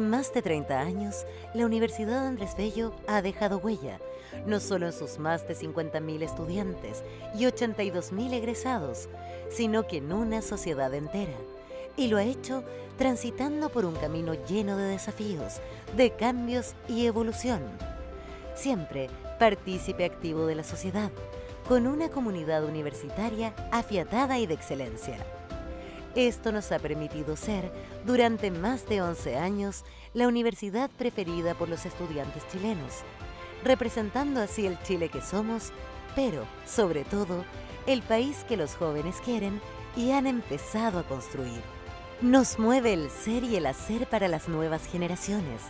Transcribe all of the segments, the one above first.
más de 30 años, la Universidad Andrés Bello ha dejado huella, no solo en sus más de 50.000 estudiantes y 82.000 egresados, sino que en una sociedad entera. Y lo ha hecho transitando por un camino lleno de desafíos, de cambios y evolución. Siempre partícipe activo de la sociedad, con una comunidad universitaria afiatada y de excelencia. Esto nos ha permitido ser, durante más de 11 años, la universidad preferida por los estudiantes chilenos, representando así el Chile que somos, pero, sobre todo, el país que los jóvenes quieren y han empezado a construir. Nos mueve el ser y el hacer para las nuevas generaciones.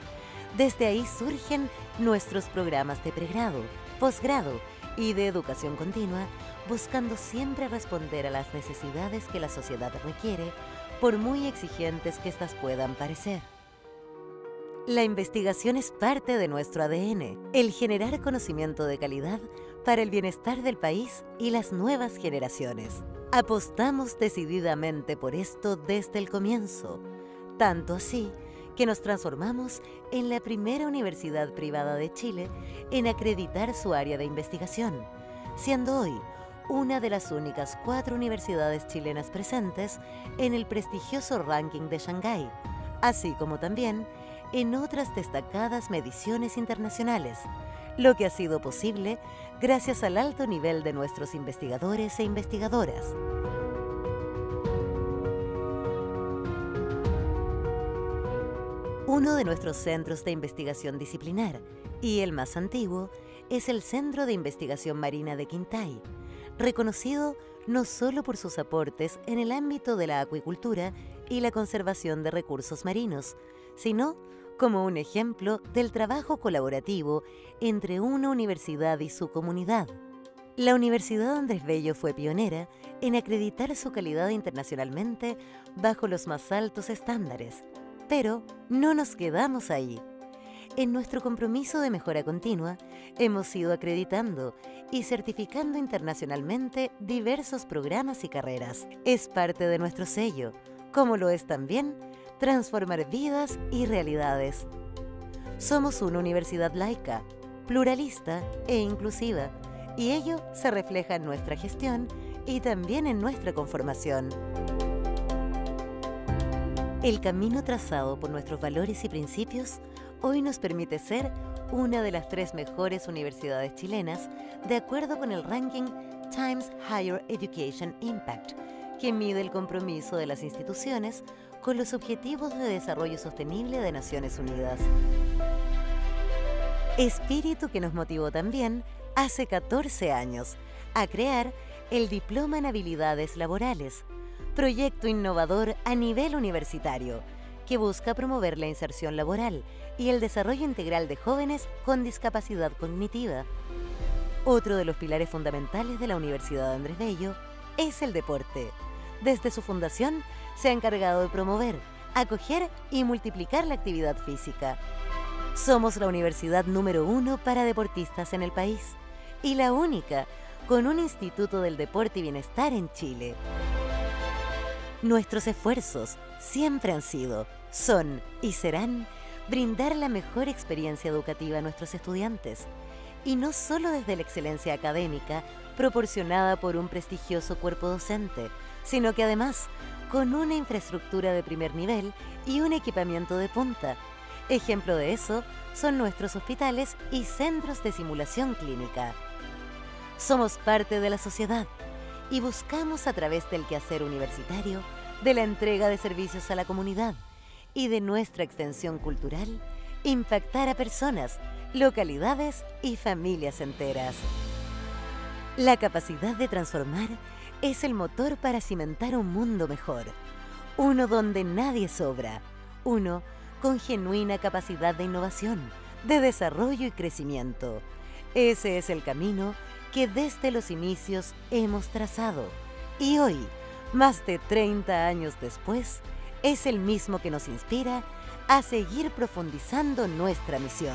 Desde ahí surgen nuestros programas de pregrado, posgrado y de educación continua buscando siempre responder a las necesidades que la sociedad requiere, por muy exigentes que éstas puedan parecer. La investigación es parte de nuestro ADN, el generar conocimiento de calidad para el bienestar del país y las nuevas generaciones. Apostamos decididamente por esto desde el comienzo, tanto así que nos transformamos en la primera universidad privada de Chile en acreditar su área de investigación, siendo hoy una de las únicas cuatro universidades chilenas presentes en el prestigioso ranking de Shanghái, así como también en otras destacadas mediciones internacionales, lo que ha sido posible gracias al alto nivel de nuestros investigadores e investigadoras. Uno de nuestros centros de investigación disciplinar y el más antiguo es el Centro de Investigación Marina de Quintay, reconocido no solo por sus aportes en el ámbito de la acuicultura y la conservación de recursos marinos, sino como un ejemplo del trabajo colaborativo entre una universidad y su comunidad. La Universidad Andrés Bello fue pionera en acreditar su calidad internacionalmente bajo los más altos estándares, pero no nos quedamos ahí en nuestro compromiso de mejora continua, hemos ido acreditando y certificando internacionalmente diversos programas y carreras. Es parte de nuestro sello, como lo es también transformar vidas y realidades. Somos una universidad laica, pluralista e inclusiva, y ello se refleja en nuestra gestión y también en nuestra conformación. El camino trazado por nuestros valores y principios hoy nos permite ser una de las tres mejores universidades chilenas, de acuerdo con el ranking Times Higher Education Impact, que mide el compromiso de las instituciones con los Objetivos de Desarrollo Sostenible de Naciones Unidas. Espíritu que nos motivó también hace 14 años a crear el Diploma en Habilidades Laborales, proyecto innovador a nivel universitario que busca promover la inserción laboral y el desarrollo integral de jóvenes con discapacidad cognitiva. Otro de los pilares fundamentales de la Universidad de Andrés Bello es el deporte. Desde su fundación se ha encargado de promover, acoger y multiplicar la actividad física. Somos la universidad número uno para deportistas en el país y la única con un Instituto del Deporte y Bienestar en Chile. Nuestros esfuerzos siempre han sido, son y serán brindar la mejor experiencia educativa a nuestros estudiantes, y no solo desde la excelencia académica proporcionada por un prestigioso cuerpo docente, sino que además con una infraestructura de primer nivel y un equipamiento de punta. Ejemplo de eso son nuestros hospitales y centros de simulación clínica. Somos parte de la sociedad y buscamos a través del quehacer universitario de la entrega de servicios a la comunidad y de nuestra extensión cultural impactar a personas, localidades y familias enteras. La capacidad de transformar es el motor para cimentar un mundo mejor, uno donde nadie sobra, uno con genuina capacidad de innovación, de desarrollo y crecimiento. Ese es el camino que desde los inicios hemos trazado y hoy, más de 30 años después, es el mismo que nos inspira a seguir profundizando nuestra misión.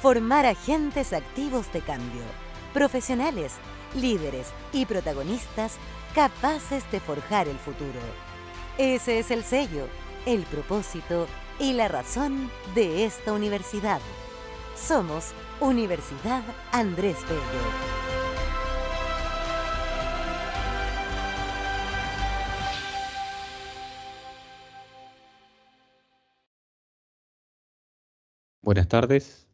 Formar agentes activos de cambio, profesionales, líderes y protagonistas capaces de forjar el futuro. Ese es el sello, el propósito y la razón de esta universidad. Somos Universidad Andrés Bello. Buenas tardes.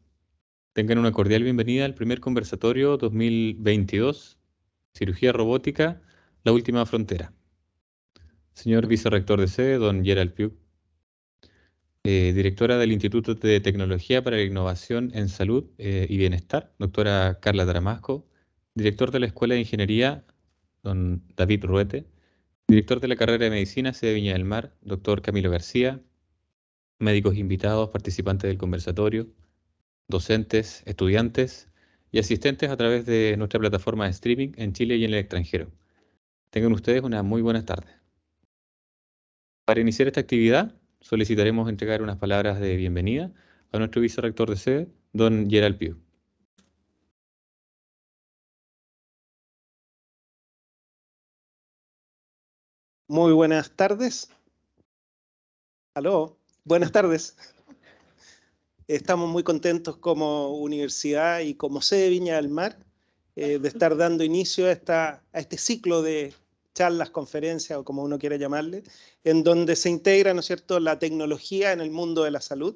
Tengan una cordial bienvenida al primer conversatorio 2022, Cirugía Robótica, la última frontera. Señor vicerrector de sede, don Gerald Pugh, eh, directora del Instituto de Tecnología para la Innovación en Salud eh, y Bienestar, doctora Carla Dramasco, director de la Escuela de Ingeniería, don David Ruete, director de la carrera de Medicina, sede Viña del Mar, doctor Camilo García, médicos invitados, participantes del conversatorio, docentes, estudiantes y asistentes a través de nuestra plataforma de streaming en Chile y en el extranjero. Tengan ustedes una muy buena tarde. Para iniciar esta actividad, solicitaremos entregar unas palabras de bienvenida a nuestro vicerrector de sede, don Gerald Piu. Muy buenas tardes. Aló. Buenas tardes. Estamos muy contentos como universidad y como sede Viña del Mar eh, de estar dando inicio a, esta, a este ciclo de charlas, conferencias o como uno quiera llamarle, en donde se integra, ¿no es cierto?, la tecnología en el mundo de la salud.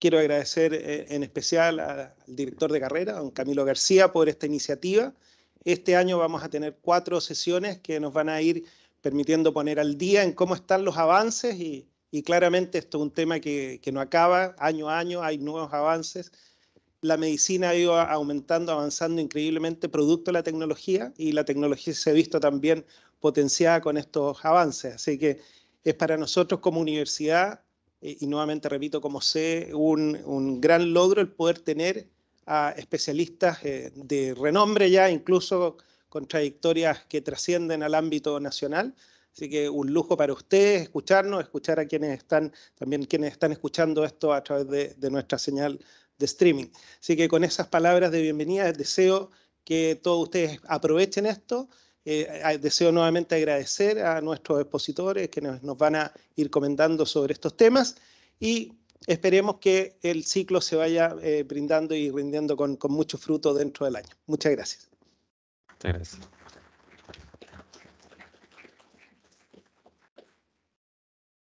Quiero agradecer eh, en especial al director de carrera, don Camilo García, por esta iniciativa. Este año vamos a tener cuatro sesiones que nos van a ir permitiendo poner al día en cómo están los avances y, y claramente esto es un tema que, no acaba, año a año hay nuevos avances, la medicina ha ido aumentando, avanzando increíblemente producto de la tecnología y la tecnología se ha visto también potenciada con estos avances. Así que es para nosotros como universidad, eh, y nuevamente repito, como sé, un, un gran logro el poder tener a especialistas eh, de renombre ya, incluso con trayectorias que trascienden al ámbito nacional, Así que un lujo para ustedes escucharnos, escuchar a quienes están, también quienes están escuchando esto a través de, nuestra señal de streaming. Así que con esas palabras de bienvenida, deseo que todos ustedes aprovechen esto. Eh, deseo nuevamente agradecer a nuestros expositores que nos, van a ir comentando sobre estos temas y esperemos que el ciclo se vaya eh, brindando y rindiendo con, con mucho fruto dentro del año. Muchas gracias. Muchas gracias.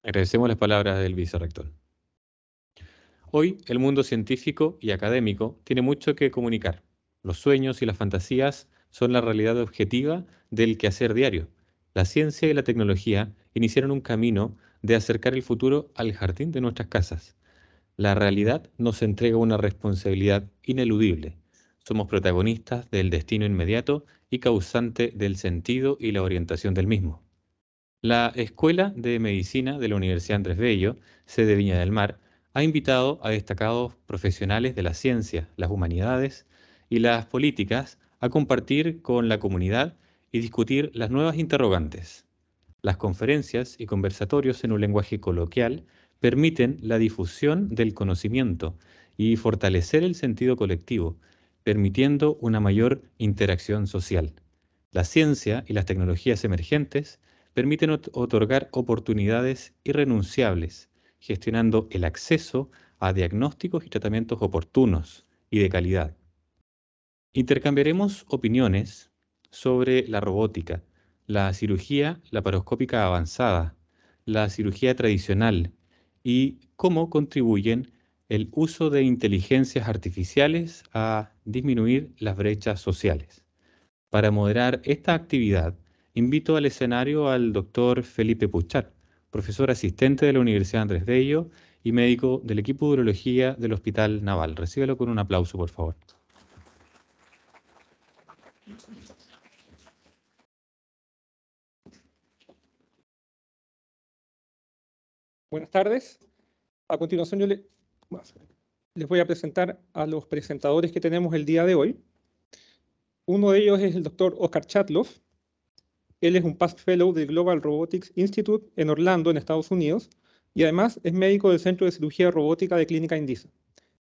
Agradecemos las palabras del vicerrector. Hoy el mundo científico y académico tiene mucho que comunicar. Los sueños y las fantasías son la realidad objetiva del quehacer diario. La ciencia y la tecnología iniciaron un camino de acercar el futuro al jardín de nuestras casas. La realidad nos entrega una responsabilidad ineludible. Somos protagonistas del destino inmediato y causante del sentido y la orientación del mismo. La Escuela de Medicina de la Universidad Andrés Bello, sede Viña del Mar, ha invitado a destacados profesionales de la ciencia, las humanidades y las políticas a compartir con la comunidad y discutir las nuevas interrogantes. Las conferencias y conversatorios en un lenguaje coloquial permiten la difusión del conocimiento y fortalecer el sentido colectivo, permitiendo una mayor interacción social. La ciencia y las tecnologías emergentes permiten otorgar oportunidades irrenunciables, gestionando el acceso a diagnósticos y tratamientos oportunos y de calidad. Intercambiaremos opiniones sobre la robótica, la cirugía laparoscópica avanzada, la cirugía tradicional y cómo contribuyen el uso de inteligencias artificiales a disminuir las brechas sociales. Para moderar esta actividad, invito al escenario al doctor Felipe Puchar, profesor asistente de la Universidad Andrés Bello y médico del equipo de urología del Hospital Naval. Recíbelo con un aplauso, por favor. Buenas tardes. A continuación yo les voy a presentar a los presentadores que tenemos el día de hoy. Uno de ellos es el doctor Oscar Chatloff, él es un past fellow del Global Robotics Institute en Orlando, en Estados Unidos, y además es médico del Centro de Cirugía Robótica de Clínica Indisa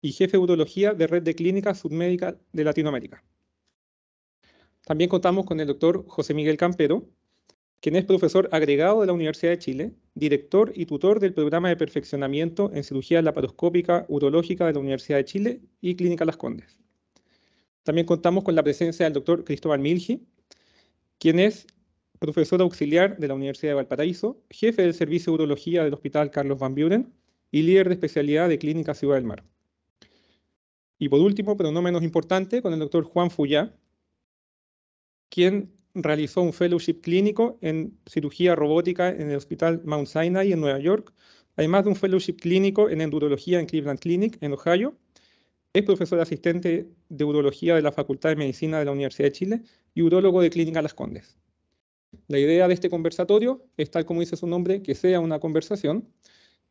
y jefe de urología de Red de Clínicas submédica de Latinoamérica. También contamos con el doctor José Miguel Campero, quien es profesor agregado de la Universidad de Chile, director y tutor del programa de perfeccionamiento en cirugía laparoscópica urológica de la Universidad de Chile y Clínica Las Condes. También contamos con la presencia del doctor Cristóbal Milgi, quien es profesor auxiliar de la Universidad de Valparaíso, jefe del Servicio de Urología del Hospital Carlos Van Buren y líder de especialidad de Clínica Ciudad del Mar. Y por último, pero no menos importante, con el doctor Juan Fuyá, quien realizó un fellowship clínico en cirugía robótica en el Hospital Mount Sinai en Nueva York, además de un fellowship clínico en endurología en Cleveland Clinic en Ohio. Es profesor asistente de urología de la Facultad de Medicina de la Universidad de Chile y urólogo de Clínica Las Condes. La idea de este conversatorio es, tal como dice su nombre, que sea una conversación.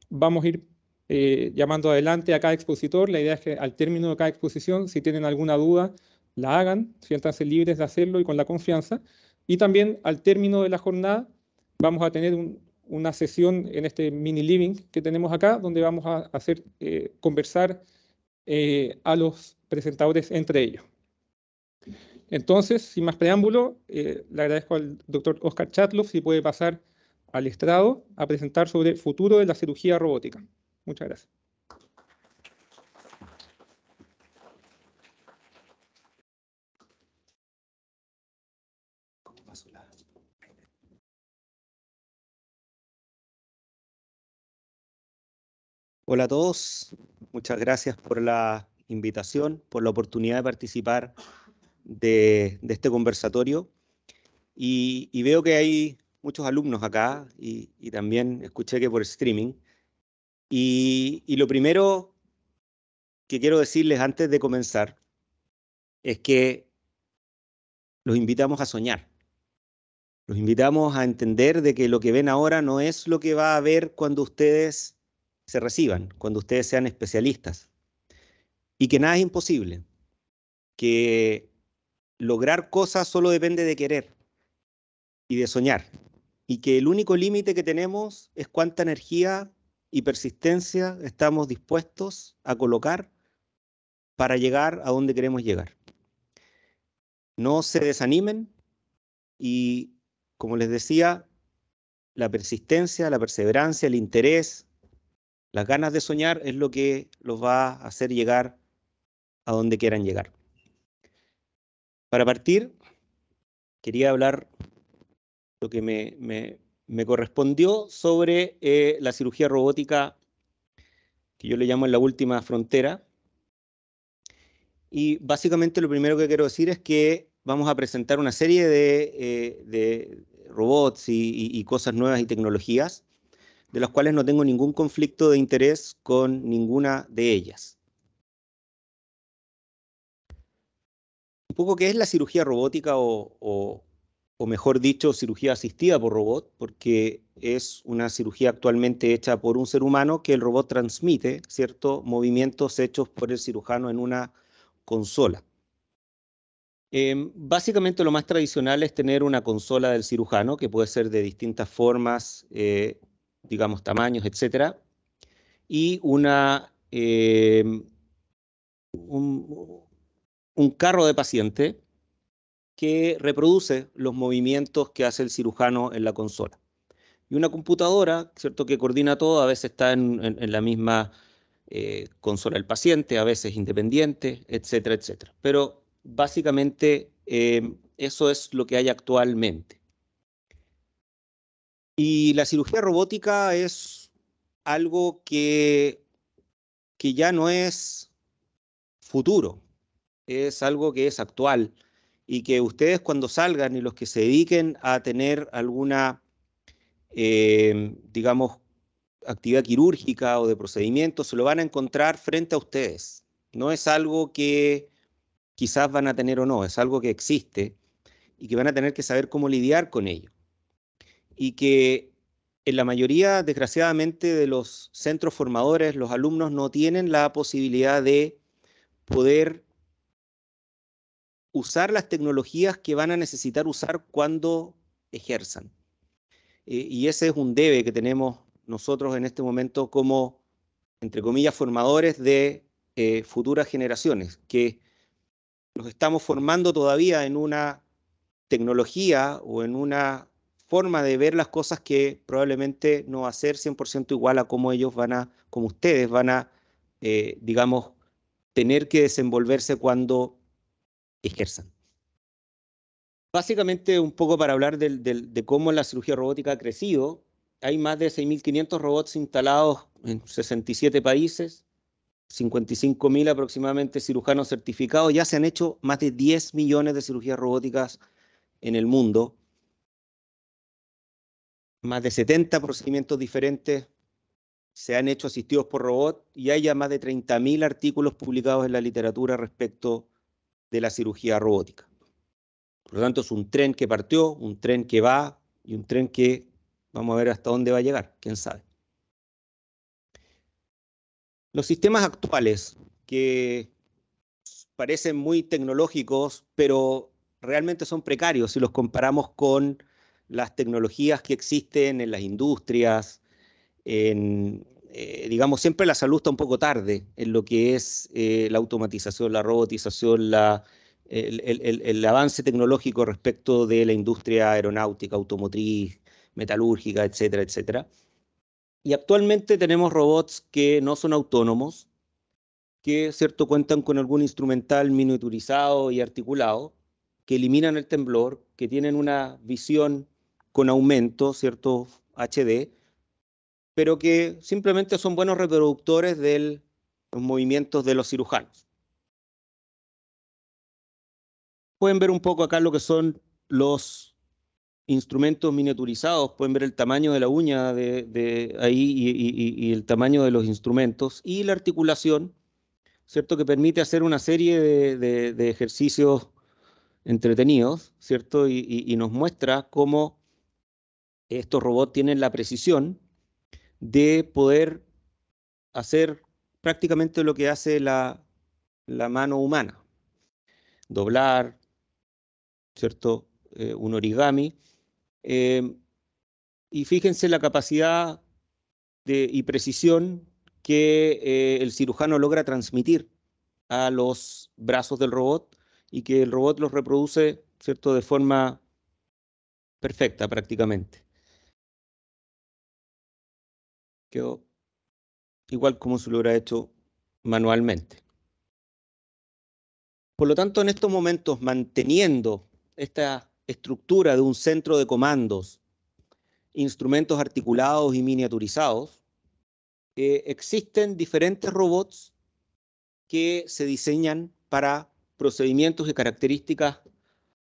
Vamos a ir eh, llamando adelante a cada expositor. La idea es que al término de cada exposición, si tienen alguna duda, la hagan, siéntanse libres de hacerlo y con la confianza. Y también al término de la jornada vamos a tener una sesión en este mini living que tenemos acá, donde vamos a hacer eh, conversar eh, a los presentadores entre ellos. Entonces, sin más preámbulo, eh, le agradezco al doctor Oscar Chatloff si puede pasar al estrado a presentar sobre el futuro de la cirugía robótica. Muchas gracias. Hola a todos, muchas gracias por la invitación, por la oportunidad de participar de, este conversatorio. Y, veo que hay muchos alumnos acá y, también escuché que por streaming. Y, lo primero que quiero decirles antes de comenzar es que los invitamos a soñar. Los invitamos a entender de que lo que ven ahora no es lo que va a haber cuando ustedes se reciban, cuando ustedes sean especialistas. Y que nada es imposible. Que lograr cosas solo depende de querer y de soñar. Y que el único límite que tenemos es cuánta energía y persistencia estamos dispuestos a colocar para llegar a donde queremos llegar. No se desanimen y, como les decía, la persistencia, la perseverancia, el interés, las ganas de soñar es lo que los va a hacer llegar a donde quieran llegar. Para partir, quería hablar lo que me, correspondió sobre eh, la cirugía robótica que yo le llamo en la última frontera. Y básicamente lo primero que quiero decir es que vamos a presentar una serie de, eh, robots y, cosas nuevas y tecnologías, de las cuales no tengo ningún conflicto de interés con ninguna de ellas. poco qué es la cirugía robótica o, mejor dicho, cirugía asistida por robot, porque es una cirugía actualmente hecha por un ser humano que el robot transmite, ¿cierto?, movimientos hechos por el cirujano en una consola. Em, básicamente lo más tradicional es tener una consola del cirujano, que puede ser de distintas formas, eh, digamos, tamaños, etcétera, y una, em, un, un carro de paciente que reproduce los movimientos que hace el cirujano en la consola. Y una computadora, ¿cierto? Que coordina todo, a veces está en, la misma eh, consola del paciente, a veces independiente, etcétera, etcétera. Pero básicamente em, eso es lo que hay actualmente. Y la cirugía robótica es algo que, que ya no es futuro, es algo que es actual y que ustedes cuando salgan y los que se dediquen a tener alguna, eh, digamos, actividad quirúrgica o de procedimiento, se lo van a encontrar frente a ustedes. No es algo que quizás van a tener o no, es algo que existe y que van a tener que saber cómo lidiar con ello. Y que en la mayoría, desgraciadamente, de los centros formadores, los alumnos no tienen la posibilidad de poder usar las tecnologías que van a necesitar usar cuando ejerzan. Eh, y ese es un debe que tenemos nosotros en este momento como, entre comillas, formadores de eh, futuras generaciones, que nos estamos formando todavía en una tecnología o en una forma de ver las cosas que probablemente no va a ser 100% igual a cómo ellos van a, como ustedes van a, eh, digamos, tener que desenvolverse cuando Básicamente, un poco para hablar de, cómo la cirugía robótica ha crecido, hay más de 6.500 robots instalados en 67 países, 55.000 aproximadamente cirujanos certificados, ya se han hecho más de 10 millones de cirugías robóticas en el mundo, más de 70 procedimientos diferentes se han hecho asistidos por robot y hay ya más de 30.000 artículos publicados en la literatura respecto de la cirugía robótica. Por lo tanto, es un tren que partió, un tren que va y un tren que vamos a ver hasta dónde va a llegar, quién sabe. Los sistemas actuales que parecen muy tecnológicos, pero realmente son precarios si los comparamos con las tecnologías que existen en las industrias, en, eh, digamos, siempre la salud está un poco tarde en lo que es eh, la automatización, la robotización, la, el, el, el, avance tecnológico respecto de la industria aeronáutica, automotriz, metalúrgica, etcétera, etcétera. Y actualmente tenemos robots que no son autónomos, que cierto cuentan con algún instrumental miniaturizado y articulado, que eliminan el temblor, que tienen una visión con aumento, cierto HD, pero que simplemente son buenos reproductores de los movimientos de los cirujanos. Pueden ver un poco acá lo que son los instrumentos miniaturizados, pueden ver el tamaño de la uña de, ahí y, el tamaño de los instrumentos y la articulación, ¿cierto? Que permite hacer una serie de, ejercicios entretenidos, ¿cierto? y, nos muestra cómo estos robots tienen la precisión de poder hacer prácticamente lo que hace la, mano humana. Doblar, ¿cierto? Eh, un origami. Em, y fíjense la capacidad de, y precisión que eh, el cirujano logra transmitir a los brazos del robot y que el robot los reproduce, ¿cierto? De forma perfecta prácticamente quedó igual como se lo hubiera hecho manualmente. Por lo tanto, en estos momentos, manteniendo esta estructura de un centro de comandos, instrumentos articulados y miniaturizados, eh, existen diferentes robots que se diseñan para procedimientos y características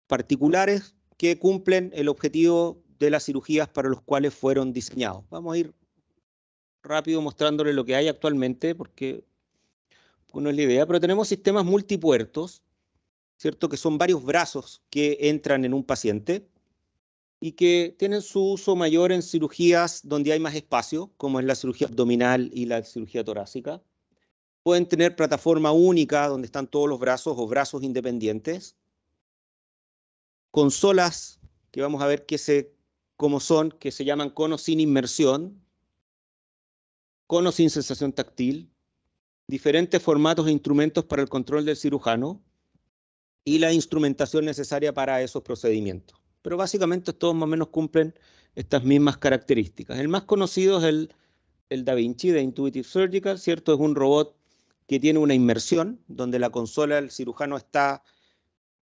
particulares que cumplen el objetivo de las cirugías para los cuales fueron diseñados. Vamos a ir rápido mostrándole lo que hay actualmente, porque pues, no es la idea, pero tenemos sistemas multipuertos, ¿cierto? Que son varios brazos que entran en un paciente y que tienen su uso mayor en cirugías donde hay más espacio, como es la cirugía abdominal y la cirugía torácica. Pueden tener plataforma única donde están todos los brazos o brazos independientes. Consolas, que vamos a ver qué se, cómo son, que se llaman conos sin inmersión, con sin sensación táctil, diferentes formatos e instrumentos para el control del cirujano y la instrumentación necesaria para esos procedimientos. Pero básicamente todos más o menos cumplen estas mismas características. El más conocido es el, Da Vinci de Intuitive Surgical, ¿cierto? Es un robot que tiene una inmersión, donde la consola del cirujano está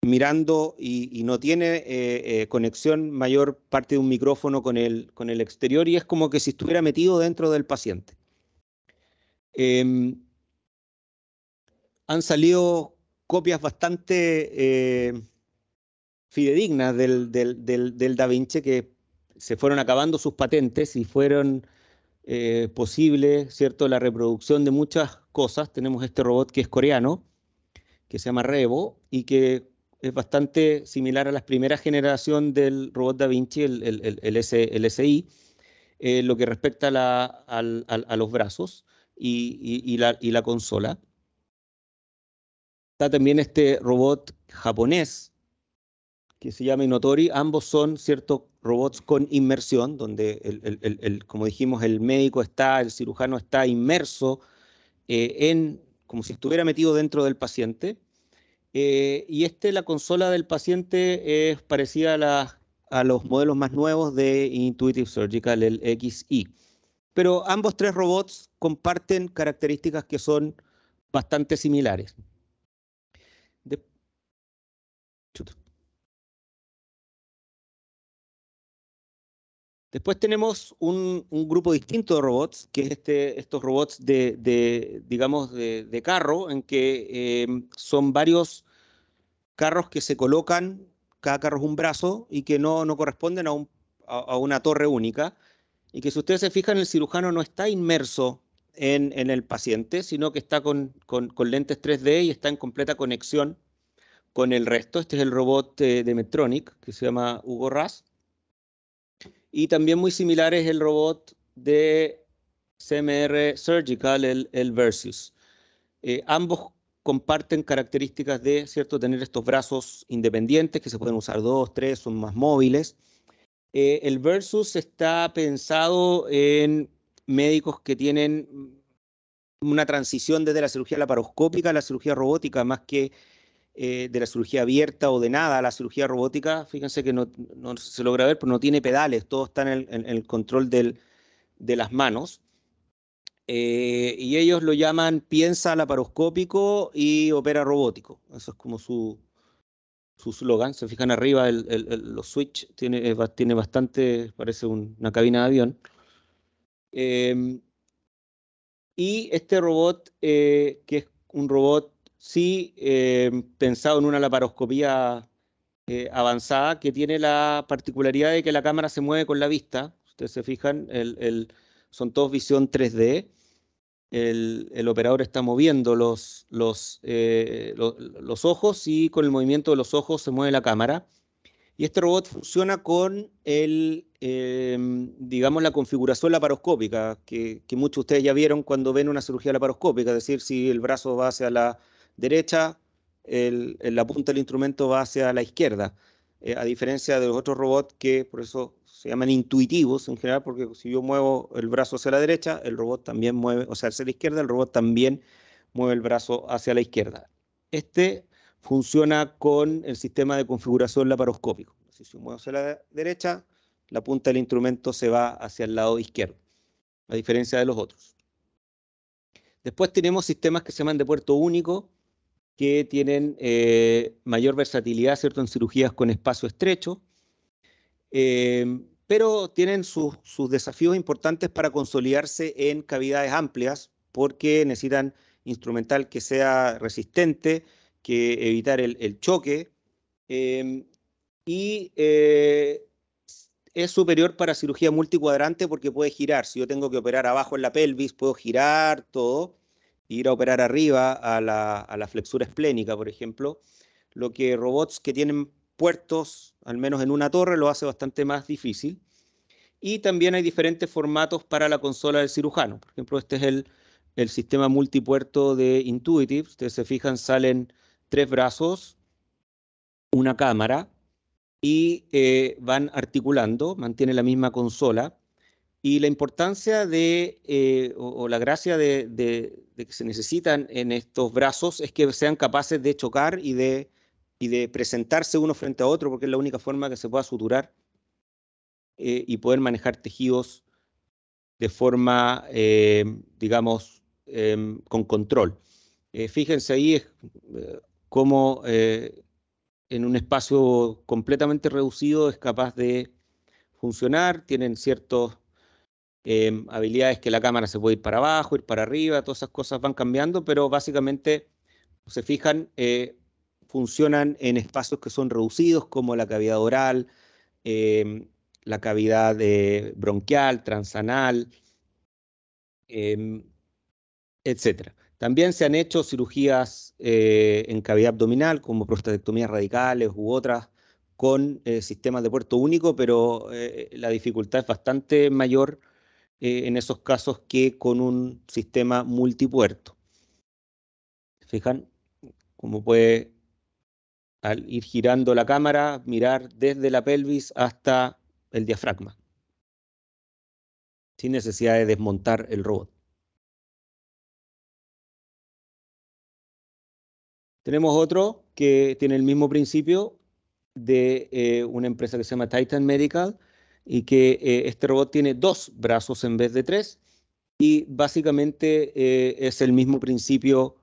mirando y, no tiene eh, eh, conexión mayor parte de un micrófono con el, con el exterior y es como que si estuviera metido dentro del paciente. Em, han salido copias bastante eh, fidedignas del, Da Vinci que se fueron acabando sus patentes y fueron eh, posibles, ¿cierto?, la reproducción de muchas cosas. Tenemos este robot que es coreano, que se llama Revo y que es bastante similar a la primera generación del robot Da Vinci, el, SI, eh, lo que respecta la, a los brazos y, la, y la consola. Está también este robot japonés que se llama Inotori. Ambos son ciertos robots con inmersión, donde, el, como dijimos, el médico está, el cirujano está inmerso eh, en, como si estuviera metido dentro del paciente. Eh, y este, la consola del paciente es parecida a, a los modelos más nuevos de Intuitive Surgical, el XI pero ambos tres robots comparten características que son bastante similares. Después tenemos un, grupo distinto de robots, que es este, estos robots de, digamos, de, carro, en que eh, son varios carros que se colocan, cada carro es un brazo, y que no, no corresponden a, un, a una torre única, y que si ustedes se fijan, el cirujano no está inmerso en, el paciente, sino que está con, lentes 3D y está en completa conexión con el resto. Este es el robot eh, de Medtronic, que se llama Hugo Ras. Y también muy similar es el robot de CMR Surgical, el, Versus. Eh, ambos comparten características de, ¿cierto?, tener estos brazos independientes que se pueden usar dos, tres, son más móviles eh, el versus está pensado en médicos que tienen mm, una transición desde la cirugía laparoscópica a la cirugía robótica, más que eh, de la cirugía abierta o de nada a la cirugía robótica. Fíjense que no, se logra ver, pero no tiene pedales, todo está en el, control de las manos. Eh, y ellos lo llaman piensa laparoscópico y opera robótico. Eso es como su, su slogan, se fijan arriba, el, el, los switch tiene, tiene bastante, parece una cabina de avión. Em, y este robot, eh, que es un robot sí em, pensado en una laparoscopía eh, avanzada, que tiene la particularidad de que la cámara se mueve con la vista. Ustedes se fijan, el son todos visión 3D el, operador está moviendo los, los, eh, los, ojos y con el movimiento de los ojos se mueve la cámara. Y este robot funciona con el, em, digamos, la configuración laparoscópica, que, que, muchos de ustedes ya vieron cuando ven una cirugía laparoscópica, es decir, si el brazo va hacia la derecha, el, la punta del instrumento va hacia la izquierda, eh, a diferencia de los otros robots que, por eso se llaman intuitivos en general, porque si yo muevo el brazo hacia la derecha, el robot también mueve, o sea, hacia la izquierda, el robot también mueve el brazo hacia la izquierda. Este funciona con el sistema de configuración laparoscópico. Si yo muevo hacia la derecha, la punta del instrumento se va hacia el lado izquierdo, a diferencia de los otros. Después tenemos sistemas que se llaman de puerto único, que tienen eh, mayor versatilidad, ¿cierto?, en cirugías con espacio estrecho. Eh, pero tienen sus, desafíos importantes para consolidarse en cavidades amplias porque necesitan instrumental que sea resistente, que evitar el, choque em, y eh, es superior para cirugía multicuadrante porque puede girar. Si yo tengo que operar abajo en la pelvis, puedo girar todo ir a operar arriba a a la flexura esplénica, por ejemplo. Lo que robots que tienen puertos, al menos en una torre, lo hace bastante más difícil. Y también hay diferentes formatos para la consola del cirujano. Por ejemplo, este es el, el sistema multipuerto de Intuitive. Ustedes se fijan, salen tres brazos, una cámara y eh, van articulando, mantiene la misma consola. Y la importancia de, eh, o, la gracia de, de, que se necesitan en estos brazos es que sean capaces de chocar y de y de presentarse uno frente a otro, porque es la única forma que se pueda suturar eh, y poder manejar tejidos de forma, eh, digamos, em, con control. Eh, fíjense ahí cómo en un espacio completamente reducido es capaz de funcionar, tienen ciertas em, habilidades que la cámara se puede ir para abajo, ir para arriba, todas esas cosas van cambiando, pero básicamente se fijan, funcionan en espacios que son reducidos como la cavidad oral, em, la cavidad eh, bronquial, transanal, em, etc. También se han hecho cirugías eh, en cavidad abdominal como prostatectomías radicales u otras con eh, sistemas de puerto único, pero la dificultad es bastante mayor en esos casos que con un sistema multipuerto. Fijan cómo puede al ir girando la cámara, mirar desde la pelvis hasta el diafragma, sin necesidad de desmontar el robot. Tenemos otro que tiene el mismo principio de eh, una empresa que se llama Titan Medical y que eh, este robot tiene dos brazos en vez de tres y básicamente eh, es el mismo principio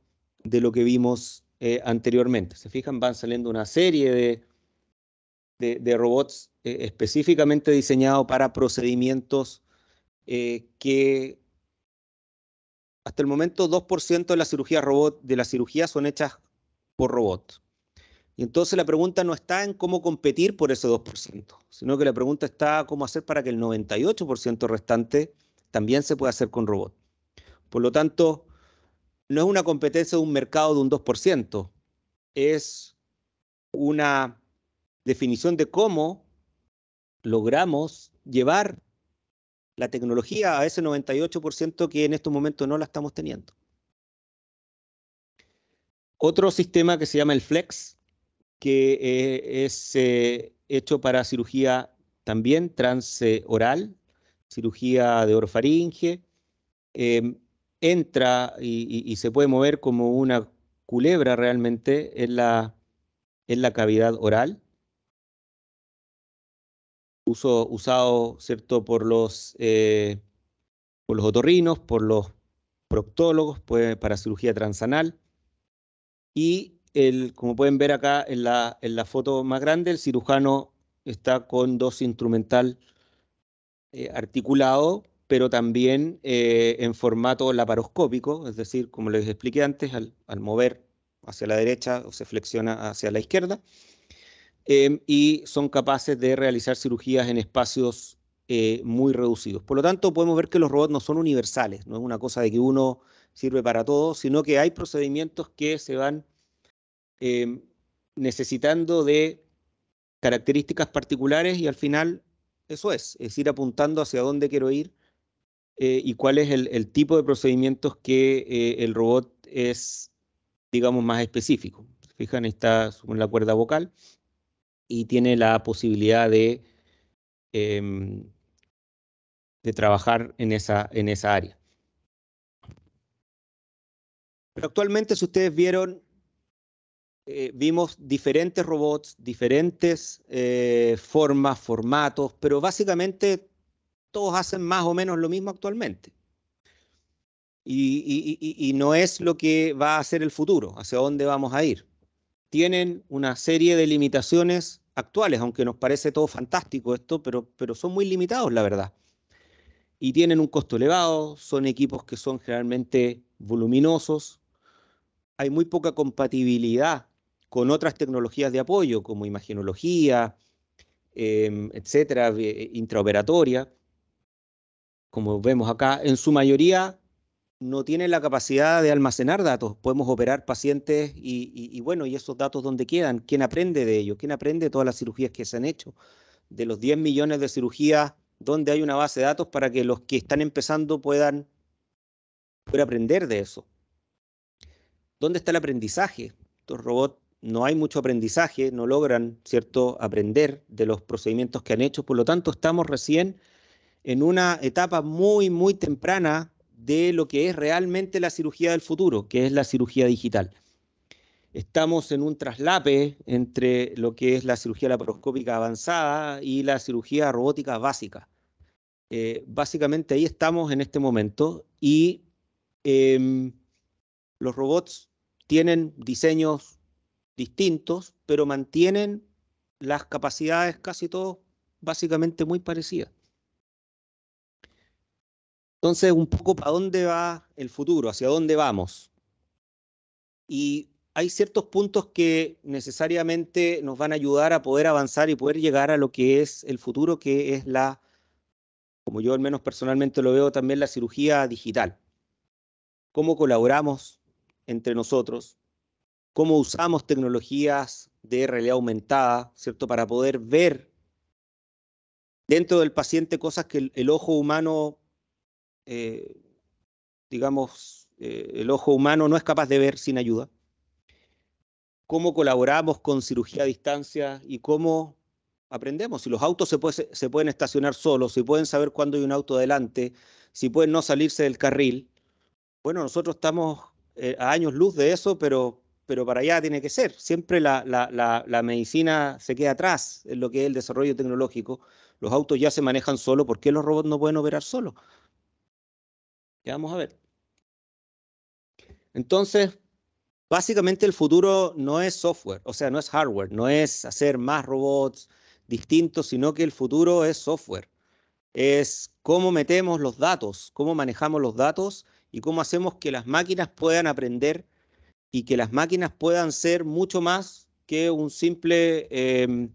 de lo que vimos eh, anteriormente. Se fijan, van saliendo una serie de, robots eh, específicamente diseñados para procedimientos eh, que hasta el momento 2% de la cirugía robot, de las cirugías son hechas por robot. Y entonces la pregunta no está en cómo competir por ese 2%, sino que la pregunta está cómo hacer para que el 98% restante también se pueda hacer con robot. Por lo tanto, no es una competencia de un mercado de un 2%, es una definición de cómo logramos llevar la tecnología a ese 98% que en estos momentos no la estamos teniendo. Otro sistema que se llama el Flex, que eh, es eh, hecho para cirugía también transoral, cirugía de orofaringe, eh, entra y, se puede mover como una culebra realmente en la, cavidad oral. usado ¿cierto? Por, los, eh, por los otorrinos, por los proctólogos para cirugía transanal. Y como pueden ver acá en la, foto más grande, el cirujano está con dos instrumental eh, articulado pero también eh, en formato laparoscópico, es decir, como les expliqué antes, al, mover hacia la derecha o se flexiona hacia la izquierda, em, y son capaces de realizar cirugías en espacios eh, muy reducidos. Por lo tanto, podemos ver que los robots no son universales, no es una cosa de que uno sirve para todo, sino que hay procedimientos que se van em, necesitando de características particulares y al final eso es, es ir apuntando hacia dónde quiero ir eh, y cuál es el, tipo de procedimientos que eh, el robot es, digamos, más específico. fijan, está en la cuerda vocal y tiene la posibilidad de, em, de trabajar en esa, en esa área. Pero actualmente, si ustedes vieron, eh, vimos diferentes robots, diferentes formas, formatos, pero básicamente todos hacen más o menos lo mismo actualmente. Y, no es lo que va a ser el futuro, hacia dónde vamos a ir. Tienen una serie de limitaciones actuales, aunque nos parece todo fantástico esto, pero, son muy limitados, la verdad. Y tienen un costo elevado, son equipos que son generalmente voluminosos, hay muy poca compatibilidad con otras tecnologías de apoyo, como imaginología, em, etcétera, eh, intraoperatoria como vemos acá, en su mayoría no tienen la capacidad de almacenar datos. Podemos operar pacientes y, bueno, y esos datos ¿dónde quedan, ¿quién aprende de ellos? ¿Quién aprende de todas las cirugías que se han hecho? De los 10 millones de cirugías ¿dónde hay una base de datos para que los que están empezando puedan, poder aprender de eso. ¿Dónde está el aprendizaje? Estos robots no hay mucho aprendizaje, no logran, ¿cierto?, aprender de los procedimientos que han hecho, por lo tanto estamos recién en una etapa muy, muy temprana de lo que es realmente la cirugía del futuro, que es la cirugía digital. Estamos en un traslape entre lo que es la cirugía laparoscópica avanzada y la cirugía robótica básica. Eh, básicamente ahí estamos en este momento y em, los robots tienen diseños distintos, pero mantienen las capacidades casi todos básicamente muy parecidas. Entonces, un poco para dónde va el futuro, hacia dónde vamos. Y hay ciertos puntos que necesariamente nos van a ayudar a poder avanzar y poder llegar a lo que es el futuro, que es la, como yo al menos personalmente lo veo, también la cirugía digital. Cómo colaboramos entre nosotros, cómo usamos tecnologías de realidad aumentada, ¿cierto? Para poder ver dentro del paciente cosas que el, ojo humano eh, digamos, eh, el ojo humano no es capaz de ver sin ayuda. Cómo colaboramos con cirugía a distancia y cómo aprendemos. Si los autos se, pueden estacionar solos, si pueden saber cuándo hay un auto adelante, si pueden no salirse del carril. Bueno, nosotros estamos eh, a años luz de eso, pero, pero para allá tiene que ser. Siempre la, la, medicina se queda atrás en lo que es el desarrollo tecnológico. Los autos ya se manejan solos, ¿por qué los robots no pueden operar solos? vamos a ver. Entonces, básicamente el futuro no es software, o sea, no es hardware, no es hacer más robots distintos, sino que el futuro es software. Es cómo metemos los datos, cómo manejamos los datos y cómo hacemos que las máquinas puedan aprender y que las máquinas puedan ser mucho más que un simple, em,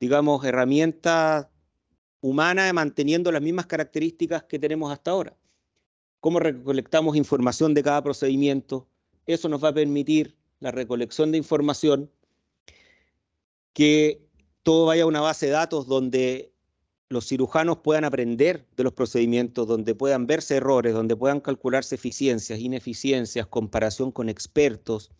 digamos, herramienta humana manteniendo las mismas características que tenemos hasta ahora cómo recolectamos información de cada procedimiento. Eso nos va a permitir la recolección de información, que todo vaya a una base de datos donde los cirujanos puedan aprender de los procedimientos, donde puedan verse errores, donde puedan calcularse eficiencias, ineficiencias, comparación con expertos,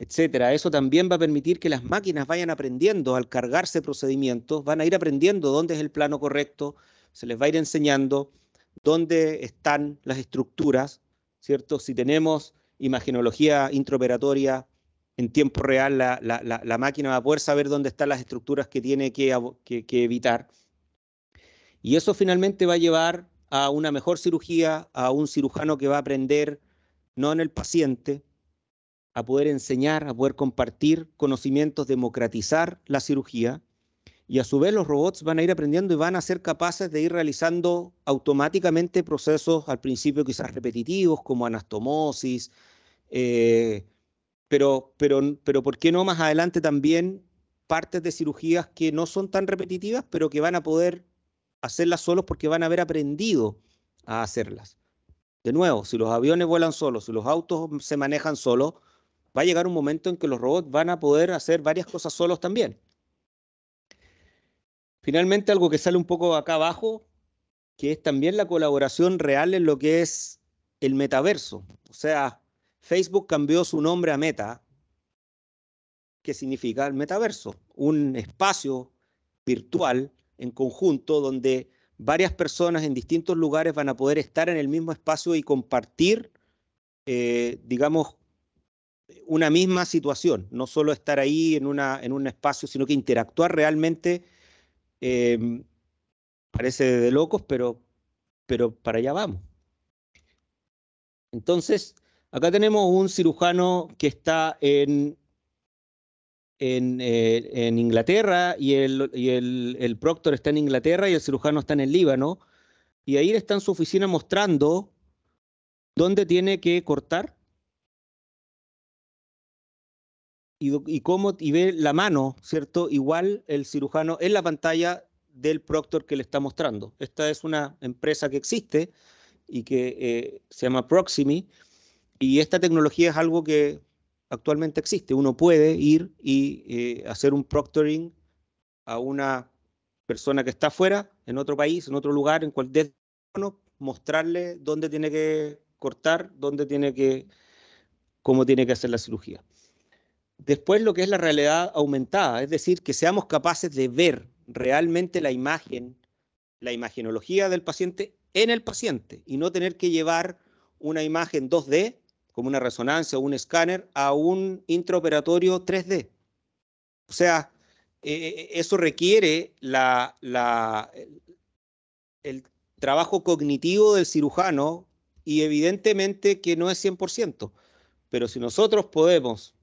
etc. Eso también va a permitir que las máquinas vayan aprendiendo al cargarse procedimientos, van a ir aprendiendo dónde es el plano correcto, se les va a ir enseñando dónde están las estructuras, ¿cierto? Si tenemos imaginología intraoperatoria en tiempo real, la, máquina va a poder saber dónde están las estructuras que tiene que evitar. Y eso finalmente va a llevar a una mejor cirugía, a un cirujano que va a aprender, no en el paciente, a poder enseñar, a poder compartir conocimientos, democratizar la cirugía y a su vez los robots van a ir aprendiendo y van a ser capaces de ir realizando automáticamente procesos al principio quizás repetitivos como anastomosis, eh, pero, pero, pero ¿por qué no más adelante también partes de cirugías que no son tan repetitivas, pero que van a poder hacerlas solos porque van a haber aprendido a hacerlas? De nuevo, si los aviones vuelan solos, si los autos se manejan solos, va a llegar un momento en que los robots van a poder hacer varias cosas solos también. Finalmente, algo que sale un poco acá abajo, que es también la colaboración real en lo que es el metaverso. O sea, Facebook cambió su nombre a Meta, que significa el metaverso, un espacio virtual en conjunto donde varias personas en distintos lugares van a poder estar en el mismo espacio y compartir, eh, digamos, una misma situación, no solo estar ahí en, una, en un espacio, sino que interactuar realmente Em, parece de locos, pero, pero para allá vamos. Entonces, acá tenemos un cirujano que está en, en, eh, en Inglaterra y, el, y el, el proctor está en Inglaterra y el cirujano está en el Líbano. Y ahí está en su oficina mostrando dónde tiene que cortar y, cómo y ve la mano, ¿cierto? Igual el cirujano en la pantalla del proctor que le está mostrando. Esta es una empresa que existe y que eh, se llama Proximi. y esta tecnología es algo que actualmente existe. Uno puede ir y eh, hacer un proctoring a una persona que está afuera, en otro país, en otro lugar, en cualquier bueno mostrarle dónde tiene que cortar, dónde tiene que, cómo tiene que hacer la cirugía. Después lo que es la realidad aumentada, es decir, que seamos capaces de ver realmente la imagen, la imaginología del paciente en el paciente y no tener que llevar una imagen 2D, como una resonancia o un escáner, a un intraoperatorio 3D. O sea, eh, eh, eh, eso requiere la, el trabajo cognitivo del cirujano y evidentemente que no es 100%, pero si nosotros podemos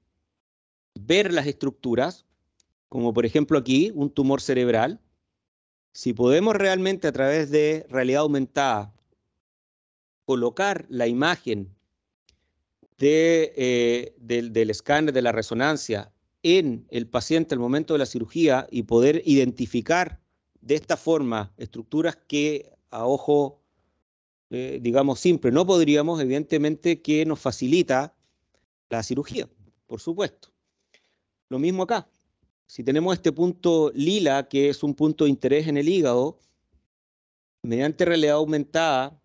ver las estructuras, como por ejemplo aquí, un tumor cerebral, si podemos realmente a través de realidad aumentada colocar la imagen eh, del, escáner de la resonancia en el paciente al momento de la cirugía y poder identificar de esta forma estructuras que a ojo, eh, digamos, simple no podríamos, evidentemente que nos facilita la cirugía, por supuesto. Lo mismo acá. Si tenemos este punto lila, que es un punto de interés en el hígado, mediante realidad aumentada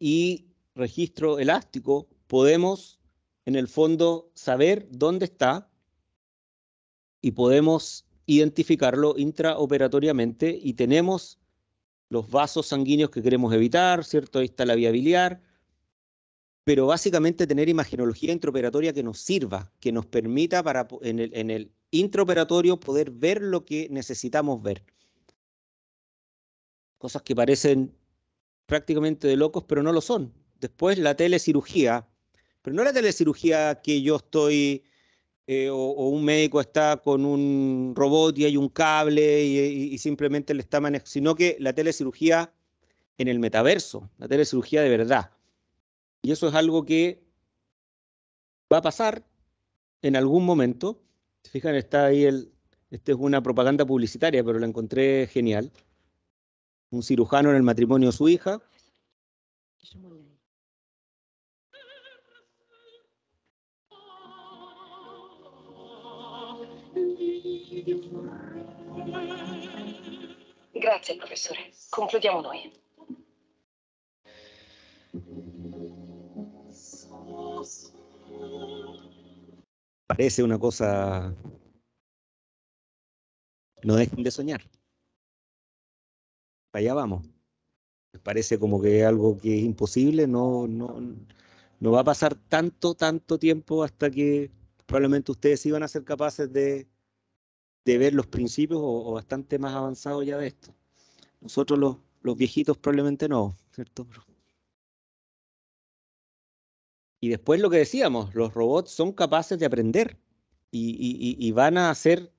y registro elástico, podemos en el fondo saber dónde está y podemos identificarlo intraoperatoriamente y tenemos los vasos sanguíneos que queremos evitar, ¿cierto? Ahí está la vía biliar, pero básicamente tener imaginología intraoperatoria que nos sirva, que nos permita para en el, en intraoperatorio poder ver lo que necesitamos ver. Cosas que parecen prácticamente de locos, pero no lo son. Después la telecirugía, pero no la telecirugía que yo estoy eh, o, un médico está con un robot y hay un cable y simplemente le está manejando, sino que la telecirugía en el metaverso, la telecirugía de verdad y eso es algo que va a pasar en algún momento. Se fijan, está ahí el. Esta es una propaganda publicitaria, pero la encontré genial. Un cirujano en el matrimonio de su hija. Gracias, profesor. Concluyamos hoy. parece una cosa... No dejen de soñar. allá vamos. Parece como que algo que es imposible, no, no, no va a pasar tanto, tanto tiempo hasta que probablemente ustedes iban a ser capaces de, de ver los principios o, bastante más avanzados ya de esto. Nosotros los, los viejitos probablemente no, ¿cierto? Y después lo que decíamos, los robots son capaces de aprender y, van a hacer,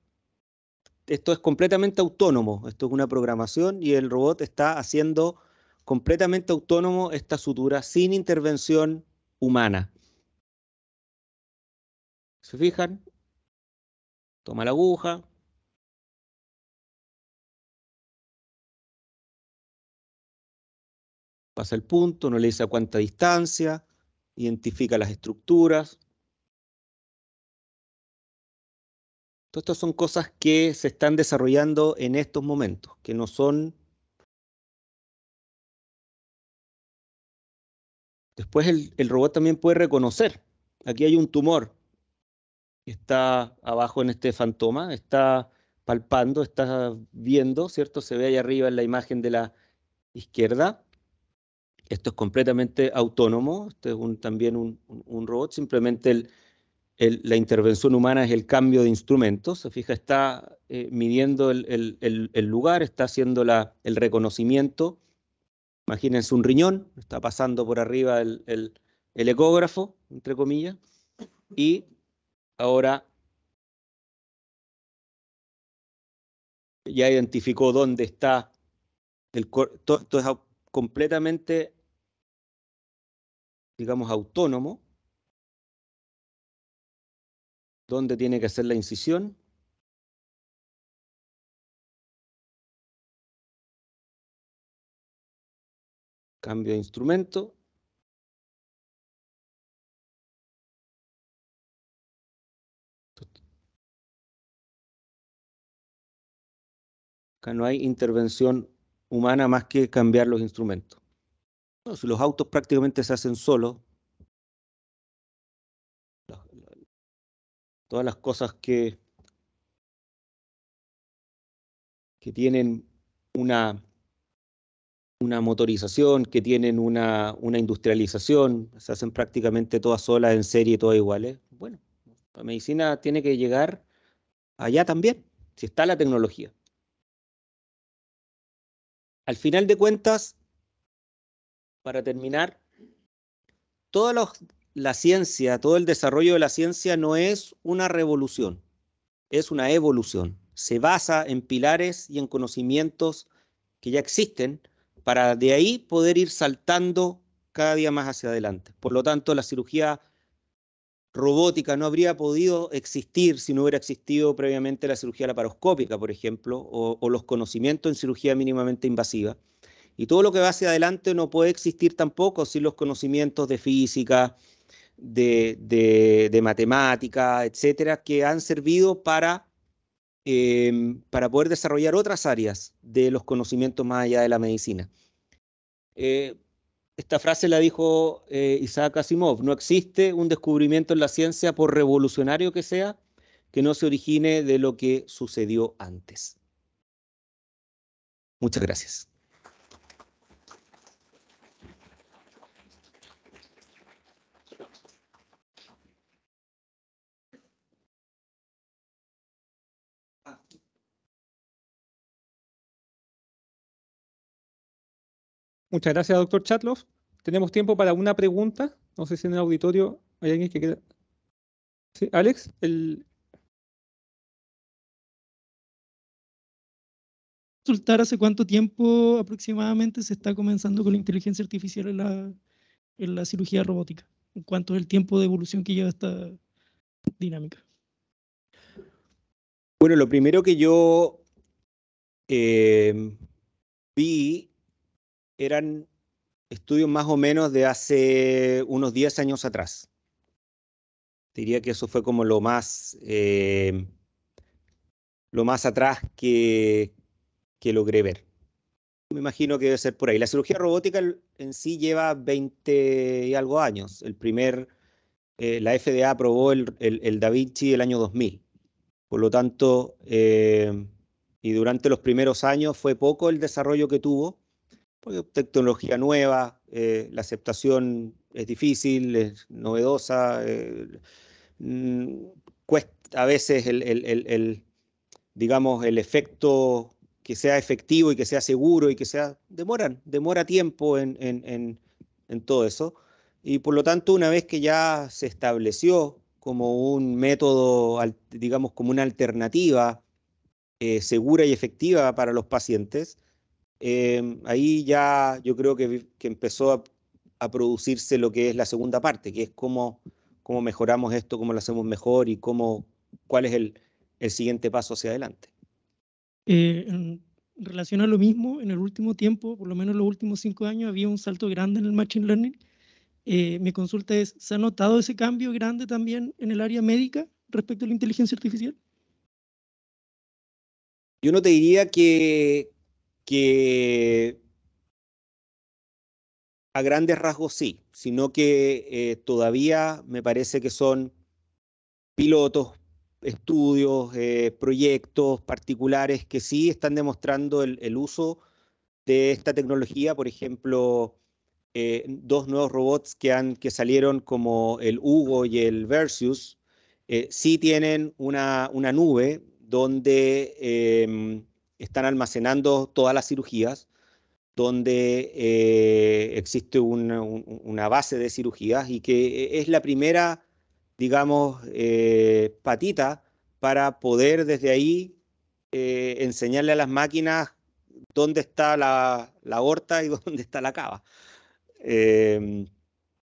esto es completamente autónomo, esto es una programación y el robot está haciendo completamente autónomo esta sutura sin intervención humana. ¿Se fijan? Toma la aguja. Pasa el punto, no le dice a cuánta distancia identifica las estructuras. Todas estas son cosas que se están desarrollando en estos momentos, que no son... Después el, robot también puede reconocer. Aquí hay un tumor, que está abajo en este fantoma, está palpando, está viendo, ¿cierto? Se ve ahí arriba en la imagen de la izquierda. Esto es completamente autónomo, esto es también un, robot, simplemente la intervención humana es el cambio de instrumentos, se fija, está eh, midiendo el, lugar, está haciendo el reconocimiento, imagínense un riñón, está pasando por arriba el, ecógrafo, entre comillas, y ahora ya identificó dónde está el esto es completamente digamos, autónomo, dónde tiene que hacer la incisión. Cambio de instrumento. Acá no hay intervención humana más que cambiar los instrumentos los autos prácticamente se hacen solos. Todas las cosas que, que tienen una, una motorización, que tienen una, una industrialización, se hacen prácticamente todas solas, en serie, todas iguales. Bueno, la medicina tiene que llegar allá también, si está la tecnología. Al final de cuentas, para terminar, toda la ciencia, todo el desarrollo de la ciencia no es una revolución, es una evolución. Se basa en pilares y en conocimientos que ya existen para de ahí poder ir saltando cada día más hacia adelante. Por lo tanto, la cirugía robótica no habría podido existir si no hubiera existido previamente la cirugía laparoscópica, por ejemplo, o los conocimientos en cirugía mínimamente invasiva. Y todo lo que va hacia adelante no puede existir tampoco sin los conocimientos de física, de, matemática, etcétera, que han servido para, em, para poder desarrollar otras áreas de los conocimientos más allá de la medicina. Eh, esta frase la dijo eh, Isaac Asimov, no existe un descubrimiento en la ciencia, por revolucionario que sea, que no se origine de lo que sucedió antes. Muchas gracias. Muchas gracias, doctor Chatloff. Tenemos tiempo para una pregunta. No sé si en el auditorio hay alguien que queda. Sí, Alex, el... hace cuánto tiempo aproximadamente se está comenzando con la inteligencia artificial en la, en la cirugía robótica. cuánto es el tiempo de evolución que lleva esta dinámica? Bueno, lo primero que yo eh, vi eran estudios más o menos de hace unos 10 años atrás. Diría que eso fue como lo más, eh, lo más atrás que, logré ver. Me imagino que debe ser por ahí. La cirugía robótica en sí lleva 20 y algo años. El primer, eh, la FDA aprobó el, el, el, Da Vinci el año 2000. Por lo tanto, eh, y durante los primeros años fue poco el desarrollo que tuvo, porque tecnología nueva, eh, la aceptación es difícil, es novedosa, eh, mm, a veces el, el, el, digamos, el efecto que sea efectivo y que sea seguro y que sea, demoran, demora tiempo en, en, en, todo eso. Y por lo tanto, una vez que ya se estableció como un método, digamos, como una alternativa eh, segura y efectiva para los pacientes, Em, ahí ya yo creo que, empezó a, producirse lo que es la segunda parte, que es cómo, cómo mejoramos esto, cómo lo hacemos mejor y cómo, cuál es el, el siguiente paso hacia adelante. Eh, en relación a lo mismo, en el último tiempo, por lo menos los últimos cinco años, había un salto grande en el Machine Learning. Eh, mi consulta es, ¿se ha notado ese cambio grande también en el área médica respecto a la inteligencia artificial? Yo no te diría que, que a grandes rasgos sí, sino que eh, todavía me parece que son pilotos, estudios, eh, proyectos particulares que sí están demostrando el, uso de esta tecnología. Por ejemplo, eh, dos nuevos robots que, han, que salieron como el Hugo y el Versus, sí tienen una, una nube donde em, están almacenando todas las cirugías, donde eh, existe una, base de cirugías y que eh, es la primera, digamos, eh, patita para poder desde ahí enseñarle a las máquinas dónde está la, la y dónde está la cava. Em,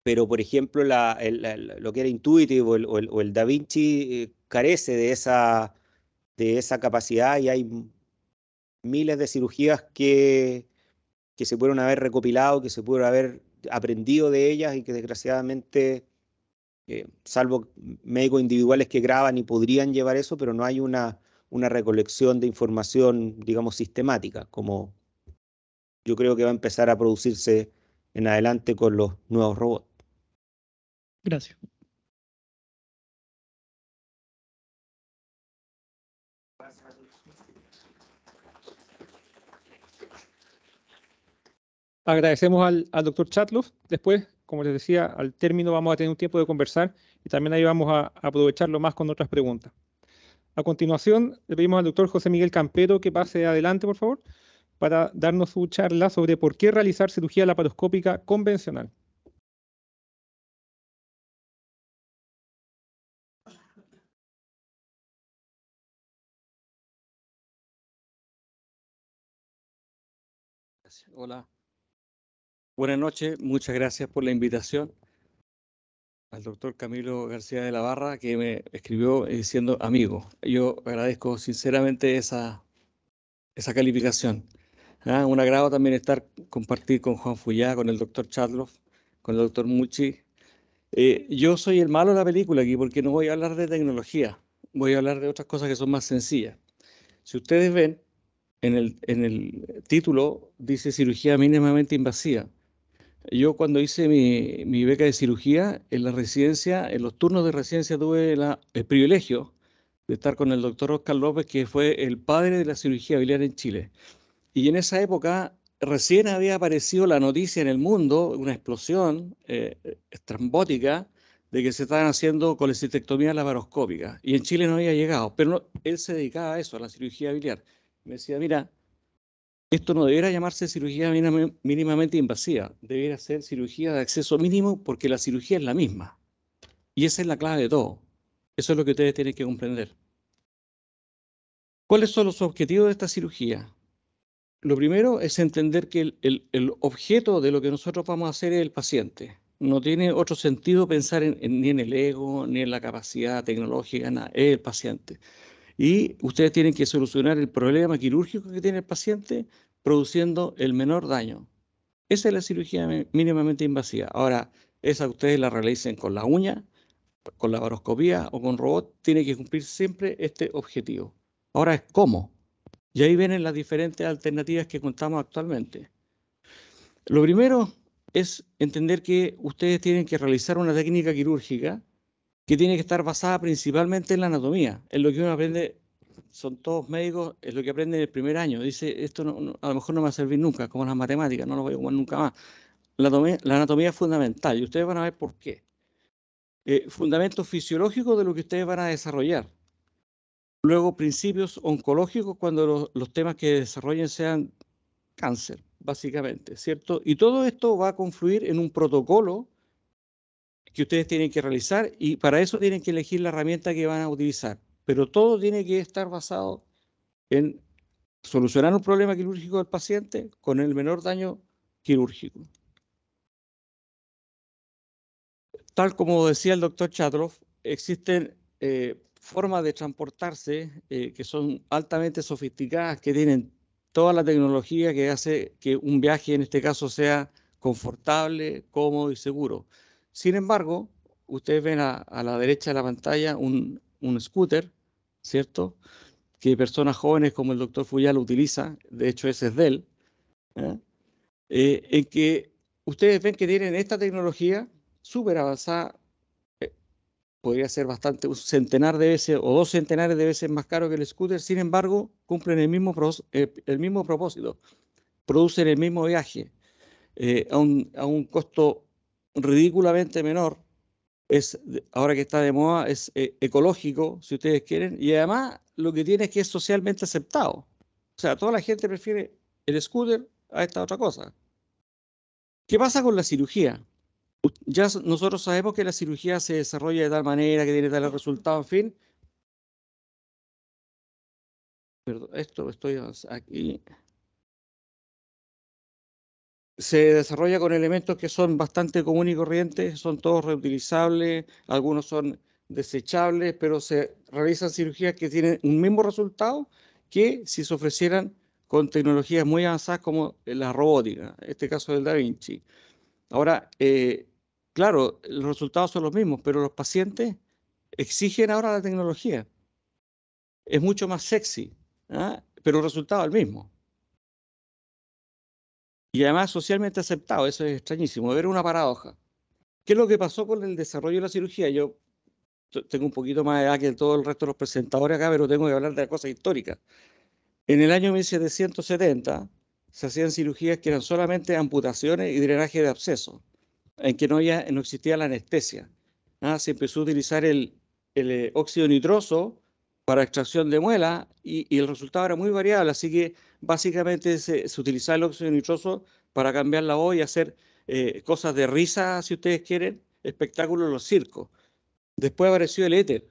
pero, por ejemplo, lo que era Intuitive o el, Da Vinci carece de esa, de esa capacidad y hay miles de cirugías que, que se pudieron haber recopilado, que se pudieron haber aprendido de ellas y que desgraciadamente, eh, salvo médicos individuales que graban y podrían llevar eso, pero no hay una, una recolección de información, digamos, sistemática, como yo creo que va a empezar a producirse en adelante con los nuevos robots. Gracias. Agradecemos al, doctor Chatloff. Después, como les decía, al término vamos a tener un tiempo de conversar y también ahí vamos a aprovecharlo más con otras preguntas. A continuación, le pedimos al doctor José Miguel Campero que pase adelante, por favor, para darnos su charla sobre por qué realizar cirugía laparoscópica convencional. Hola, Buenas noches, muchas gracias por la invitación al doctor Camilo García de la Barra que me escribió diciendo eh, amigo. Yo agradezco sinceramente esa, esa calificación. ¿ah? un agrado también estar compartir con Juan Fuyá, con el doctor Charloff, con el doctor Muchi. Eh, yo soy el malo de la película aquí porque no voy a hablar de tecnología, voy a hablar de otras cosas que son más sencillas. Si ustedes ven, en el, en el título dice cirugía mínimamente invasiva. Yo cuando hice mi, beca de cirugía, en la residencia, en los turnos de residencia tuve el privilegio de estar con el doctor Oscar López, que fue el padre de la cirugía biliar en Chile. Y en esa época recién había aparecido la noticia en el mundo, una explosión eh, eh, estrambótica, de que se estaban haciendo colecistectomías laparoscópicas. Y en Chile no había llegado, pero él se dedicaba a eso, a la cirugía biliar. Me decía, mira, esto no debería llamarse cirugía mínimamente invasiva, Debería ser cirugía de acceso mínimo porque la cirugía es la misma. Y esa es la clave de todo. Eso es lo que ustedes tienen que comprender. ¿Cuáles son los objetivos de esta cirugía? Lo primero es entender que el, objeto de lo que nosotros vamos a hacer es el paciente. No tiene otro sentido pensar ni en el ego, ni en la capacidad tecnológica, nada. Es el paciente y ustedes tienen que solucionar el problema quirúrgico que tiene el paciente produciendo el menor daño. Esa es la cirugía mínimamente invasiva. Ahora, esa ustedes la realicen con la uña, con la varoscopía o con robot, tiene que cumplir siempre este objetivo. Ahora es cómo. Y ahí vienen las diferentes alternativas que contamos actualmente. Lo primero es entender que ustedes tienen que realizar una técnica quirúrgica que tiene que estar basada principalmente en la anatomía, Es lo que uno aprende, son todos médicos, es lo que aprende en el primer año. Dice, esto a lo mejor no me va a servir nunca, como las matemáticas, no lo voy a jugar nunca más. La anatomía, es fundamental y ustedes van a ver por qué. Eh, fundamentos fisiológicos de lo que ustedes van a desarrollar. Luego, principios oncológicos cuando los temas que desarrollen sean cáncer, básicamente, ¿cierto? Y todo esto va a confluir en un protocolo que ustedes tienen que realizar y para eso tienen que elegir la herramienta que van a utilizar. Pero todo tiene que estar basado en solucionar un problema quirúrgico del paciente con el menor daño quirúrgico. Tal como decía el doctor Chatroff, existen eh, formas de transportarse eh, que son altamente sofisticadas, que tienen toda la tecnología que hace que un viaje en este caso sea confortable, cómodo y seguro. Sin embargo, ustedes ven a, la derecha de la pantalla un, scooter, ¿cierto? Que personas jóvenes como el doctor Fuyal utiliza, de hecho ese es de él, ¿eh? Eh, en que ustedes ven que tienen esta tecnología súper avanzada, eh, podría ser bastante, un centenar de veces o dos centenares de veces más caro que el scooter, sin embargo, cumplen el mismo, el mismo propósito, producen el mismo viaje a, un, a, un, costo ridículamente menor. Es, ahora que está de moda, es eh, ecológico, si ustedes quieren, y además lo que tiene es que es socialmente aceptado. O sea, toda la gente prefiere el scooter a esta otra cosa. ¿Qué pasa con la cirugía? Ya nosotros sabemos que la cirugía se desarrolla de tal manera, que tiene tal resultado, en fin. esto estoy aquí se desarrolla con elementos que son bastante comunes y corrientes, son todos reutilizables, algunos son desechables, pero se realizan cirugías que tienen un mismo resultado que si se ofrecieran con tecnologías muy avanzadas como la robótica, este caso del Da Vinci. Ahora, eh, claro, los resultados son los mismos, pero los pacientes exigen ahora la tecnología. Es mucho más sexy, ¿ah? pero el resultado es el mismo y además socialmente aceptado, eso es extrañísimo, ver una paradoja. ¿Qué es lo que pasó con el desarrollo de la cirugía? Yo tengo un poquito más de edad que todo el resto de los presentadores acá, pero tengo que hablar de cosas históricas. En el año 1770 se hacían cirugías que eran solamente amputaciones y drenaje de absceso, en que no, ya no existía la anestesia. ¿ah? Se empezó a utilizar el, eh, óxido nitroso para extracción de muela y el resultado era muy variable, así que básicamente se utilizaba el óxido nitroso para cambiar la voz y hacer eh, cosas de risa, si ustedes quieren, espectáculos, los circos. Después apareció el éter.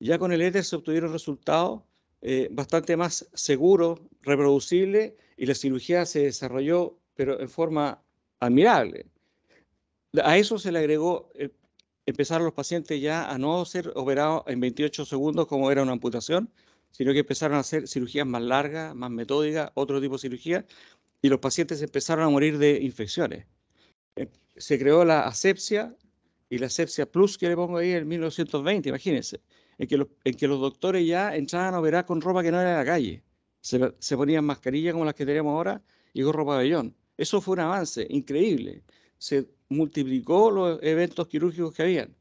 Ya con el éter se obtuvieron resultados eh, bastante más seguros, reproducibles, y la cirugía se desarrolló, pero en forma admirable. A eso se le agregó, eh, empezar a los pacientes ya a no ser operados en 28 segundos como era una amputación, sino que empezaron a hacer cirugías más largas, más metódicas, otro tipo de cirugía, y los pacientes empezaron a morir de infecciones. Eh, se creó la asepsia y la asepsia plus que le pongo ahí en 1920, imagínense, en que los, en que los doctores ya entraban a operar con ropa que no era de la calle. Se, ponían mascarillas como las que tenemos ahora y de pabellón. Eso fue un avance increíble. Se multiplicó los eventos quirúrgicos que habían.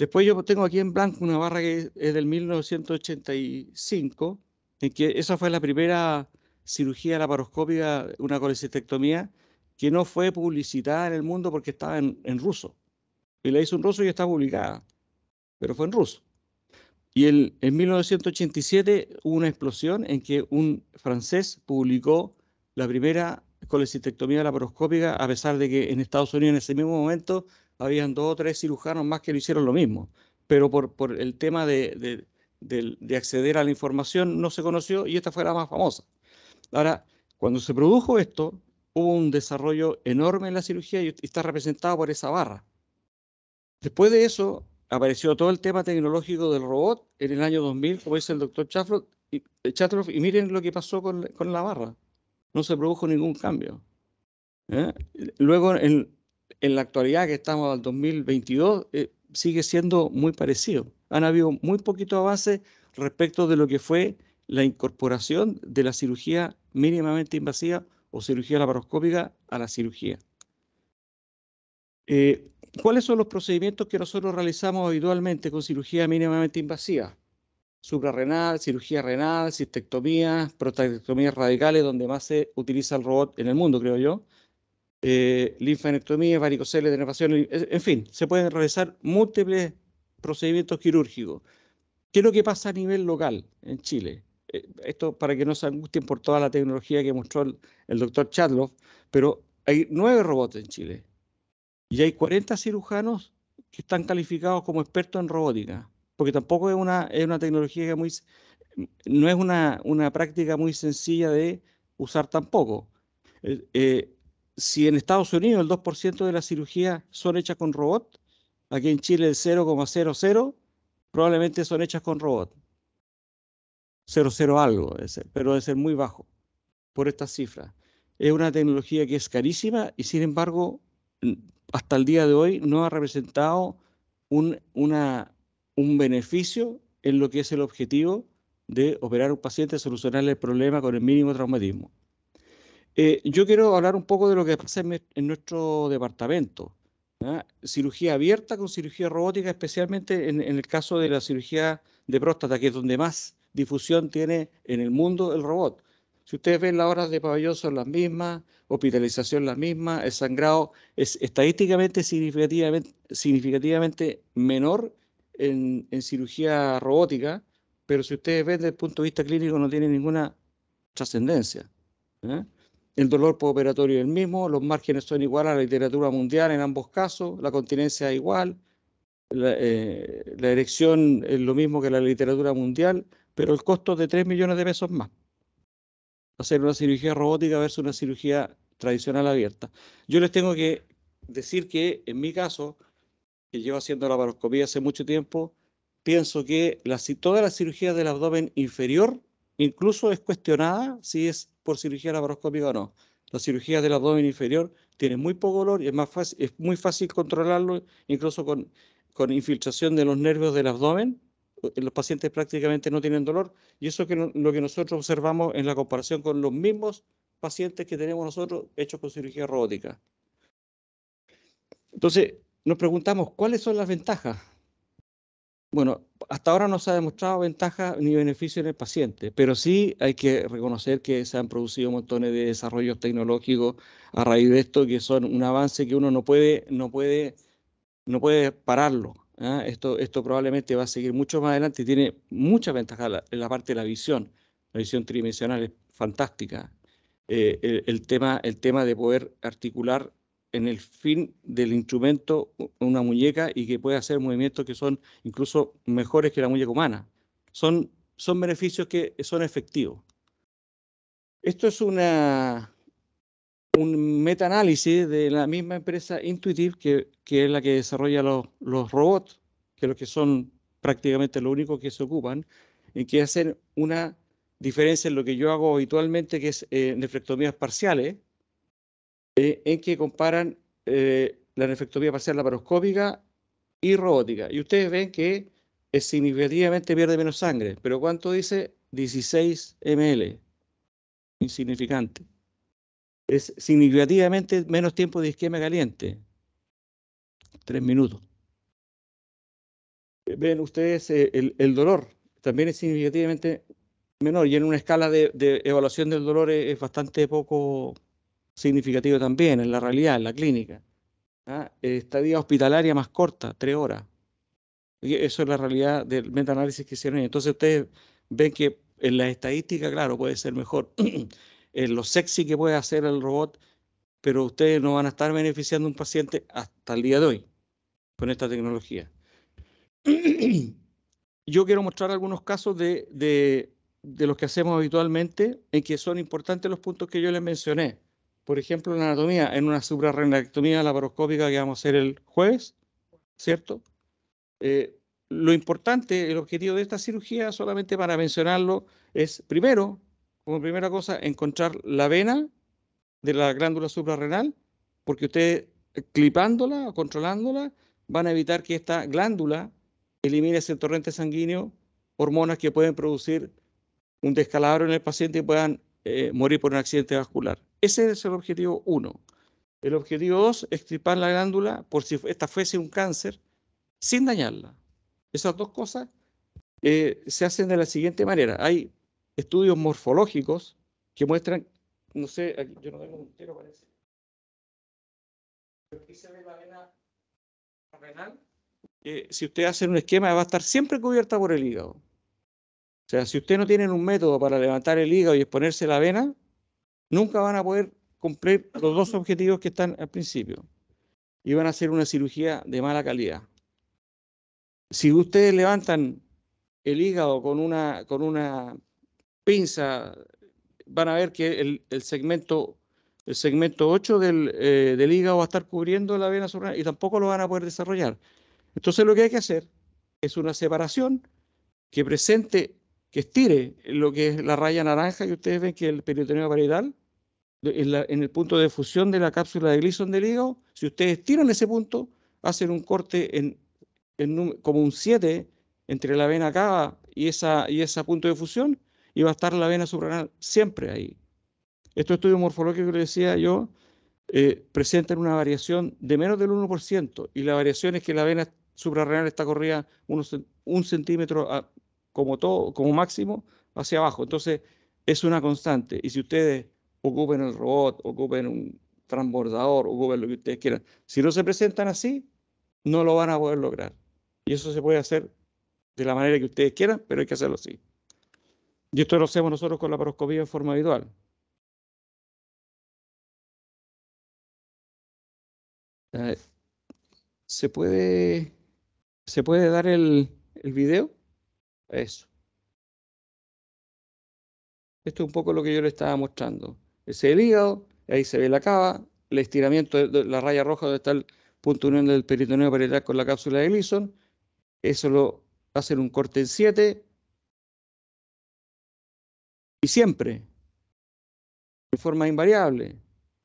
Después yo tengo aquí en blanco una barra que es del 1985, en que esa fue la primera cirugía laparoscópica, una colecistectomía, que no fue publicitada en el mundo porque estaba en, ruso. Y la hizo un ruso y está publicada, pero fue en ruso. Y en 1987 hubo una explosión en que un francés publicó la primera colecistectomía laparoscópica, a pesar de que en Estados Unidos en ese mismo momento habían dos o tres cirujanos más que lo hicieron lo mismo, pero por, por el tema de, de, acceder a la información no se conoció y esta fue la más famosa. Ahora, cuando se produjo esto, hubo un desarrollo enorme en la cirugía y está representado por esa barra. Después de eso, apareció todo el tema tecnológico del robot en el año 2000, como dice el doctor Chatroff, y, eh, y, miren lo que pasó con, con, la barra. No se produjo ningún cambio. ¿eh? Luego, en, en la actualidad, que estamos al 2022, eh, sigue siendo muy parecido. Han habido muy poquito avances respecto de lo que fue la incorporación de la cirugía mínimamente invasiva o cirugía laparoscópica a la cirugía. Eh, ¿Cuáles son los procedimientos que nosotros realizamos habitualmente con cirugía mínimamente invasiva? Suprarrenal, cirugía renal, cistectomía, prostatectomías radicales, donde más se utiliza el robot en el mundo, creo yo eh, linfanectomía, varicoceles, en fin, se pueden realizar múltiples procedimientos quirúrgicos. ¿Qué es lo que pasa a nivel local en Chile? Eh, esto para que no se angustien por toda la tecnología que mostró el, doctor Chadloff, pero hay nueve robots en Chile y hay 40 cirujanos que están calificados como expertos en robótica, porque tampoco es una, es una tecnología que muy, no es una, una práctica muy sencilla de usar tampoco. Eh, eh si en Estados Unidos el 2% de las cirugías son hechas con robot, aquí en Chile el 0,00 probablemente son hechas con robot. 00 algo, pero debe ser muy bajo por estas cifras. Es una tecnología que es carísima y sin embargo hasta el día de hoy no ha representado un, un beneficio en lo que es el objetivo de operar a un paciente, solucionarle el problema con el mínimo traumatismo. Eh, yo quiero hablar un poco de lo que pasa en, nuestro departamento. Cirugía abierta con cirugía robótica, especialmente en, el caso de la cirugía de próstata, que es donde más difusión tiene en el mundo el robot. Si ustedes ven las horas de pabellón son las mismas, hospitalización las mismas, el sangrado es estadísticamente significativamente, menor en, en cirugía robótica, pero si ustedes ven desde el punto de vista clínico no tiene ninguna trascendencia. ¿verdad? El dolor postoperatorio es el mismo, los márgenes son iguales a la literatura mundial en ambos casos, la continencia es igual, eh, la, erección es lo mismo que la literatura mundial, pero el costo es de 3 millones de pesos más. Hacer una cirugía robótica versus una cirugía tradicional abierta. Yo les tengo que decir que en mi caso, que llevo haciendo la paroscopía hace mucho tiempo, pienso que la, toda la cirugía del abdomen inferior incluso es cuestionada si es por cirugía laparoscópica o no. La cirugías del abdomen inferior tiene muy poco dolor y es, más es muy fácil controlarlo, incluso con, con infiltración de los nervios del abdomen. Eh, los pacientes prácticamente no tienen dolor y eso es lo que nosotros observamos en la comparación con los mismos pacientes que tenemos nosotros hechos con cirugía robótica. Entonces, nos preguntamos cuáles son las ventajas bueno, hasta ahora no se ha demostrado ventaja ni beneficio en el paciente, pero sí hay que reconocer que se han producido montones de desarrollos tecnológicos a raíz de esto, que son un avance que uno no puede, no puede, no puede pararlo. ¿ah? Esto, esto probablemente va a seguir mucho más adelante y tiene muchas ventajas en la parte de la visión. La visión tridimensional es fantástica. Eh, el, el, tema, el tema de poder articular en el fin del instrumento una muñeca y que puede hacer movimientos que son incluso mejores que la muñeca humana. Son, son beneficios que son efectivos. Esto es una, un metaanálisis de la misma empresa Intuitive, que, que es la que desarrolla los, los, robots, que los que son prácticamente lo único que se ocupan, y que hacen una diferencia en lo que yo hago habitualmente, que es eh, nefrectomías parciales, eh, en que comparan eh, la nefectomía parcial laparoscópica y robótica. Y ustedes ven que es eh, significativamente pierde menos sangre. ¿Pero cuánto dice? 16 ml. Insignificante. Es significativamente menos tiempo de esquema caliente. Tres minutos. Ven ustedes el, dolor. También es significativamente menor. Y en una escala de, evaluación del dolor es bastante poco significativo también en la realidad, en la clínica. ¿ah? Estadía hospitalaria más corta, tres horas. eso es la realidad del metaanálisis que hicieron. Entonces ustedes ven que en la estadística, claro, puede ser mejor. en lo sexy que puede hacer el robot, pero ustedes no van a estar beneficiando a un paciente hasta el día de hoy con esta tecnología. Yo quiero mostrar algunos casos de los que hacemos habitualmente en que son importantes los puntos que yo les mencioné por ejemplo, en anatomía, en una suprarrenectomía laparoscópica que vamos a hacer el jueves, ¿cierto? Eh, lo importante, el objetivo de esta cirugía, solamente para mencionarlo, es primero, como primera cosa, encontrar la vena de la glándula suprarrenal, porque ustedes clipándola o controlándola van a evitar que esta glándula elimine ese torrente sanguíneo, hormonas que pueden producir un descalabro en el paciente y puedan eh, morir por un accidente vascular. Ese es el objetivo uno. El objetivo dos, extirpar la glándula por si esta fuese un cáncer, sin dañarla. Esas dos cosas eh, se hacen de la siguiente manera. Hay estudios morfológicos que muestran, no sé, yo no tengo un Aquí se ve la vena renal. si usted hace un esquema, va a estar siempre cubierta por el hígado. O sea, si usted no tiene un método para levantar el hígado y exponerse la vena, nunca van a poder cumplir los dos objetivos que están al principio. Y van a hacer una cirugía de mala calidad. Si ustedes levantan el hígado con una, con una pinza, van a ver que el, segmento, el segmento 8 eh, del, hígado va a estar cubriendo la vena surrenal y tampoco lo van a poder desarrollar. Entonces lo que hay que hacer es una separación que presente, que estire lo que es la raya naranja y ustedes ven que el peritoneo parietal en, el punto de fusión de la cápsula de Gleason del hígado, si ustedes tiran ese punto, hacen un corte como un 7 entre la vena cava y ese punto de fusión, y va a estar la vena suprarrenal siempre ahí. Estos estudios morfológicos que les decía yo eh, presentan una variación de menos del 1%, y la variación es que la vena suprarrenal está corrida unos, un centímetro como, todo, como máximo hacia abajo. Entonces, es una constante. Y si ustedes ocupen el robot, ocupen un transbordador, ocupen lo que ustedes quieran. Si no se presentan así, no lo van a poder lograr. Y eso se puede hacer de la manera que ustedes quieran, pero hay que hacerlo así. Y esto lo hacemos nosotros con la paroscopía en forma habitual. Ah, ¿Se puede, ¿Se puede dar el, el video? Eso. Esto es un poco lo que yo le estaba mostrando es el hígado, ahí se ve la cava, el estiramiento de, la raya roja donde está el punto unión del peritoneo parietal con la cápsula de Gleason, eso lo hacen un corte en 7 y siempre, de forma invariable,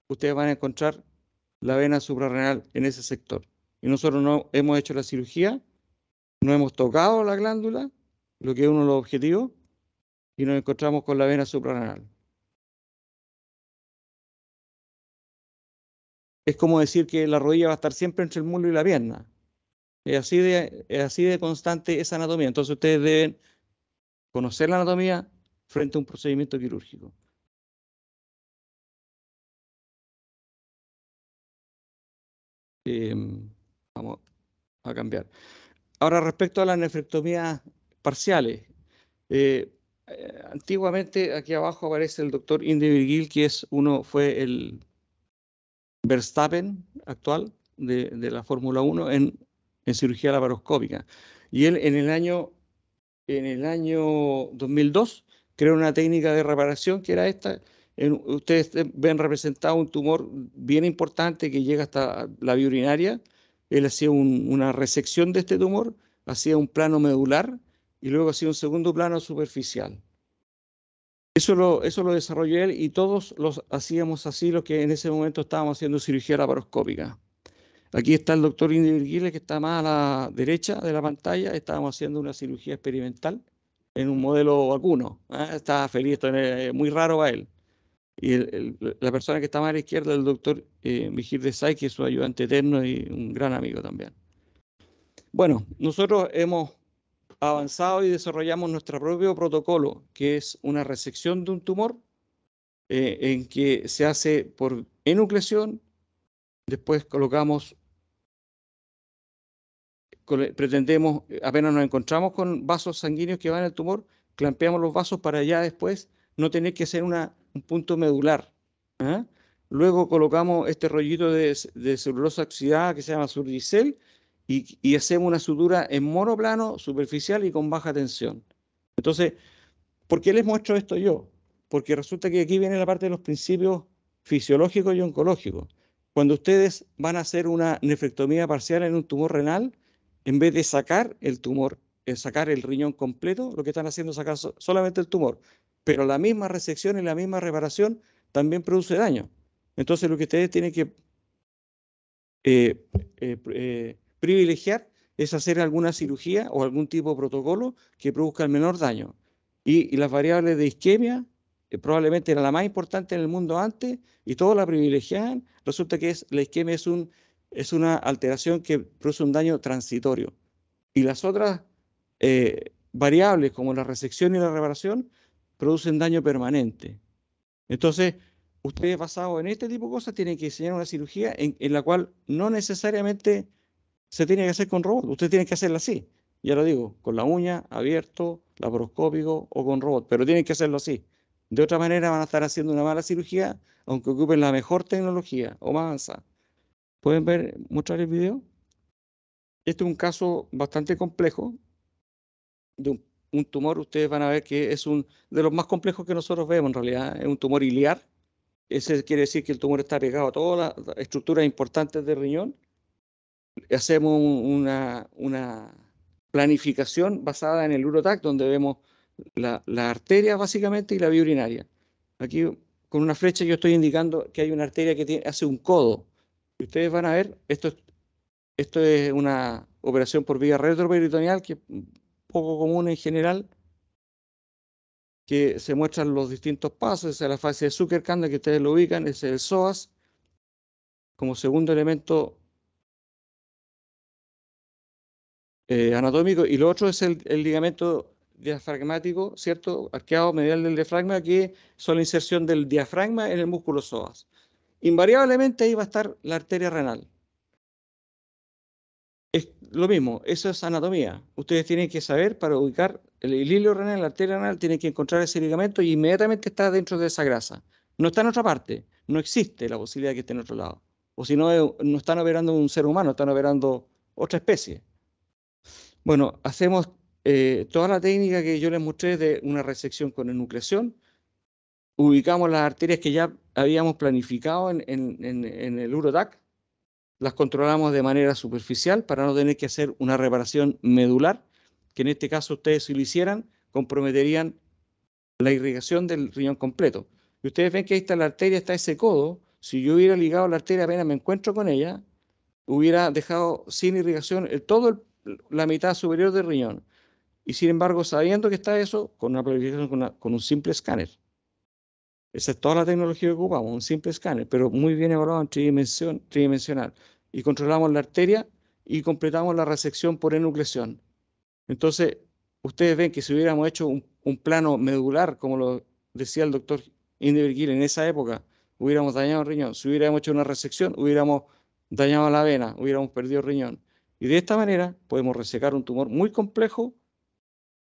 ustedes van a encontrar la vena suprarrenal en ese sector. Y nosotros no hemos hecho la cirugía, no hemos tocado la glándula, lo que es uno de los objetivos, y nos encontramos con la vena suprarrenal. es como decir que la rodilla va a estar siempre entre el muslo y la pierna. Es así de, así de constante esa anatomía. Entonces ustedes deben conocer la anatomía frente a un procedimiento quirúrgico. Em, vamos a cambiar. Ahora, respecto a las nefrectomías parciales, eh, eh, antiguamente aquí abajo aparece el doctor Indy Virgil, que es uno, fue el Verstappen actual de, la Fórmula 1 en, cirugía laparoscópica. Y él en el año, en el año 2002 creó una técnica de reparación que era esta. ustedes ven representado un tumor bien importante que llega hasta la vía urinaria. Él hacía una resección de este tumor, hacía un plano medular y luego hacía un segundo plano superficial. Eso lo, eso desarrolló él y todos los hacíamos así, lo que en ese momento estábamos haciendo cirugía laparoscópica. Aquí está el doctor Indy que está más a la derecha de la pantalla. Estábamos haciendo una cirugía experimental en un modelo vacuno. ¿eh? Está feliz, esto es eh, muy raro a él. Y la persona que está más a la izquierda es el doctor eh, de sai que es su ayudante eterno y un gran amigo también. Bueno, nosotros hemos avanzado y desarrollamos nuestro propio protocolo, que es una resección de un tumor eh, en que se hace por enucleación, después colocamos, pretendemos, apenas nos encontramos con vasos sanguíneos que van al tumor, clampeamos los vasos para ya después no tener que hacer una, un punto medular. ¿ah? Luego colocamos este rollito de, de celulosa oxidada que se llama surdicel y, hacemos una sutura en monoplano, superficial y con baja tensión. Entonces, ¿por qué les muestro esto yo? Porque resulta que aquí viene la parte de los principios fisiológicos y oncológicos. Cuando ustedes van a hacer una nefrectomía parcial en un tumor renal, en vez de sacar el tumor, eh, sacar el riñón completo, lo que están haciendo es sacar solamente el tumor. Pero la misma resección y la misma reparación también produce daño. Entonces lo que ustedes tienen que eh, eh, privilegiar es hacer alguna cirugía o algún tipo de protocolo que produzca el menor daño. Y, las variables de isquemia eh, probablemente era la más importante en el mundo antes y todos la privilegiaban. Resulta que es, la isquemia es, un, es una alteración que produce un daño transitorio. Y las otras eh, variables como la resección y la reparación producen daño permanente. Entonces, ustedes basados en este tipo de cosas tienen que diseñar una cirugía en la cual no necesariamente se tiene que hacer con robot. Usted tiene que hacerlo así. Ya lo digo, con la uña, abierto, laparoscópico o con robot, pero tienen que hacerlo así. De otra manera van a estar haciendo una mala cirugía, aunque ocupen la mejor tecnología o más avanzada. ¿Pueden ver, mostrar el video? Este es un caso bastante complejo de un, tumor. Ustedes van a ver que es un de los más complejos que nosotros vemos en realidad. Es un tumor iliar. Ese quiere decir que el tumor está pegado a todas las estructuras importantes del riñón hacemos una, una planificación basada en el urotac, donde vemos la, arteria básicamente y la vía urinaria. Aquí con una flecha yo estoy indicando que hay una arteria que hace un codo. ustedes van a ver, esto, esto es una operación por vía retroperitoneal que es poco común en general, que se muestran los distintos pasos, esa es la fase de Zuckerkand, que ustedes lo ubican, es el psoas. Como segundo elemento Eh, anatómico, y lo otro es el, ligamento diafragmático, ¿cierto? Arqueado medial del diafragma, que son la inserción del diafragma en el músculo psoas. Invariablemente ahí va a estar la arteria renal. Es lo mismo, eso es anatomía. Ustedes tienen que saber para ubicar el hilio renal, la arteria renal, tienen que encontrar ese ligamento y inmediatamente está dentro de esa grasa. No está en otra parte, no existe la posibilidad de que esté en otro lado. O si no, eh, no están operando un ser humano, están operando otra especie. Bueno, hacemos eh, toda la técnica que yo les mostré de una resección con enucleación, ubicamos las arterias que ya habíamos planificado en, el UROTAC, las controlamos de manera superficial para no tener que hacer una reparación medular, que en este caso ustedes si lo hicieran comprometerían la irrigación del riñón completo. Y ustedes ven que ahí está la arteria, está ese codo. Si yo hubiera ligado la arteria apenas me encuentro con ella, hubiera dejado sin irrigación todo el la mitad superior del riñón. Y sin embargo, sabiendo que está eso, con una planificación, con, un simple escáner. Esa es toda la tecnología que ocupamos, un simple escáner, pero muy bien evaluado en tridimensional. Y controlamos la arteria y completamos la resección por enucleación. Entonces, ustedes ven que si hubiéramos hecho un, plano medular, como lo decía el doctor Indebergil en esa época, hubiéramos dañado el riñón. Si hubiéramos hecho una resección, hubiéramos dañado la vena, hubiéramos perdido riñón. Y de esta manera podemos resecar un tumor muy complejo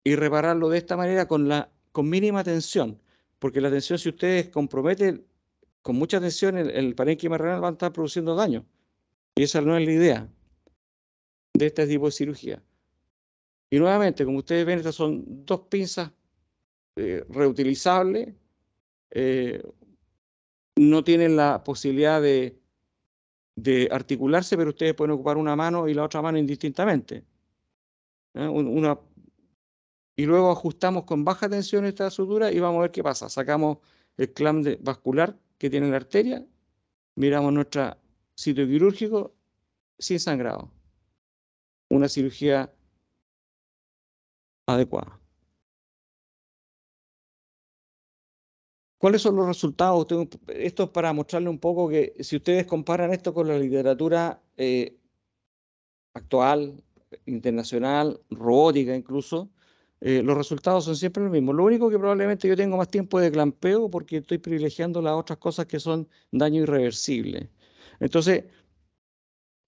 y repararlo de esta manera con, la, con mínima tensión, porque la tensión, si ustedes comprometen con mucha tensión, el, el parénquima renal va a estar produciendo daño. Y esa no es la idea de este tipo de cirugía. Y nuevamente, como ustedes ven, estas son dos pinzas eh, reutilizables. Eh, no tienen la posibilidad de, de articularse, pero ustedes pueden ocupar una mano y la otra mano indistintamente. ¿eh? Una... y luego ajustamos con baja tensión esta sutura y vamos a ver qué pasa. Sacamos el clam vascular que tiene la arteria, miramos nuestro sitio quirúrgico sin sangrado. Una cirugía adecuada. ¿Cuáles son los resultados? Esto es para mostrarle un poco que si ustedes comparan esto con la literatura eh, actual, internacional, robótica incluso, eh, los resultados son siempre los mismos. Lo único que probablemente yo tengo más tiempo de clampeo porque estoy privilegiando las otras cosas que son daño irreversible. Entonces,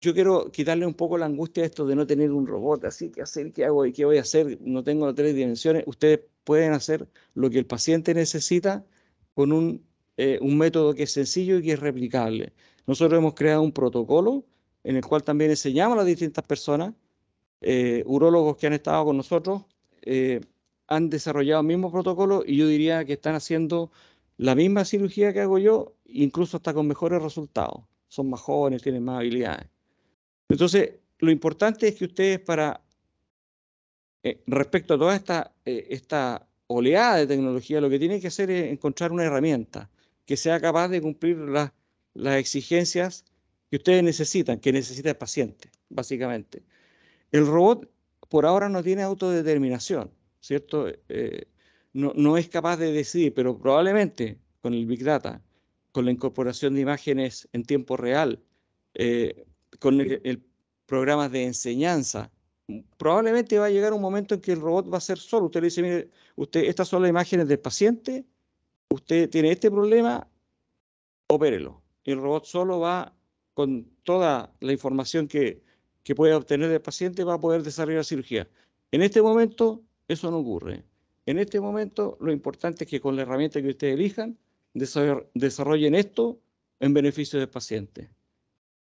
yo quiero quitarle un poco la angustia a esto de no tener un robot, así que hacer, ¿qué hago y qué voy a hacer? No tengo las tres dimensiones. Ustedes pueden hacer lo que el paciente necesita con un, eh, un método que es sencillo y que es replicable. Nosotros hemos creado un protocolo en el cual también enseñamos a las distintas personas, eh, urólogos que han estado con nosotros, eh, han desarrollado el mismo protocolo y yo diría que están haciendo la misma cirugía que hago yo, incluso hasta con mejores resultados. Son más jóvenes, tienen más habilidades. Entonces, lo importante es que ustedes para, eh, respecto a toda esta, esta oleada de tecnología, lo que tiene que hacer es encontrar una herramienta que sea capaz de cumplir las, exigencias que ustedes necesitan, que necesita el paciente, básicamente. El robot por ahora no tiene autodeterminación, ¿cierto? Eh, no, es capaz de decidir, pero probablemente con el Big Data, con la incorporación de imágenes en tiempo real, eh, con el, programa programas de enseñanza, probablemente va a llegar un momento en que el robot va a ser solo. Usted le dice, mire, usted, estas son las imágenes del paciente, usted tiene este problema, opérelo. Y el robot solo va, con toda la información que, que puede obtener del paciente, va a poder desarrollar la cirugía. En este momento, eso no ocurre. En este momento, lo importante es que con la herramienta que ustedes elijan, desarrollen esto en beneficio del paciente.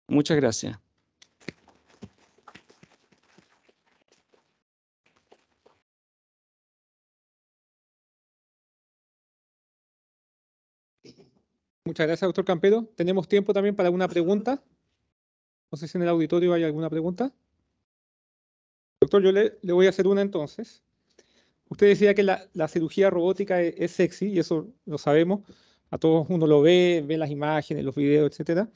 Muchas gracias. Muchas gracias, doctor Campero. Tenemos tiempo también para alguna pregunta. No sé si en el auditorio hay alguna pregunta. Doctor, yo le, voy a hacer una entonces. Usted decía que la, cirugía robótica e, es, sexy, y eso lo sabemos. A todos uno lo ve, ve las imágenes, los videos, etcétera.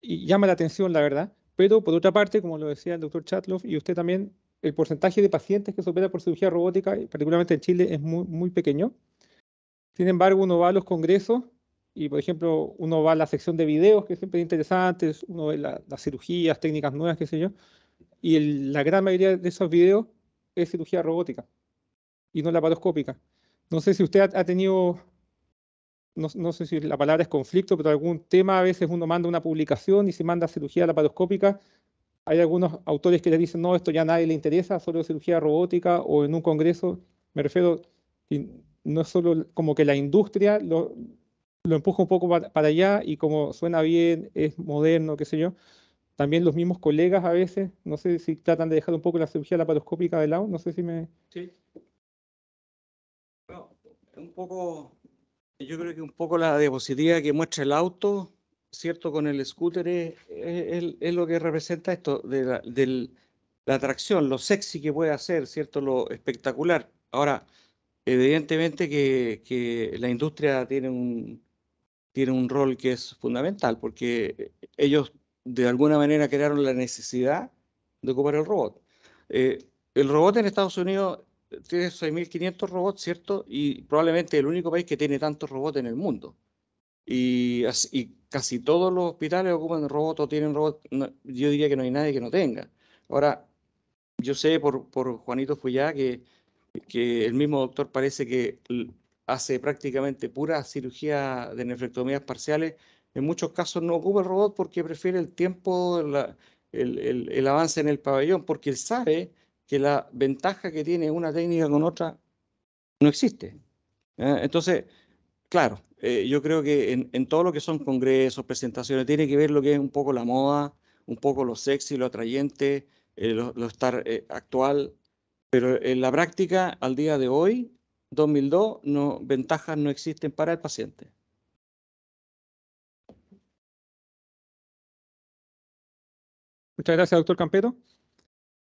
Y llama la atención, la verdad. Pero por otra parte, como lo decía el doctor Chatloff y usted también, el porcentaje de pacientes que se opera por cirugía robótica, particularmente en Chile, es muy, muy pequeño. Sin embargo, uno va a los congresos y, por ejemplo, uno va a la sección de videos, que siempre es interesante, uno ve las cirugías, técnicas nuevas, qué sé yo, y la gran mayoría de esos videos es cirugía robótica y no laparoscópica. No sé si usted ha, tenido, no, no, sé si la palabra es conflicto, pero algún tema a veces uno manda una publicación y se manda cirugía laparoscópica. Hay algunos autores que le dicen, no, esto ya a nadie le interesa, solo cirugía robótica o en un congreso. Me refiero, no es solo como que la industria lo, lo empujo un poco para allá y como suena bien, es moderno, qué sé yo. También los mismos colegas a veces, no sé si tratan de dejar un poco la cirugía laparoscópica de lado, no sé si me... Sí. un poco, yo creo que un poco la diapositiva que muestra el auto, ¿cierto? Con el scooter es, es, lo que representa esto, de la, del, la atracción, lo sexy que puede hacer, ¿cierto? Lo espectacular. Ahora, evidentemente que, que la industria tiene un, tiene un rol que es fundamental, porque eh, ellos de alguna manera crearon la necesidad de ocupar el robot. Eh, el robot en Estados Unidos eh, tiene 6.500 robots, ¿cierto? Y probablemente el único país que tiene tantos robots en el mundo. Y, casi todos los hospitales ocupan robots o tienen robots. yo diría que no hay nadie que no tenga. Ahora, yo sé por, Juanito Fuyá que, que el mismo doctor parece que hace prácticamente pura cirugía de nefrectomías parciales, en muchos casos no ocupa el robot porque prefiere el tiempo, el, avance en el pabellón, porque él sabe que la ventaja que tiene una técnica con otra no existe. ¿eh? Entonces, claro, eh, yo creo que en, todo lo que son congresos, presentaciones, tiene que ver lo que es un poco la moda, un poco lo sexy, lo atrayente, eh, lo, lo, estar actual, pero en la práctica, al día de hoy, 2002, no, ventajas no existen para el paciente. Muchas gracias, doctor Campero.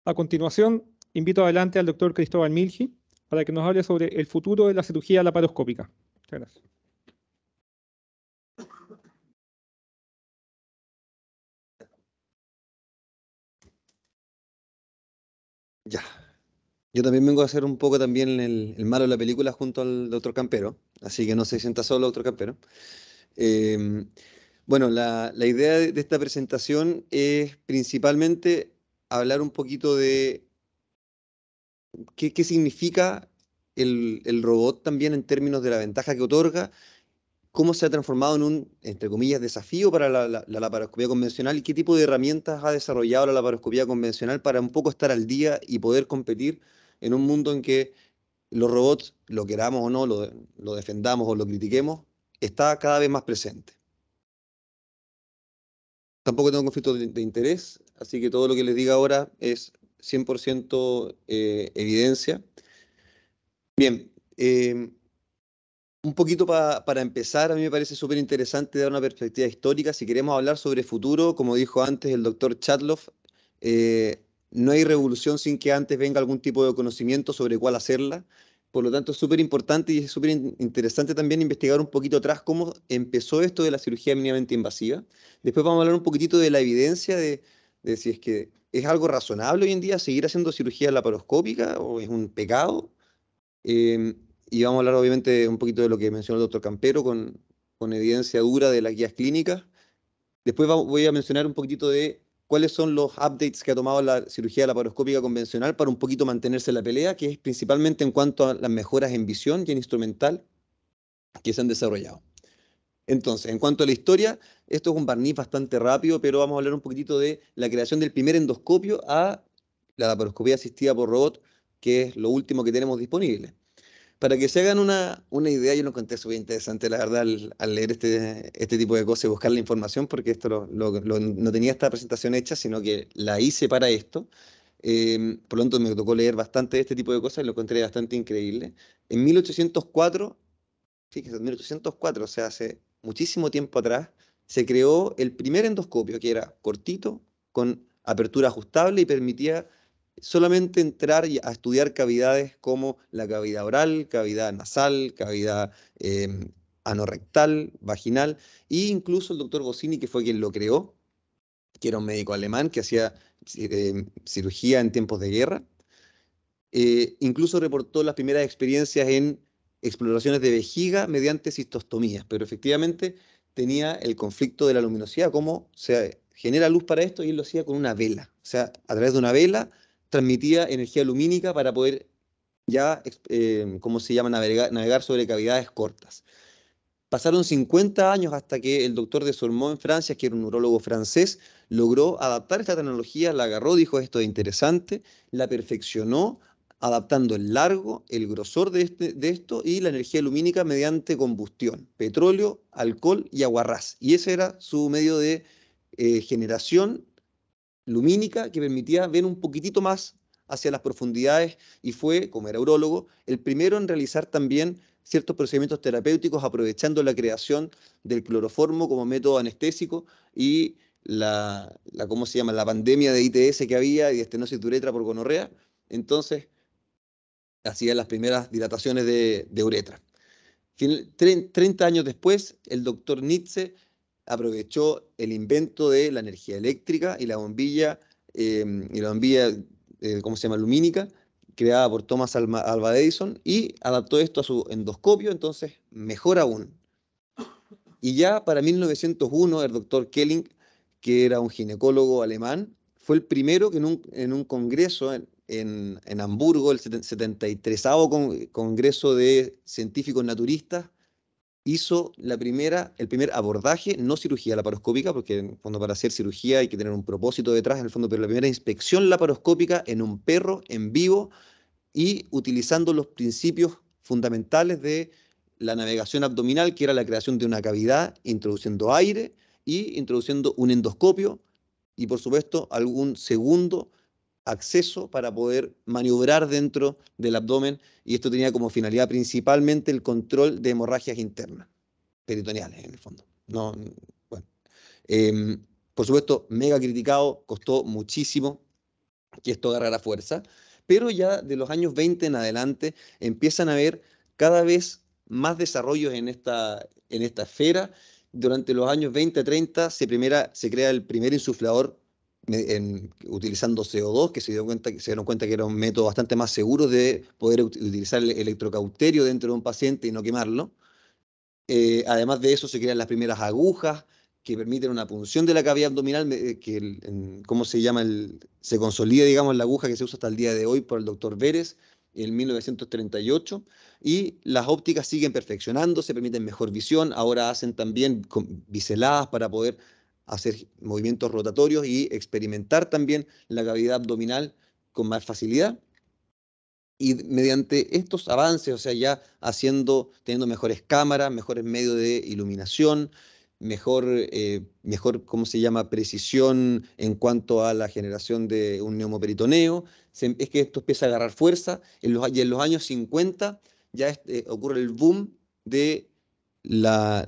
A continuación, invito adelante al doctor Cristóbal Milgi para que nos hable sobre el futuro de la cirugía laparoscópica. Muchas gracias. Ya. Yo también vengo a hacer un poco también el, malo de la película junto al doctor Campero, así que no se sienta solo, doctor Campero. Em, bueno, la, idea de, esta presentación es principalmente hablar un poquito de qué, significa el, robot también en términos de la ventaja que otorga, cómo se ha transformado en un, entre comillas, desafío para la, la, la, laparoscopía convencional y qué tipo de herramientas ha desarrollado la laparoscopía convencional para un poco estar al día y poder competir en un mundo en que los robots, lo queramos o no, lo, defendamos o lo critiquemos, está cada vez más presente. Tampoco tengo conflicto de, interés, así que todo lo que les diga ahora es 100% eh, evidencia. Bien, em, un poquito para empezar, a mí me parece súper interesante dar una perspectiva histórica. Si queremos hablar sobre futuro, como dijo antes el doctor Chatloff, eh, no hay revolución sin que antes venga algún tipo de conocimiento sobre cuál hacerla. Por lo tanto, es súper importante y es súper interesante también investigar un poquito atrás cómo empezó esto de la cirugía mínimamente invasiva. Después vamos a hablar un poquitito de la evidencia de, si es que es algo razonable hoy en día seguir haciendo cirugía laparoscópica o es un pecado. Em, y vamos a hablar obviamente un poquito de lo que mencionó el doctor Campero con, con evidencia dura de las guías clínicas. Después voy a mencionar un poquitito de cuáles son los updates que ha tomado la cirugía laparoscópica convencional para un poquito mantenerse en la pelea, que es principalmente en cuanto a las mejoras en visión y en instrumental que se han desarrollado. Entonces, en cuanto a la historia, esto es un barniz bastante rápido, pero vamos a hablar un poquitito de la creación del primer endoscopio a la laparoscopía asistida por robot, que es lo último que tenemos disponible para que se hagan una, una idea, yo lo encontré súper interesante, la verdad, al, leer este, este tipo de cosas y buscar la información, porque esto lo, no tenía esta presentación hecha, sino que la hice para esto. Em, por lo tanto, me tocó leer bastante este tipo de cosas y lo encontré bastante increíble. En 1804, fíjense, en 1804, o sea, hace muchísimo tiempo atrás, se creó el primer endoscopio, que era cortito, con apertura ajustable y permitía solamente entrar a estudiar cavidades como la cavidad oral, cavidad nasal, cavidad eh, anorrectal, vaginal, e incluso el doctor Bossini, que fue quien lo creó, que era un médico alemán que hacía em, cirugía en tiempos de guerra, eh, incluso reportó las primeras experiencias en exploraciones de vejiga mediante cistostomías, pero efectivamente tenía el conflicto de la luminosidad, cómo se genera luz para esto y él lo hacía con una vela, o sea, a través de una vela transmitía energía lumínica para poder ya, em, ¿cómo se llama?, navegar, sobre cavidades cortas. Pasaron 50 años hasta que el doctor de Sormont en Francia, que era un neurólogo francés, logró adaptar esta tecnología, la agarró, dijo esto es interesante, la perfeccionó, adaptando el largo, el grosor de, este, esto y la energía lumínica mediante combustión, petróleo, alcohol y aguarrás. Y ese era su medio de eh, generación lumínica que permitía ver un poquitito más hacia las profundidades y fue, como era urólogo, el primero en realizar también ciertos procedimientos terapéuticos aprovechando la creación del cloroformo como método anestésico y la, ¿cómo se llama?, la pandemia de ITS que había y de estenosis de uretra por gonorrea. Entonces, hacía las primeras dilataciones de, uretra. 30 años después, el doctor Nietzsche aprovechó el invento de la energía eléctrica y la bombilla, em, y la eh, ¿cómo se llama?, lumínica, creada por Thomas alba Alva Edison, y adaptó esto a su endoscopio, entonces mejor aún. Y ya para 1901, el doctor Kelling, que era un ginecólogo alemán, fue el primero que en un, congreso en, Hamburgo, el 73 con, Congreso de Científicos Naturistas, hizo el primer abordaje, no cirugía laparoscópica, porque en el fondo para hacer cirugía hay que tener un propósito detrás, en el fondo, pero la primera inspección laparoscópica en un perro en vivo y utilizando los principios fundamentales de la navegación abdominal, que era la creación de una cavidad, introduciendo aire y introduciendo un endoscopio y por supuesto algún segundo acceso para poder maniobrar dentro del abdomen y esto tenía como finalidad principalmente el control de hemorragias internas, peritoneales en el fondo. No, bueno. Em, por supuesto, mega criticado, costó muchísimo que esto agarrara fuerza, pero ya de los años 20 en adelante empiezan a haber cada vez más desarrollos en esta, en esta esfera. Durante los años 20-30 se, primera, se crea el primer insuflador eh, utilizando CO2, que se, dio cuenta, se dieron cuenta que era un método bastante más seguro de poder utilizar el electrocauterio dentro de un paciente y no quemarlo. Eh, además de eso, se crean las primeras agujas que permiten una punción de la cavidad abdominal, eh, que, ¿cómo se llama? El, se consolida, digamos, la aguja que se usa hasta el día de hoy por el doctor Vélez en 1938, y las ópticas siguen perfeccionando, se permiten mejor visión, ahora hacen también biseladas para poder hacer movimientos rotatorios y experimentar también la cavidad abdominal con más facilidad. Y mediante estos avances, o sea, ya haciendo, teniendo mejores cámaras, mejores medios de iluminación, mejor, eh, mejor, ¿cómo se llama?, precisión en cuanto a la generación de un neumoperitoneo, es que esto empieza a agarrar fuerza. y en los años 50 ya este, ocurre el boom de la,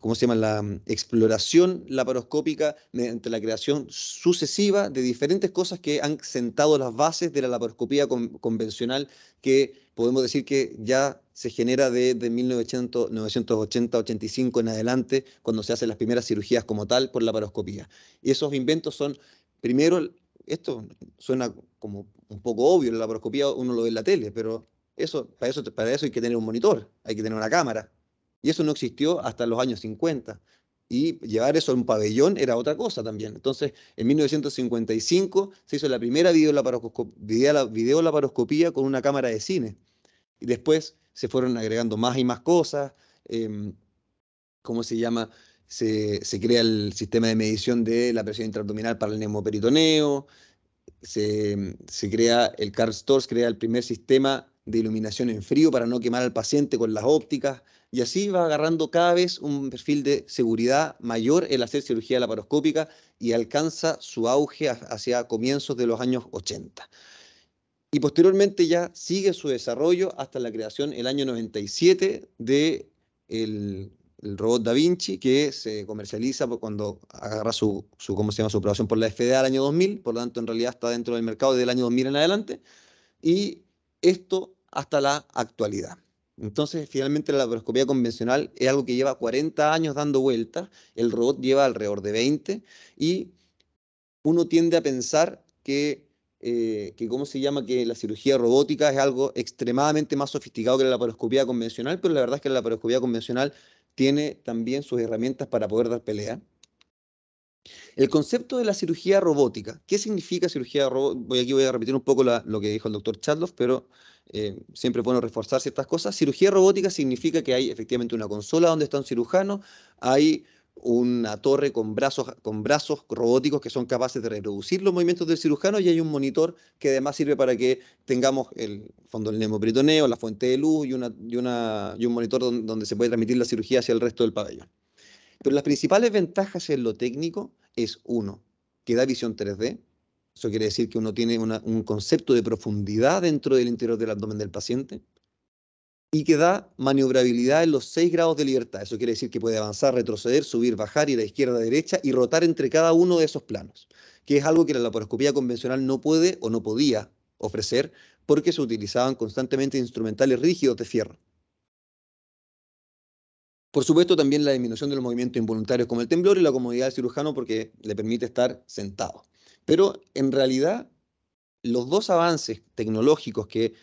¿cómo se llama? la mm, exploración laparoscópica mediante la creación sucesiva de diferentes cosas que han sentado las bases de la laparoscopía convencional que podemos decir que ya se genera desde 1980-85 en adelante cuando se hacen las primeras cirugías como tal por laparoscopía. Y esos inventos son, primero, esto suena como un poco obvio, la laparoscopía uno lo ve en la tele, pero... Eso, para, eso, para eso hay que tener un monitor, hay que tener una cámara, y eso no existió hasta los años 50. Y llevar eso a un pabellón era otra cosa también. Entonces, en 1955 se hizo la primera videolaparoscopía con una cámara de cine. Y después se fueron agregando más y más cosas. Eh, ¿Cómo se llama? Se, crea el sistema de medición de la presión intraabdominal para el neumoperitoneo. Se, em, crea el Karl crea el primer sistema de iluminación en frío para no quemar al paciente con las ópticas y así va agarrando cada vez un perfil de seguridad mayor el hacer cirugía laparoscópica y alcanza su auge hacia comienzos de los años 80. Y posteriormente ya sigue su desarrollo hasta la creación el año 97 de el, robot Da Vinci, que se comercializa cuando agarra su, ¿cómo llama? su aprobación por la FDA al año 2000, por lo tanto en realidad está dentro del mercado desde el año 2000 en adelante, y esto hasta la actualidad. Entonces, finalmente la laparoscopía convencional es algo que lleva 40 años dando vueltas, el robot lleva alrededor de 20 y uno tiende a pensar eh, que, ¿cómo se llama? Que la cirugía robótica es algo extremadamente más sofisticado que la laparoscopía convencional, pero la verdad es que la laparoscopía convencional tiene también sus herramientas para poder dar pelea. El concepto de la cirugía robótica, ¿qué significa cirugía robótica? Voy aquí voy a repetir un poco lo que dijo el doctor Chadloff, pero eh, siempre es bueno reforzar ciertas cosas. Cirugía robótica significa que hay efectivamente una consola donde está un cirujano, hay una torre con brazos, con brazos robóticos que son capaces de reproducir los movimientos del cirujano y hay un monitor que además sirve para que tengamos el fondo del britoneo la fuente de luz y, una, un monitor donde, donde se puede transmitir la cirugía hacia el resto del pabellón. Pero las principales ventajas en lo técnico es uno, que da visión 3D, eso quiere decir que uno tiene un concepto de profundidad dentro del interior del abdomen del paciente y que da maniobrabilidad en los seis grados de libertad. Eso quiere decir que puede avanzar, retroceder, subir, bajar, ir a izquierda, a derecha y rotar entre cada uno de esos planos, que es algo que la laparoscopía convencional no puede o no podía ofrecer porque se utilizaban constantemente instrumentales rígidos de fierro. Por supuesto, también la disminución de los movimientos involuntarios como el temblor y la comodidad del cirujano porque le permite estar sentado. Pero en realidad, los dos avances tecnológicos que,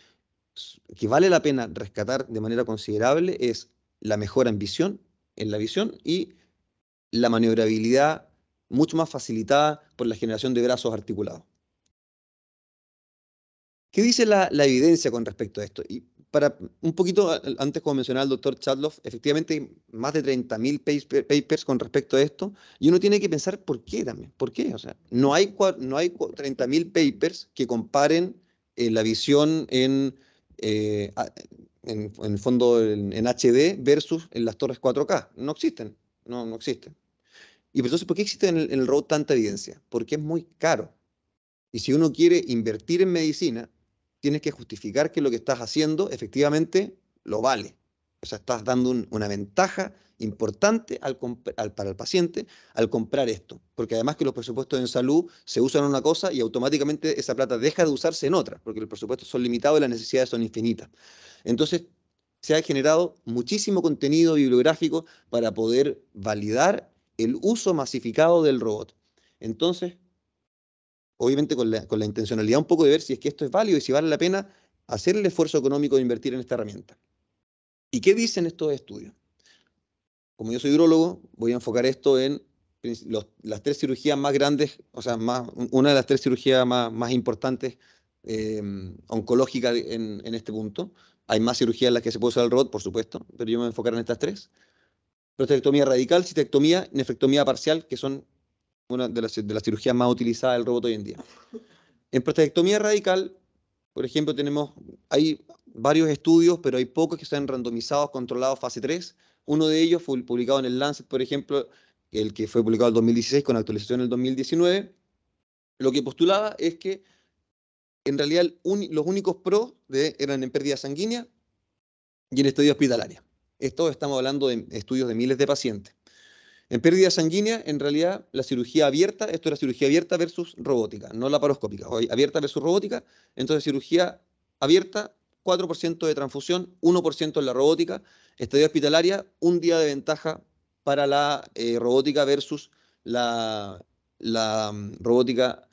que vale la pena rescatar de manera considerable es la mejora en visión, en la visión y la maniobrabilidad mucho más facilitada por la generación de brazos articulados. ¿Qué dice la, la evidencia con respecto a esto? para un poquito antes, como mencionaba el doctor Chadloff, efectivamente hay más de 30.000 papers con respecto a esto, y uno tiene que pensar por qué también, por qué. O sea, no hay, no hay 30.000 papers que comparen eh, la visión en, eh, en, fondo en, HD versus en las torres 4K. No existen, no, no existen. Y pues entonces, ¿por qué existe en el, en el road tanta evidencia? Porque es muy caro. Y si uno quiere invertir en medicina, tienes que justificar que lo que estás haciendo efectivamente lo vale. O sea, estás dando una ventaja importante para el paciente al comprar esto. Porque además que los presupuestos en salud se usan en una cosa y automáticamente esa plata deja de usarse en otra, porque los presupuestos son limitados y las necesidades son infinitas. Entonces, se ha generado muchísimo contenido bibliográfico para poder validar el uso masificado del robot. Entonces, obviamente con la, intencionalidad un poco de ver si es que esto es válido y si vale la pena hacer el esfuerzo económico de invertir en esta herramienta. ¿Y qué dicen estos estudios? Como yo soy urologo, voy a enfocar esto en las tres cirugías más grandes, o sea, más, una de las tres cirugías más, importantes em, oncológicas en, este punto. Hay más cirugías en las que se puede usar el robot, por supuesto, pero yo me voy a enfocar en estas tres. Prostatectomía radical, citectomía, nefrectomía parcial, que son una de las, de las cirugías más utilizadas del robot hoy en día. En prostatectomía radical, por ejemplo, tenemos, hay varios estudios, pero hay pocos que sean randomizados, controlados, fase 3. Uno de ellos fue publicado en el Lancet, por ejemplo, el que fue publicado en el 2016 con actualización en el 2019. Lo que postulaba es que en realidad los únicos pros eran en pérdida sanguínea y en estudios hospitalaria. Esto estamos hablando de estudios de miles de pacientes. En pérdida sanguínea, en realidad, la cirugía abierta, esto la cirugía abierta versus robótica, no la paroscópica, abierta versus robótica, entonces cirugía abierta, 4% de transfusión, 1% en la robótica, estadía hospitalaria, un día de ventaja para la eh, robótica versus la, mm, robótica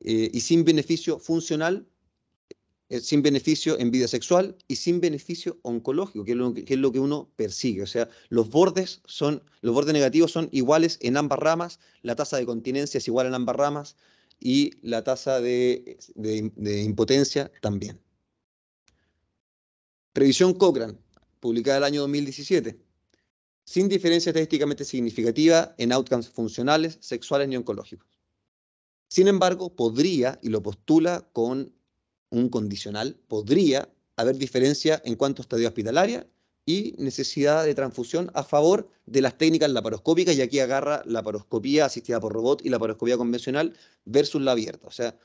eh, y sin beneficio funcional eh, sin beneficio en vida sexual y sin beneficio oncológico, que es, lo que, uno persigue. O sea, los bordes, son, los bordes negativos son iguales en ambas ramas, la tasa de continencia es igual en ambas ramas y la tasa de, impotencia también. Previsión Cochrane, publicada el año 2017. Sin diferencia estadísticamente significativa en outcomes funcionales, sexuales ni oncológicos. Sin embargo, podría, y lo postula con un condicional, podría haber diferencia en cuanto a estadio hospitalaria y necesidad de transfusión a favor de las técnicas laparoscópicas, y aquí agarra la laparoscopía asistida por robot y la laparoscopía convencional versus la abierta. O sea,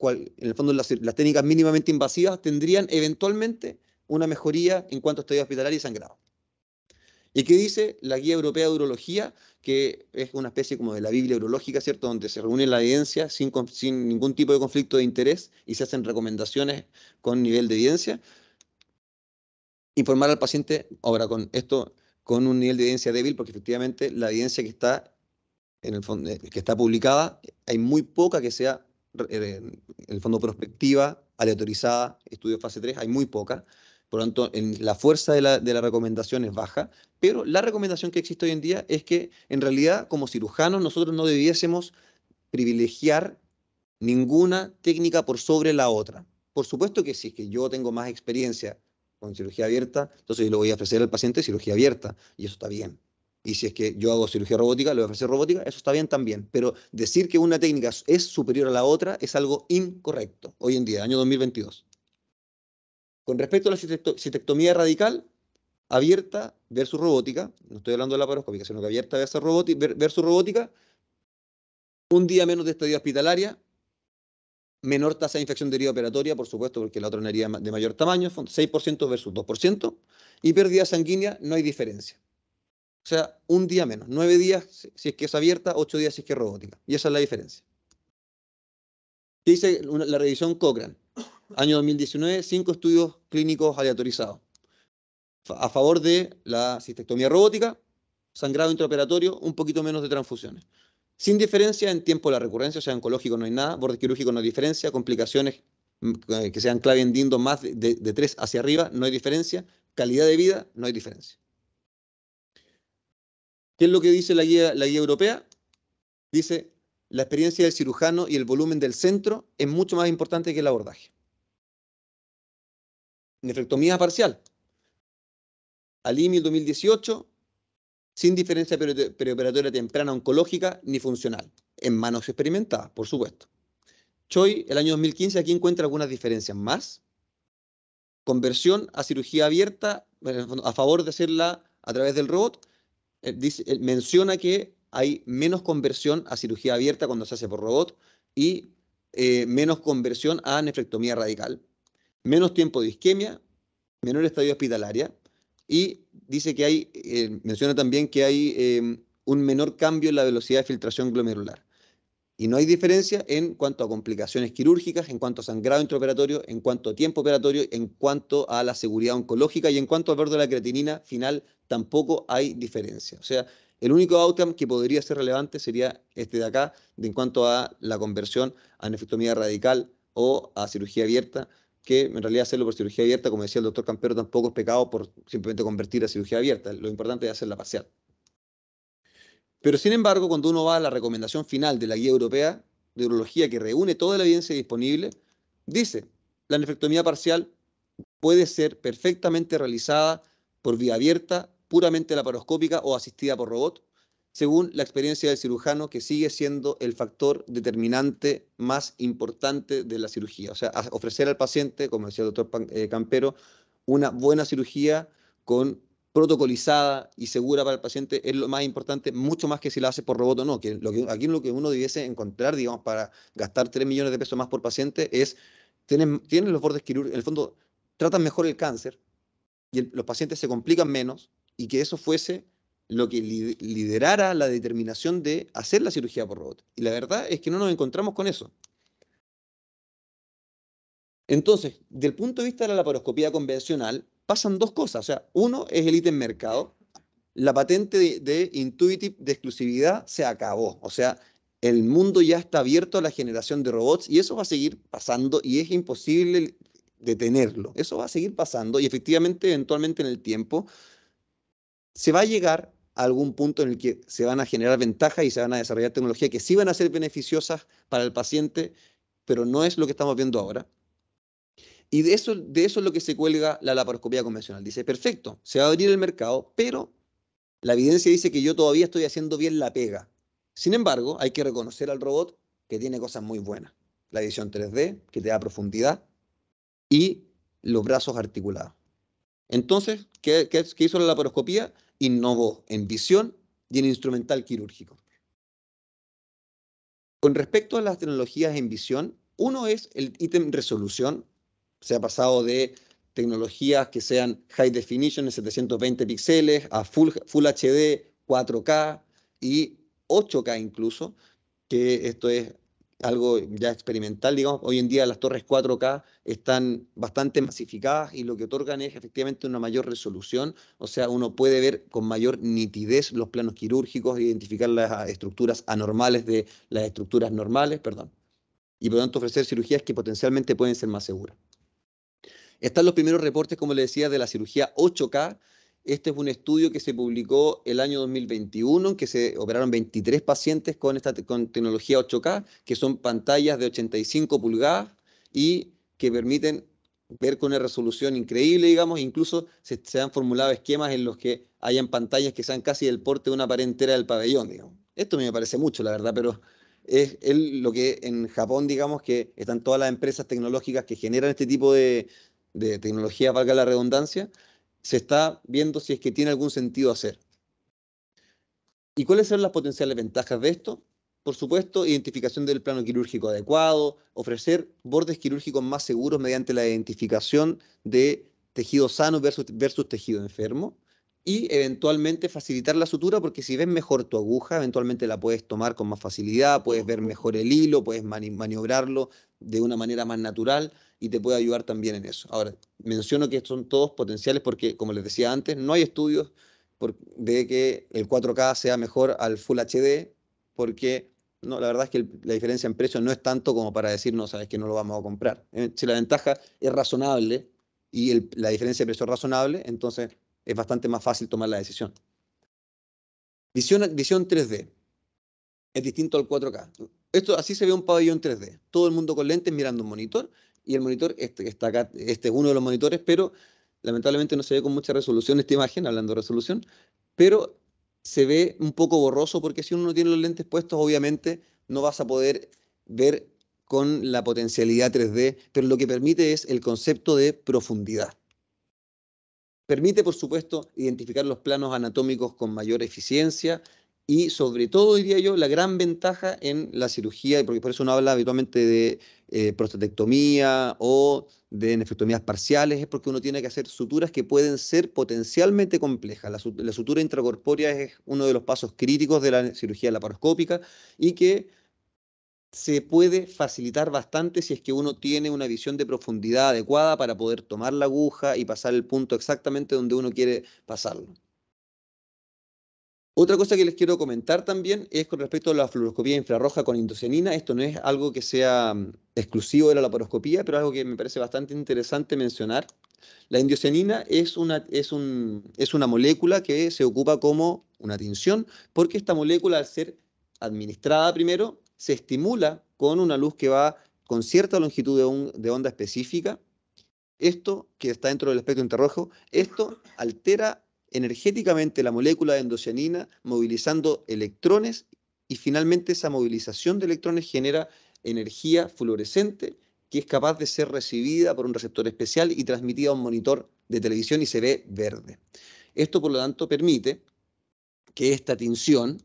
en el fondo las, técnicas mínimamente invasivas tendrían eventualmente una mejoría en cuanto a estadio hospitalaria y sangrado. ¿Y qué dice la Guía Europea de Urología? Que es una especie como de la Biblia urológica, ¿cierto? Donde se reúne la evidencia sin, ningún tipo de conflicto de interés y se hacen recomendaciones con nivel de evidencia. Informar al paciente, ahora con esto, con un nivel de evidencia débil, porque efectivamente la evidencia que está, en el eh, que está publicada, hay muy poca que sea, eh, en el fondo, prospectiva, aleatorizada, estudio fase 3, hay muy poca. Por lo tanto, en la fuerza de la, de recomendación es baja, pero la recomendación que existe hoy en día es que en realidad como cirujanos nosotros no debiésemos privilegiar ninguna técnica por sobre la otra. Por supuesto que si es que yo tengo más experiencia con cirugía abierta, entonces yo le voy a ofrecer al paciente cirugía abierta y eso está bien. Y si es que yo hago cirugía robótica, le voy a ofrecer robótica, eso está bien también. Pero decir que una técnica es superior a la otra es algo incorrecto hoy en día, año 2022. Con respecto a la citectomía radical, abierta versus robótica, no estoy hablando de la paroscópica, sino que abierta versus, robótica, un día menos de estadía hospitalaria, menor tasa de infección de herida operatoria, por supuesto, porque la otra es de mayor tamaño, 6% versus 2%, y pérdida sanguínea no hay diferencia. O sea, un día menos, nueve días si es que es abierta, ocho días si es que es robótica, y esa es la diferencia. Dice la revisión Cochrane año 2019, cinco estudios clínicos aleatorizados a favor de la cistectomía robótica, sangrado intraoperatorio, un poquito menos de transfusiones. Sin diferencia en tiempo de la recurrencia, o sea, oncológico no hay nada, borde quirúrgico no hay diferencia, complicaciones mm, que sean clave en dindo más de, tres hacia arriba, no hay diferencia, calidad de vida, no hay diferencia. ¿Qué es lo que dice la guía, la guía europea? Dice, la experiencia del cirujano y el volumen del centro es mucho más importante que el abordaje nefrectomía parcial. Al IMI 2018, sin diferencia preoperatoria temprana oncológica ni funcional, en manos experimentadas, por supuesto. Choi, el año 2015, aquí encuentra algunas diferencias más. Conversión a cirugía abierta, a favor de hacerla a través del robot, eh, eh, menciona que hay menos conversión a cirugía abierta cuando se hace por robot y eh, menos conversión a nefrectomía radical menos tiempo de isquemia, menor estadio hospitalaria y dice que hay, eh, menciona también que hay em, un menor cambio en la velocidad de filtración glomerular. Y no hay diferencia en cuanto a complicaciones quirúrgicas, en cuanto a sangrado intraoperatorio, en cuanto a tiempo operatorio, en cuanto a la seguridad oncológica y en cuanto al valor de la creatinina final, tampoco hay diferencia. O sea, el único outcome que podría ser relevante sería este de acá, de en cuanto a la conversión a nefectomía radical o a cirugía abierta, que en realidad hacerlo por cirugía abierta, como decía el doctor Campero, tampoco es pecado por simplemente convertir a cirugía abierta. Lo importante es hacerla parcial. Pero sin embargo, cuando uno va a la recomendación final de la Guía Europea de Urología, que reúne toda la evidencia disponible, dice, la nefrectomía parcial puede ser perfectamente realizada por vía abierta, puramente laparoscópica o asistida por robot, según la experiencia del cirujano, que sigue siendo el factor determinante más importante de la cirugía. O sea, ofrecer al paciente, como decía el doctor eh, Campero, una buena cirugía con protocolizada y segura para el paciente es lo más importante, mucho más que si la hace por robot o no. Que lo que, aquí lo que uno debiese encontrar, digamos, para gastar 3 millones de pesos más por paciente es, tienen, tienen los bordes quirúrgicos, en el fondo, tratan mejor el cáncer y los pacientes se complican menos y que eso fuese lo que liderara la determinación de hacer la cirugía por robot. Y la verdad es que no nos encontramos con eso. Entonces, del punto de vista de la laparoscopía convencional, pasan dos cosas. O sea, uno es el ítem mercado. La patente de, de Intuitive de exclusividad se acabó. O sea, el mundo ya está abierto a la generación de robots y eso va a seguir pasando y es imposible detenerlo. Eso va a seguir pasando y efectivamente, eventualmente en el tiempo, se va a llegar algún punto en el que se van a generar ventajas y se van a desarrollar tecnologías que sí van a ser beneficiosas para el paciente, pero no es lo que estamos viendo ahora. Y de eso, de eso es lo que se cuelga la laparoscopía convencional. Dice, perfecto, se va a abrir el mercado, pero la evidencia dice que yo todavía estoy haciendo bien la pega. Sin embargo, hay que reconocer al robot que tiene cosas muy buenas. La edición 3D, que te da profundidad, y los brazos articulados. Entonces, ¿qué, qué, qué hizo la laparoscopía? innovó en visión y en instrumental quirúrgico. Con respecto a las tecnologías en visión, uno es el ítem resolución. Se ha pasado de tecnologías que sean high definition 720 píxeles a full, full HD, 4K y 8K incluso, que esto es algo ya experimental, digamos. Hoy en día las torres 4K están bastante masificadas y lo que otorgan es efectivamente una mayor resolución, o sea, uno puede ver con mayor nitidez los planos quirúrgicos, identificar las estructuras anormales de las estructuras normales, perdón, y por lo tanto ofrecer cirugías que potencialmente pueden ser más seguras. Están los primeros reportes, como le decía, de la cirugía 8K, este es un estudio que se publicó el año 2021, en que se operaron 23 pacientes con, esta, tecnología 8K, que son pantallas de 85 pulgadas y que permiten ver con una resolución increíble, digamos, incluso se, han formulado esquemas en los que hayan pantallas que sean casi del porte de una pared entera del pabellón, digamos. Esto me parece mucho, la verdad, pero es, lo que en Japón, digamos, que están todas las empresas tecnológicas que generan este tipo de, de tecnología, valga la redundancia, se está viendo si es que tiene algún sentido hacer. ¿Y cuáles son las potenciales ventajas de esto? Por supuesto, identificación del plano quirúrgico adecuado, ofrecer bordes quirúrgicos más seguros mediante la identificación de tejido sano versus, tejido enfermo y eventualmente facilitar la sutura porque si ves mejor tu aguja, eventualmente la puedes tomar con más facilidad, puedes ver mejor el hilo, puedes maniobrarlo de una manera más natural y te puede ayudar también en eso. Ahora, menciono que son todos potenciales porque, como les decía antes, no hay estudios de que el 4K sea mejor al Full HD, porque no, la verdad es que la diferencia en precio no es tanto como para decir, no, sabes que no lo vamos a comprar. Eh, si la ventaja es razonable y la diferencia de precio es razonable, entonces es bastante más fácil tomar la decisión. Visión, visión 3D es distinto al 4K. Esto así se ve un pabellón 3D. Todo el mundo con lentes mirando un monitor y el monitor, este está acá, este es uno de los monitores, pero lamentablemente no se ve con mucha resolución esta imagen, hablando de resolución, pero se ve un poco borroso porque si uno no tiene los lentes puestos, obviamente no vas a poder ver con la potencialidad 3D, pero lo que permite es el concepto de profundidad. Permite, por supuesto, identificar los planos anatómicos con mayor eficiencia, y sobre todo diría yo la gran ventaja en la cirugía, porque por eso uno habla habitualmente de eh, prostatectomía o de nefrectomías parciales, es porque uno tiene que hacer suturas que pueden ser potencialmente complejas. la, sutura intracorpórea es uno de los pasos críticos de la cirugía laparoscópica y que se puede facilitar bastante si es que uno tiene una visión de profundidad adecuada para poder tomar la aguja y pasar el punto exactamente donde uno quiere pasarlo. Otra cosa que les quiero comentar también es con respecto a la fluoroscopía infrarroja con indocenina. Esto no es algo que sea mm, exclusivo de la laparoscopía, pero algo que me parece bastante interesante mencionar. La indocianina es una, molécula que se ocupa como una tinción, porque esta molécula, al ser administrada primero, se estimula con una luz que va con cierta longitud de, de onda específica. Esto, que está dentro del espectro infrarrojo, esto altera energéticamente la molécula de endocianina movilizando electrones y finalmente esa movilización de electrones genera energía fluorescente que es capaz de ser recibida por un receptor especial y transmitida a un monitor de televisión y se ve verde. Esto, por lo tanto, permite que esta tinción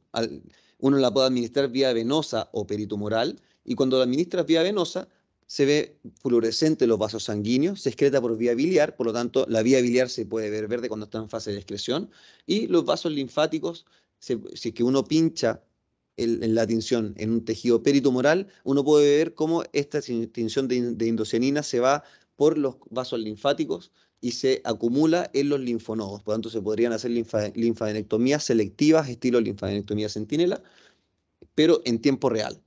uno la pueda administrar vía venosa o peritumoral y cuando la administras vía venosa se ve fluorescente los vasos sanguíneos, se excreta por vía biliar, por lo tanto la vía biliar se puede ver verde cuando está en fase de excreción, y los vasos linfáticos, si que uno pincha en la tinción en un tejido peritumoral, uno puede ver cómo esta tinción de, de se va por los vasos linfáticos y se acumula en los linfonodos. Por lo tanto, se podrían hacer linfadenectomías selectivas, estilo linfadenectomía centinela, pero en tiempo real.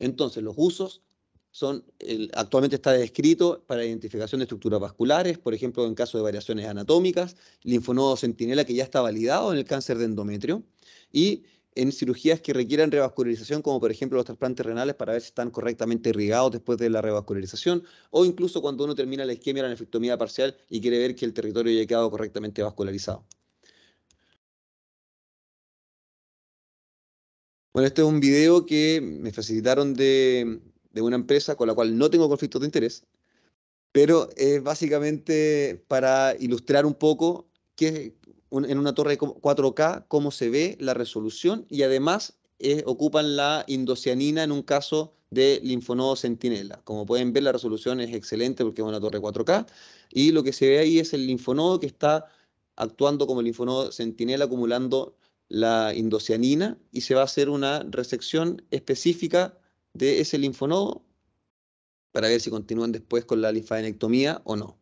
Entonces, los usos son, actualmente está descrito para identificación de estructuras vasculares, por ejemplo, en caso de variaciones anatómicas, linfonodo centinela que ya está validado en el cáncer de endometrio, y en cirugías que requieran revascularización, como por ejemplo los trasplantes renales, para ver si están correctamente irrigados después de la revascularización, o incluso cuando uno termina la isquemia, la nefectomía parcial y quiere ver que el territorio ha quedado correctamente vascularizado. Bueno, este es un video que me facilitaron de, de una empresa con la cual no tengo conflicto de interés, pero es básicamente para ilustrar un poco que en una torre 4K cómo se ve la resolución y además eh, ocupan la indocianina en un caso de linfonodo sentinela. Como pueden ver, la resolución es excelente porque es una torre 4K y lo que se ve ahí es el linfonodo que está actuando como el linfonodo sentinela acumulando la indocianina y se va a hacer una resección específica de ese linfonodo para ver si continúan después con la linfadenectomía o no.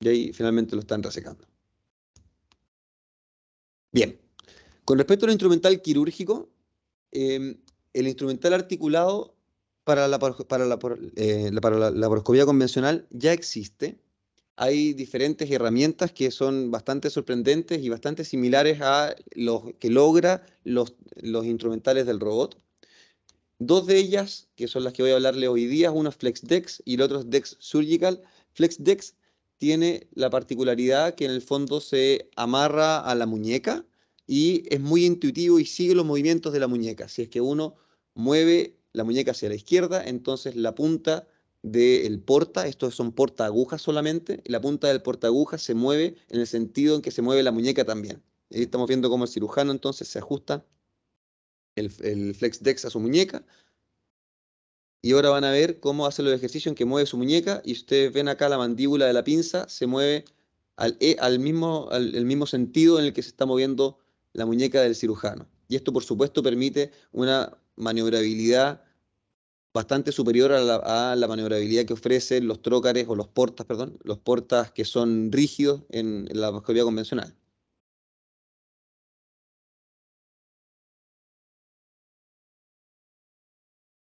Y ahí finalmente lo están resecando. Bien, con respecto al instrumental quirúrgico, em, el instrumental articulado para la, para la, para la, eh, convencional ya existe hay diferentes herramientas que son bastante sorprendentes y bastante similares a los que logra los, instrumentales del robot. Dos de ellas, que son las que voy a hablarle hoy día, una es FlexDex y el otro es Dex Surgical. FlexDex tiene la particularidad que en el fondo se amarra a la muñeca y es muy intuitivo y sigue los movimientos de la muñeca. Si es que uno mueve la muñeca hacia la izquierda, entonces la punta del porta, estos son porta agujas solamente, y la punta del porta agujas se mueve en el sentido en que se mueve la muñeca también. estamos viendo cómo el cirujano entonces se ajusta el, flex dex a su muñeca. Y ahora van a ver cómo hace los ejercicios en que mueve su muñeca y ustedes ven acá la mandíbula de la pinza se mueve al, eh, mismo, mismo sentido en el que se está moviendo la muñeca del cirujano. Y esto, por supuesto, permite una maniobrabilidad bastante superior a la, maniobrabilidad que ofrecen los trócares o los portas, perdón, los portas que son rígidos en, la laparoscopía convencional.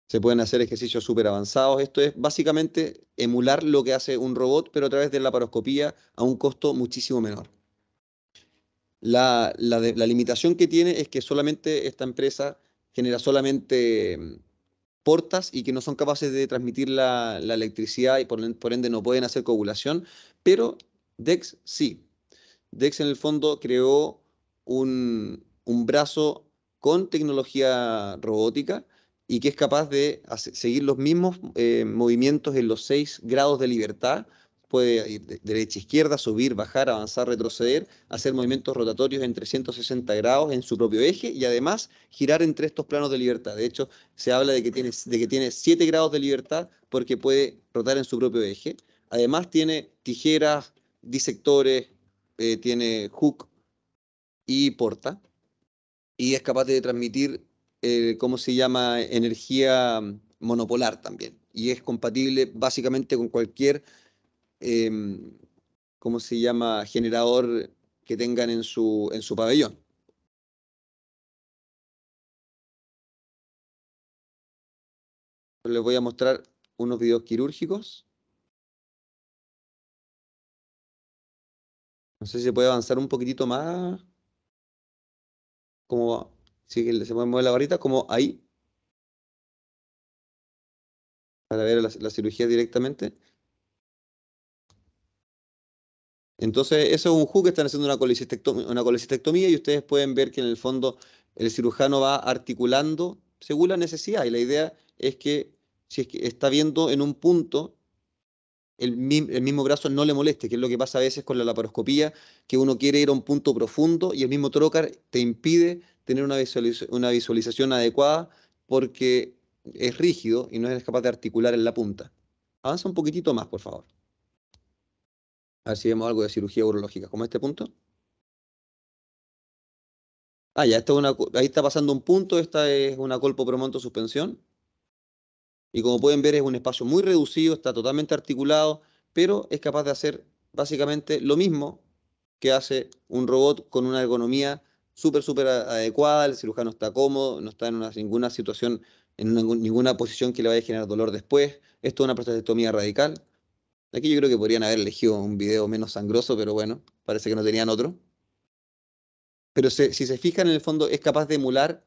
Se pueden hacer ejercicios súper avanzados. Esto es básicamente emular lo que hace un robot, pero a través de la paroscopía a un costo muchísimo menor. la limitación que tiene es que solamente esta empresa genera solamente mm, portas y que no son capaces de transmitir la, electricidad y por, ende no pueden hacer coagulación, pero DEX sí. DEX en el fondo creó un, brazo con tecnología robótica y que es capaz de seguir los mismos eh, movimientos en los seis grados de libertad puede ir de derecha a izquierda, subir, bajar, avanzar, retroceder, hacer movimientos rotatorios en 360 grados en su propio eje y además girar entre estos planos de libertad. De hecho, se habla de que tiene, de que tiene 7 grados de libertad porque puede rotar en su propio eje. Además tiene tijeras, disectores, eh, tiene hook y porta. Y es capaz de transmitir, eh, ¿cómo se llama?, energía mm, monopolar también. Y es compatible básicamente con cualquier eh, ¿cómo se llama?, generador que tengan en su, en su pabellón. Les voy a mostrar unos videos quirúrgicos. No sé si se puede avanzar un poquitito más. Como si sí, se mueve la varita. como ahí. Para ver la cirugía directamente. Entonces, eso es un jugo que están haciendo una colecistectomía, y ustedes pueden ver que en el fondo el cirujano va articulando según la necesidad. Y la idea es que si está viendo en un punto, el, mismo brazo no le moleste, que es lo que pasa a veces con la laparoscopía, que uno quiere ir a un punto profundo y el mismo trocar te impide tener una, visualización adecuada porque es rígido y no eres capaz de articular en la punta. Avanza un poquitito más, por favor. A ver si vemos algo de cirugía urológica. como este punto? Ah, ya, ahí está pasando un punto. Esta es una colpo promonto suspensión. Y como pueden ver, es un espacio muy reducido, está totalmente articulado, pero es capaz de hacer básicamente lo mismo que hace un robot con una ergonomía súper, súper adecuada. El cirujano está cómodo, no está en ninguna situación, en ninguna posición que le vaya a generar dolor después. Esto es una prostatectomía radical. Aquí yo creo que podrían haber elegido un video menos sangroso, pero bueno, parece que no tenían otro. Pero si se fijan, en el fondo es capaz de emular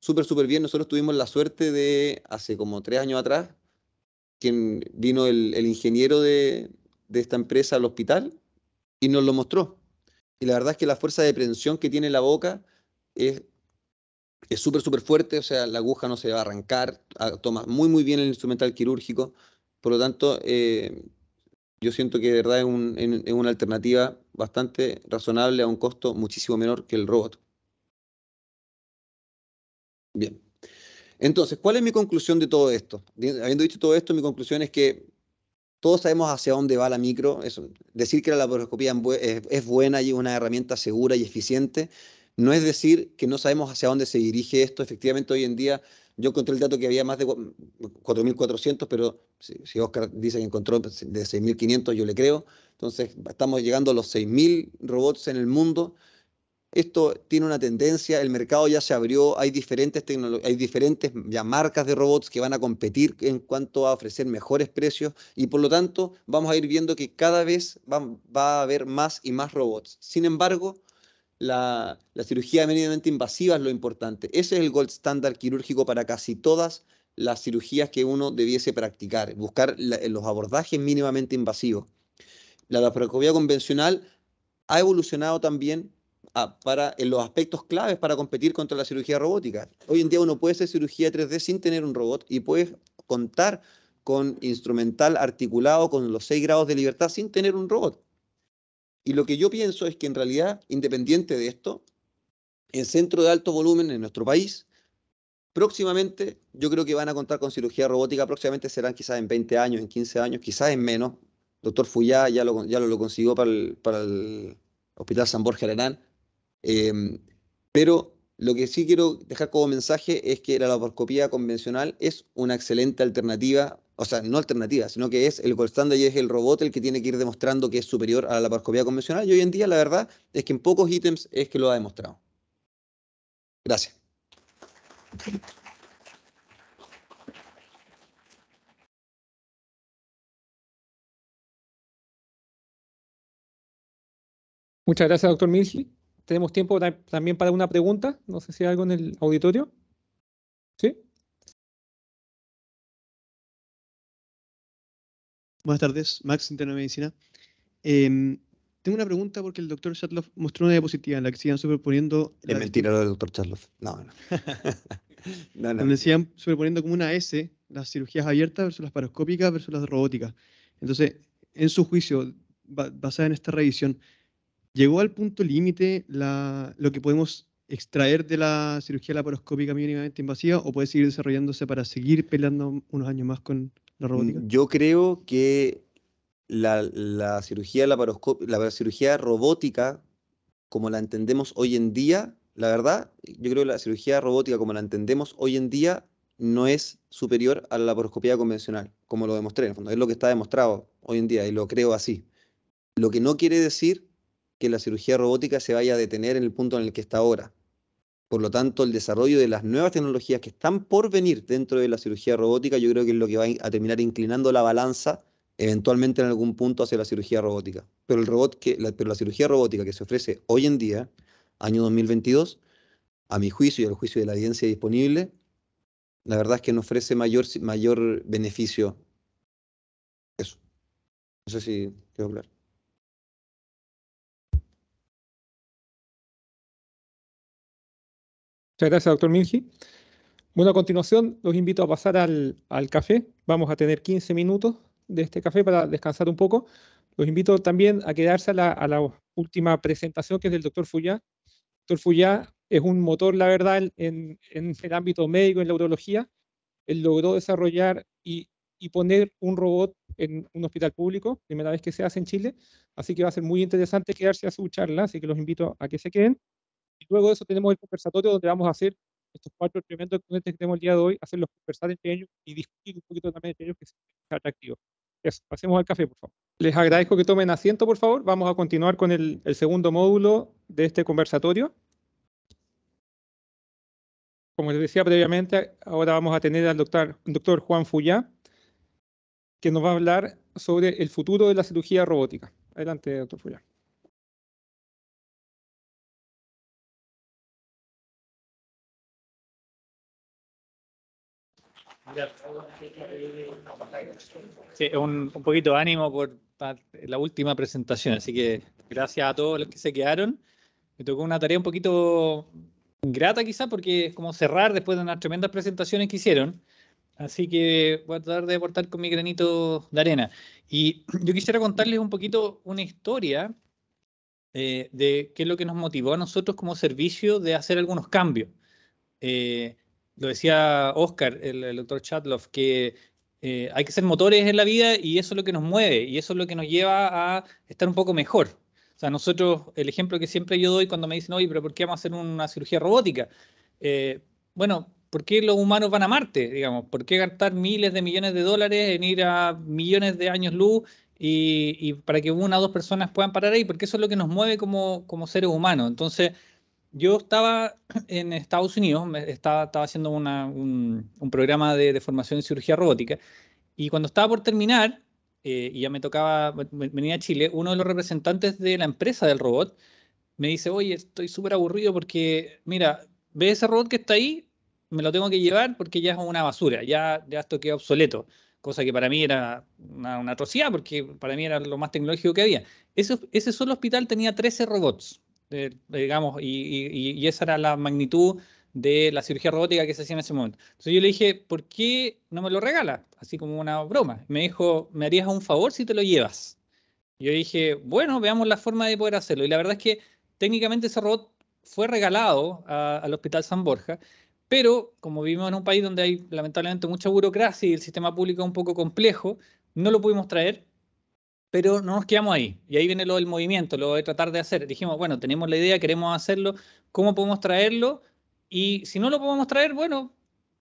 súper, súper bien. Nosotros tuvimos la suerte de, hace como tres años atrás, quien vino el, ingeniero de, esta empresa al hospital y nos lo mostró. Y la verdad es que la fuerza de presión que tiene la boca es súper, súper fuerte, o sea, la aguja no se va a arrancar, ah, toma muy, muy bien el instrumental quirúrgico, por lo tanto, eh, yo siento que de verdad es, una alternativa bastante razonable a un costo muchísimo menor que el robot. Bien. Entonces, ¿cuál es mi conclusión de todo esto? Habiendo dicho todo esto, mi conclusión es que todos sabemos hacia dónde va la micro. decir que la laparoscopía es buena y una herramienta segura y eficiente no es decir que no sabemos hacia dónde se dirige esto. Efectivamente, hoy en día yo encontré el dato que había más de 4.400, pero si, Oscar dice que encontró de 6.500, yo le creo. Entonces, estamos llegando a los 6.000 robots en el mundo. Esto tiene una tendencia, el mercado ya se abrió, hay diferentes, hay diferentes ya marcas de robots que van a competir en cuanto a ofrecer mejores precios y por lo tanto vamos a ir viendo que cada vez va, a haber más y más robots. Sin embargo, la, la cirugía medianamente invasiva es lo importante. Ese es el gold standard quirúrgico para casi todas las cirugías que uno debiese practicar, buscar eh, los abordajes mínimamente invasivos. La laparoscopía convencional ha evolucionado también ah, para, en los aspectos claves para competir contra la cirugía robótica. Hoy en día uno puede hacer cirugía 3D sin tener un robot y puede contar con instrumental articulado con los seis grados de libertad sin tener un robot. Y lo que yo pienso es que en realidad, independiente de esto, en centro de alto volumen en nuestro país, Próximamente, yo creo que van a contar con cirugía robótica, próximamente serán quizás en 20 años, en 15 años, quizás en menos. Doctor Fuyá ya lo, ya lo, consiguió para el, Hospital San Borja Arenal. Em, pero lo que sí quiero dejar como mensaje es que la laparoscopía convencional es una excelente alternativa, o sea, no alternativa, sino que es el gold y es el robot el que tiene que ir demostrando que es superior a la laparoscopía convencional. Y hoy en día, la verdad es que en pocos ítems es que lo ha demostrado. Gracias. Muchas gracias, doctor Mirgi Tenemos tiempo también para una pregunta. No sé si hay algo en el auditorio. ¿Sí? Buenas tardes, Max, Interno de Medicina. Em, tengo una pregunta porque el doctor Chatloff mostró una diapositiva en la que se superponiendo. Es la... mentira lo del doctor Shatlov No, no. Donde se superponiendo como una S las cirugías abiertas versus las paroscópicas versus las robóticas. Entonces, en su juicio, basada en esta revisión, ¿llegó al punto límite lo que podemos extraer de la cirugía laparoscópica mínimamente invasiva o puede seguir desarrollándose para seguir peleando unos años más con la robótica? Mm, yo creo que la, cirugía la cirugía robótica, como la entendemos hoy en día, la verdad, yo creo que la cirugía robótica como la entendemos hoy en día no es superior a la laparoscopía convencional, como lo demostré en fondo. Es lo que está demostrado hoy en día y lo creo así. Lo que no quiere decir que la cirugía robótica se vaya a detener en el punto en el que está ahora. Por lo tanto, el desarrollo de las nuevas tecnologías que están por venir dentro de la cirugía robótica, yo creo que es lo que va a terminar inclinando la balanza eventualmente en algún punto hacia la cirugía robótica. Pero, el robot que, la, pero la cirugía robótica que se ofrece hoy en día, año 2022, a mi juicio y al juicio de la evidencia disponible, la verdad es que no ofrece mayor, mayor beneficio. Eso. No sé si quiero hablar. Muchas gracias, doctor Minji. Bueno, a continuación los invito a pasar al, al café. Vamos a tener 15 minutos de este café para descansar un poco. Los invito también a quedarse a la, última presentación que es del doctor El Doctor Fuyá es un motor, la verdad, en, en, el ámbito médico, en la urología. Él logró desarrollar y, y, poner un robot en un hospital público, primera vez que se hace en Chile. Así que va a ser muy interesante quedarse a su charla, así que los invito a que se queden. Y luego de eso tenemos el conversatorio donde vamos a hacer estos cuatro experimentos que tenemos el día de hoy, hacerlos conversar entre ellos y discutir un poquito también entre ellos, que es atractivo. Eso, pasemos al café, por favor. Les agradezco que tomen asiento, por favor. Vamos a continuar con el, segundo módulo de este conversatorio. Como les decía previamente, ahora vamos a tener al doctor, doctor Juan Fullá, que nos va a hablar sobre el futuro de la cirugía robótica. Adelante, doctor Fullá. un, poquito de ánimo por la última presentación, así que gracias a todos los que se quedaron. Me tocó una tarea un poquito grata quizá porque es como cerrar después de unas tremendas presentaciones que hicieron. Así que voy a tratar de aportar con mi granito de arena. Y yo quisiera contarles un poquito una historia eh, de qué es lo que nos motivó a nosotros como servicio de hacer algunos cambios. Eh, lo decía Oscar, el, doctor Chatloff, que eh, hay que ser motores en la vida y eso es lo que nos mueve y eso es lo que nos lleva a estar un poco mejor. O sea, nosotros, el ejemplo que siempre yo doy cuando me dicen, oye, pero ¿por qué vamos a hacer una cirugía robótica? Eh, bueno, ¿por qué los humanos van a Marte? Digamos, ¿por qué gastar miles de millones de dólares en ir a millones de años luz y, y para que una o dos personas puedan parar ahí? Porque eso es lo que nos mueve como, como seres humanos. Entonces, yo estaba en Estados Unidos, estaba, estaba haciendo un, programa de, formación en cirugía robótica, y cuando estaba por terminar, eh, y ya me tocaba venir a Chile, uno de los representantes de la empresa del robot me dice, oye, estoy súper aburrido porque, mira, ve ese robot que está ahí, me lo tengo que llevar porque ya es una basura, ya, ya esto queda obsoleto, cosa que para mí era una, atrocidad porque para mí era lo más tecnológico que había. Ese, ese solo hospital tenía 13 robots digamos, y, esa era la magnitud de la cirugía robótica que se hacía en ese momento. Entonces yo le dije, ¿por qué no me lo regala? Así como una broma. Me dijo, ¿me harías un favor si te lo llevas? Yo dije, bueno, veamos la forma de poder hacerlo. Y la verdad es que técnicamente ese robot fue regalado al Hospital San Borja, pero como vivimos en un país donde hay lamentablemente mucha burocracia y el sistema público es un poco complejo, no lo pudimos traer pero no nos quedamos ahí. Y ahí viene lo del movimiento, lo de tratar de hacer. Dijimos, bueno, tenemos la idea, queremos hacerlo, ¿cómo podemos traerlo? Y si no lo podemos traer, bueno,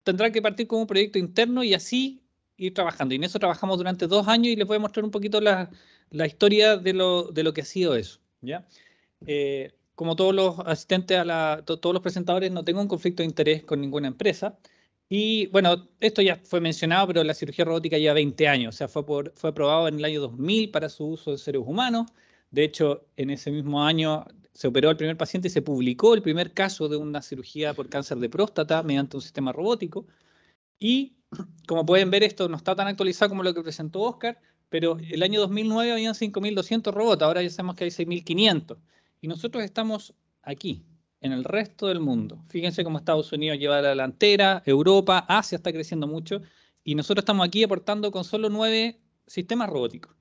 tendrá que partir con un proyecto interno y así ir trabajando. Y en eso trabajamos durante dos años y les voy a mostrar un poquito la, historia de lo, de lo que ha sido eso. ¿ya? Eh, como todos los asistentes a la, todos los presentadores, no tengo un conflicto de interés con ninguna empresa. Y bueno, esto ya fue mencionado, pero la cirugía robótica lleva 20 años, o sea, fue, fue aprobado en el año 2000 para su uso en seres humanos. De hecho, en ese mismo año se operó al primer paciente y se publicó el primer caso de una cirugía por cáncer de próstata mediante un sistema robótico. Y como pueden ver, esto no está tan actualizado como lo que presentó Oscar, pero el año 2009 habían 5.200 robots, ahora ya sabemos que hay 6.500. Y nosotros estamos aquí, en el resto del mundo. Fíjense cómo Estados Unidos lleva la delantera, Europa, Asia está creciendo mucho y nosotros estamos aquí aportando con solo nueve sistemas robóticos.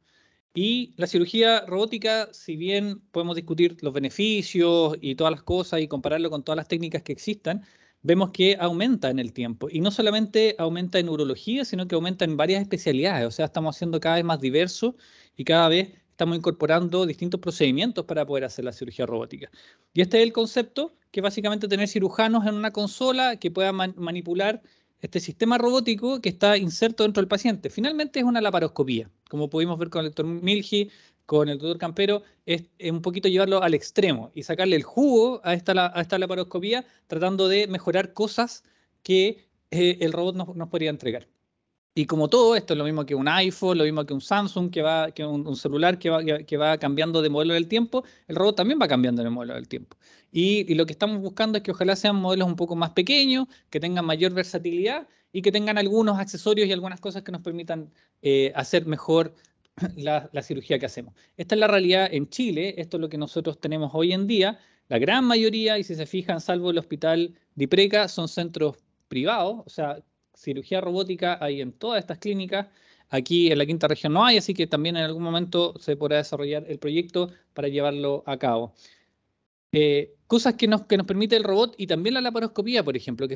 Y la cirugía robótica, si bien podemos discutir los beneficios y todas las cosas y compararlo con todas las técnicas que existan, vemos que aumenta en el tiempo. Y no solamente aumenta en urología, sino que aumenta en varias especialidades. O sea, estamos haciendo cada vez más diverso y cada vez estamos incorporando distintos procedimientos para poder hacer la cirugía robótica. Y este es el concepto, que básicamente tener cirujanos en una consola que puedan manipular este sistema robótico que está inserto dentro del paciente. Finalmente es una laparoscopía, como pudimos ver con el doctor Milgi, con el doctor Campero, es, un poquito llevarlo al extremo y sacarle el jugo a esta, esta laparoscopía, tratando de mejorar cosas que eh, el robot nos podría entregar. Y como todo esto, es lo mismo que un iPhone, lo mismo que un Samsung, que va, que un, celular que va, cambiando de modelo del tiempo, el robot también va cambiando de modelo del tiempo. Y, lo que estamos buscando es que ojalá sean modelos un poco más pequeños, que tengan mayor versatilidad y que tengan algunos accesorios y algunas cosas que nos permitan eh, hacer mejor la, cirugía que hacemos. Esta es la realidad en Chile, esto es lo que nosotros tenemos hoy en día. La gran mayoría, y si se fijan, salvo el hospital Dipreca, son centros privados, o sea, cirugía robótica hay en todas estas clínicas. Aquí en la quinta región no hay, así que también en algún momento se podrá desarrollar el proyecto para llevarlo a cabo. Eh, cosas que nos, que nos permite el robot y también la laparoscopía, por ejemplo, que,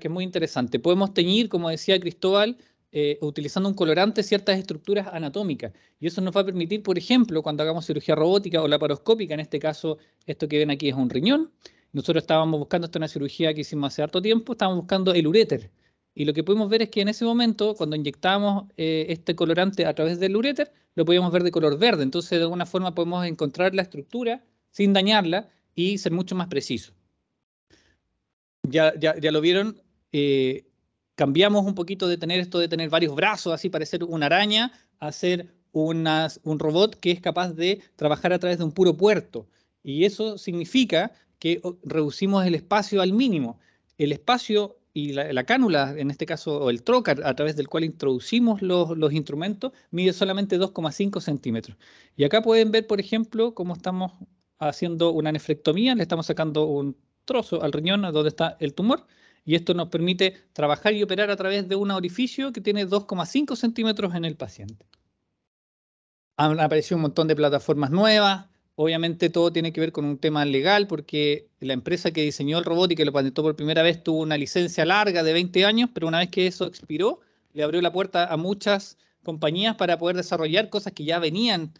es muy interesante. Podemos teñir, como decía Cristóbal, eh, utilizando un colorante ciertas estructuras anatómicas. Y eso nos va a permitir, por ejemplo, cuando hagamos cirugía robótica o laparoscópica, en este caso, esto que ven aquí es un riñón. Nosotros estábamos buscando, esto es una cirugía que hicimos hace harto tiempo, estábamos buscando el uréter. Y lo que podemos ver es que en ese momento, cuando inyectamos eh, este colorante a través del ureter, lo podíamos ver de color verde. Entonces, de alguna forma podemos encontrar la estructura sin dañarla y ser mucho más preciso. Ya, ya, ya lo vieron, eh, cambiamos un poquito de tener esto de tener varios brazos, así parecer una araña, a ser un robot que es capaz de trabajar a través de un puro puerto. Y eso significa que oh, reducimos el espacio al mínimo. El espacio y la, cánula, en este caso, o el trocar a través del cual introducimos los, los instrumentos, mide solamente 2,5 centímetros. Y acá pueden ver, por ejemplo, cómo estamos haciendo una nefrectomía, le estamos sacando un trozo al riñón donde está el tumor, y esto nos permite trabajar y operar a través de un orificio que tiene 2,5 centímetros en el paciente. Han aparecido un montón de plataformas nuevas, Obviamente todo tiene que ver con un tema legal porque la empresa que diseñó el robot y que lo patentó por primera vez tuvo una licencia larga de 20 años, pero una vez que eso expiró, le abrió la puerta a muchas compañías para poder desarrollar cosas que ya venían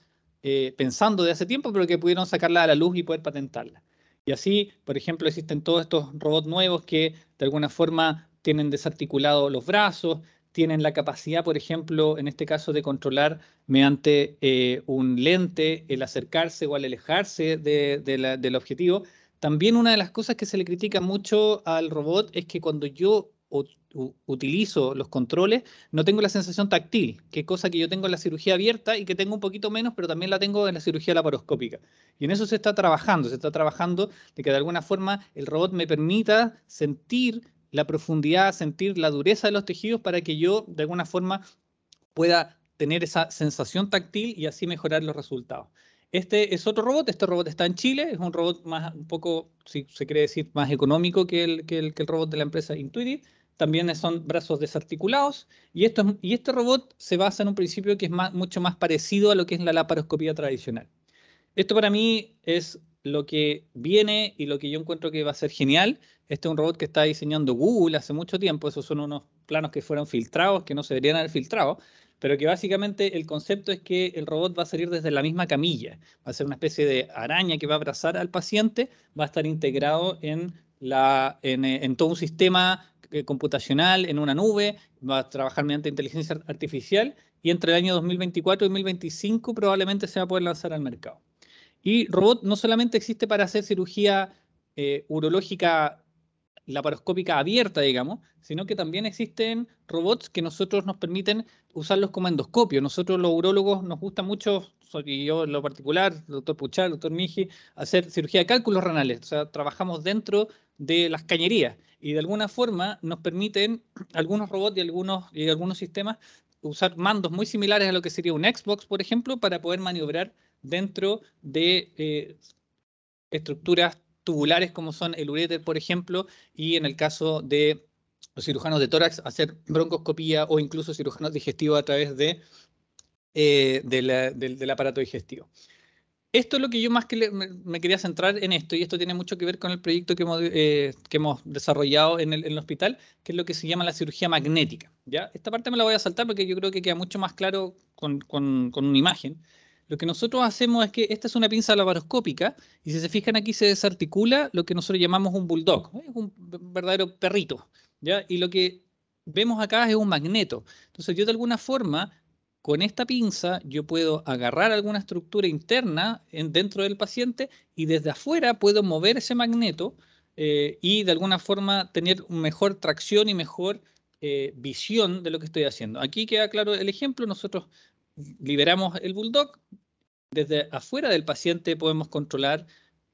eh, pensando de hace tiempo, pero que pudieron sacarla a la luz y poder patentarla. Y así, por ejemplo, existen todos estos robots nuevos que de alguna forma tienen desarticulados los brazos, tienen la capacidad, por ejemplo, en este caso, de controlar mediante eh, un lente el acercarse o el alejarse del objetivo. También una de las cosas que se le critica mucho al robot es que cuando yo utilizo los controles, no tengo la sensación táctil, que es cosa que yo tengo en la cirugía abierta y que tengo un poquito menos, pero también la tengo en la cirugía laparoscópica. Y en eso se está trabajando, se está trabajando de que de alguna forma el robot me permita sentir la profundidad, sentir la dureza de los tejidos para que yo de alguna forma pueda tener esa sensación táctil y así mejorar los resultados. Este es otro robot, este robot está en Chile, es un robot más, un poco, si se quiere decir, más económico que el, que el, robot de la empresa Intuitive. También son brazos desarticulados y, y este robot se basa en un principio que es mucho más parecido a lo que es la laparoscopía tradicional. Esto para mí es lo que viene y lo que yo encuentro que va a ser genial. Este es un robot que está diseñando Google hace mucho tiempo. Esos son unos planos que fueron filtrados, que no se deberían haber filtrado, pero que básicamente el concepto es que el robot va a salir desde la misma camilla. Va a ser una especie de araña que va a abrazar al paciente, va a estar integrado en, eh, en todo un sistema eh, computacional en una nube, va a trabajar mediante inteligencia artificial y entre el año 2024 y 2025 probablemente se va a poder lanzar al mercado. Y robot no solamente existe para hacer cirugía eh, urológica laparoscópica abierta, digamos, sino que también existen robots que nosotros nos permiten usarlos como endoscopio. Nosotros los urólogos nos gusta mucho, y yo en lo particular, el doctor puchar el doctor Miji, hacer cirugía de cálculos renales. O sea, trabajamos dentro de las cañerías y de alguna forma nos permiten algunos robots y algunos, y algunos sistemas usar mandos muy similares a lo que sería un Xbox, por ejemplo, para poder maniobrar dentro de eh, estructuras tubulares como son el ureter, por ejemplo, y en el caso de los cirujanos de tórax, hacer broncoscopía o incluso cirujanos digestivos a través eh, del aparato digestivo. Esto es lo que yo más que me, quería centrar en esto, y esto tiene mucho que ver con el proyecto que hemos, eh, desarrollado en el, hospital, que es lo que se llama la cirugía magnética. ¿ya? Esta parte me la voy a saltar porque yo creo que queda mucho más claro con una imagen. Lo que nosotros hacemos es que esta es una pinza laparoscópica y si se fijan aquí se desarticula lo que nosotros llamamos un bulldog, es un verdadero perrito, ¿ya? Y lo que vemos acá es un magneto. Entonces yo de alguna forma con esta pinza yo puedo agarrar alguna estructura interna dentro del paciente y desde afuera puedo mover ese magneto eh, y de alguna forma tener mejor tracción y mejor eh, visión de lo que estoy haciendo. Aquí queda claro el ejemplo, nosotros liberamos el bulldog, desde afuera del paciente podemos controlar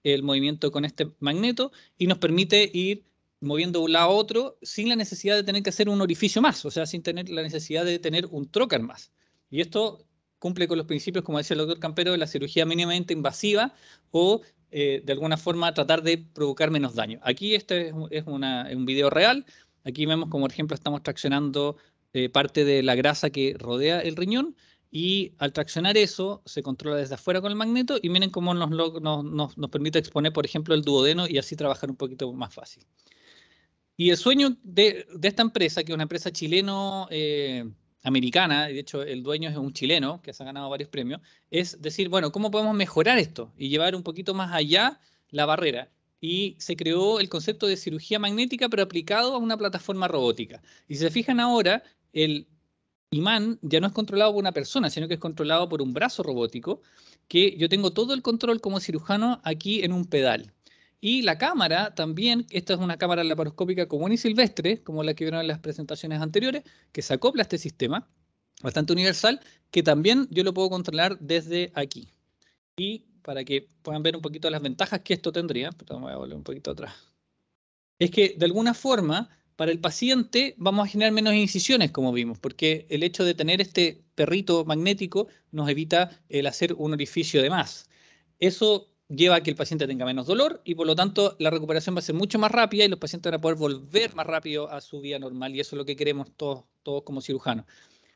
el movimiento con este magneto y nos permite ir moviendo de un lado a otro sin la necesidad de tener que hacer un orificio más, o sea, sin tener la necesidad de tener un trocar más. Y esto cumple con los principios, como decía el doctor Campero, de la cirugía mínimamente invasiva o eh, de alguna forma tratar de provocar menos daño. Aquí este es, un video real. Aquí vemos como ejemplo estamos traccionando eh, parte de la grasa que rodea el riñón y al traccionar eso, se controla desde afuera con el magneto y miren cómo nos, nos, nos, permite exponer, por ejemplo, el duodeno y así trabajar un poquito más fácil. Y el sueño de, de esta empresa, que es una empresa chileno-americana, eh, de hecho el dueño es un chileno que se ha ganado varios premios, es decir, bueno, ¿cómo podemos mejorar esto y llevar un poquito más allá la barrera? y se creó el concepto de cirugía magnética, pero aplicado a una plataforma robótica. Y si se fijan ahora, el imán ya no es controlado por una persona, sino que es controlado por un brazo robótico, que yo tengo todo el control como cirujano aquí en un pedal. Y la cámara también, esta es una cámara laparoscópica común y silvestre, como la que vieron en las presentaciones anteriores, que se acopla a este sistema, bastante universal, que también yo lo puedo controlar desde aquí. Y para que puedan ver un poquito las ventajas que esto tendría, pero voy a volver un poquito atrás. Es que de alguna forma para el paciente vamos a generar menos incisiones, como vimos, porque el hecho de tener este perrito magnético nos evita el hacer un orificio de más. Eso lleva a que el paciente tenga menos dolor y por lo tanto la recuperación va a ser mucho más rápida y los pacientes van a poder volver más rápido a su vida normal y eso es lo que queremos todos, todos como cirujanos.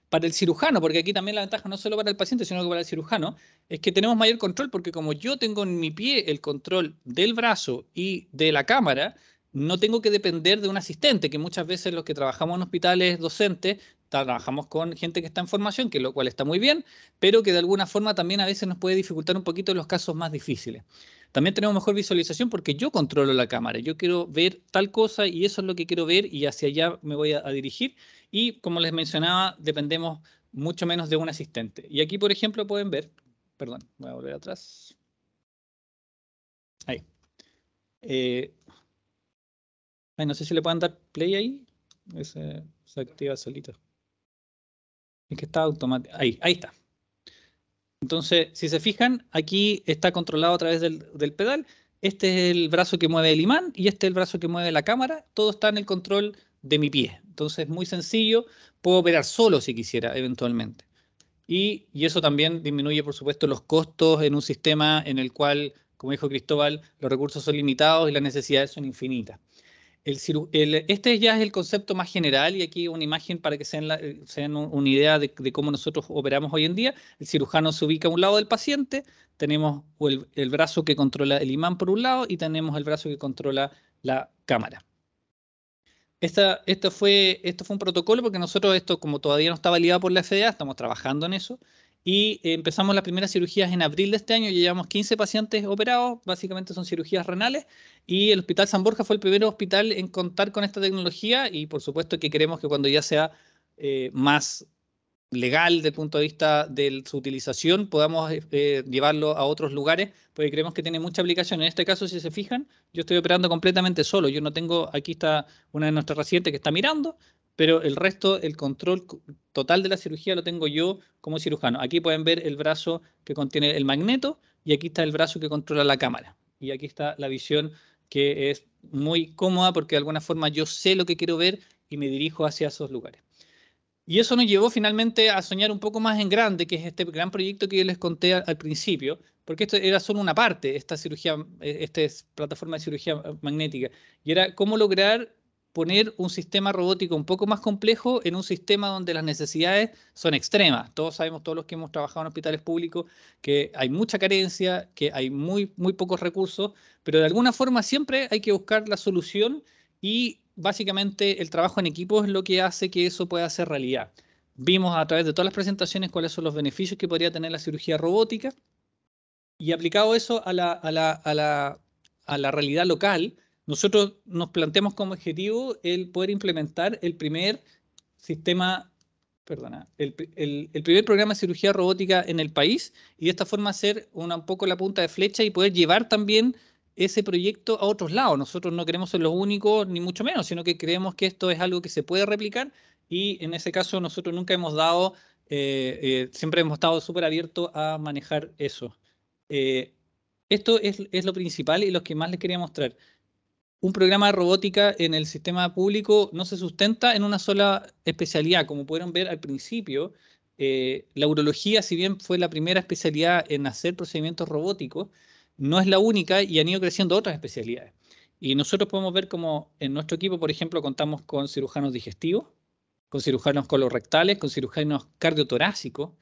Para el cirujano, porque aquí también la ventaja no solo para el paciente, sino que para el cirujano, es que tenemos mayor control porque como yo tengo en mi pie el control del brazo y de la cámara, no tengo que depender de un asistente, que muchas veces los que trabajamos en hospitales docentes trabajamos con gente que está en formación, que lo cual está muy bien, pero que de alguna forma también a veces nos puede dificultar un poquito los casos más difíciles. También tenemos mejor visualización porque yo controlo la cámara, yo quiero ver tal cosa y eso es lo que quiero ver y hacia allá me voy a, dirigir y como les mencionaba, dependemos mucho menos de un asistente. Y aquí, por ejemplo, pueden ver, perdón, voy a volver atrás. Ahí. Eh, no sé si le pueden dar play ahí. se activa solito. Es que está automático. Ahí, ahí está. Entonces, si se fijan, aquí está controlado a través del, pedal. Este es el brazo que mueve el imán y este es el brazo que mueve la cámara. Todo está en el control de mi pie. Entonces, muy sencillo. Puedo operar solo si quisiera, eventualmente. Y, y eso también disminuye, por supuesto, los costos en un sistema en el cual, como dijo Cristóbal, los recursos son limitados y las necesidades son infinitas este ya es el concepto más general y aquí una imagen para que sean eh, una idea de, cómo nosotros operamos hoy en día. El cirujano se ubica a un lado del paciente, tenemos el, brazo que controla el imán por un lado y tenemos el brazo que controla la cámara. Esta, fue, esto fue un protocolo porque nosotros esto, como todavía no está validado por la FDA, estamos trabajando en eso, y eh, empezamos las primeras cirugías en abril de este año, ya llevamos 15 pacientes operados, básicamente son cirugías renales, y el Hospital San Borja fue el primer hospital en contar con esta tecnología y por supuesto que queremos que cuando ya sea eh, más legal desde el punto de vista de su utilización, podamos eh, llevarlo a otros lugares, porque creemos que tiene mucha aplicación. En este caso, si se fijan, yo estoy operando completamente solo. Yo no tengo, aquí está una de nuestras residentes que está mirando, pero el resto, el control total de la cirugía lo tengo yo como cirujano. Aquí pueden ver el brazo que contiene el magneto y aquí está el brazo que controla la cámara. Y aquí está la visión que es muy cómoda porque de alguna forma yo sé lo que quiero ver y me dirijo hacia esos lugares. Y eso nos llevó finalmente a soñar un poco más en grande, que es este gran proyecto que yo les conté al principio, porque esto era solo una parte, esta cirugía, eh, esta plataforma de cirugía eh, magnética, y era cómo lograr poner un sistema robótico un poco más complejo en un sistema donde las necesidades son extremas. Todos sabemos, todos los que hemos trabajado en hospitales públicos, que hay mucha carencia, que hay muy, muy pocos recursos, pero de alguna forma siempre hay que buscar la solución y básicamente el trabajo en equipo es lo que hace que eso pueda ser realidad. Vimos a través de todas las presentaciones cuáles son los beneficios que podría tener la cirugía robótica y aplicado eso a la, a la, a la, a la realidad local, nosotros nos planteamos como objetivo el poder implementar el primer sistema, perdona, el, primer programa de cirugía robótica en el país y de esta forma hacer un poco la punta de flecha y poder llevar también ese proyecto a otros lados. Nosotros no queremos ser los únicos, ni mucho menos, sino que creemos que esto es algo que se puede replicar y en ese caso nosotros nunca hemos dado, eh, eh, siempre hemos estado súper abiertos a manejar eso. Eh, esto es, lo principal y lo que más les quería mostrar un programa de robótica en el sistema público no se sustenta en una sola especialidad. Como pudieron ver al principio, eh, la urología, si bien fue la primera especialidad en hacer procedimientos robóticos, no es la única y han ido creciendo otras especialidades. Y nosotros podemos ver como en nuestro equipo, por ejemplo, contamos con cirujanos digestivos, con cirujanos colorectales, con cirujanos cardiotorácicos,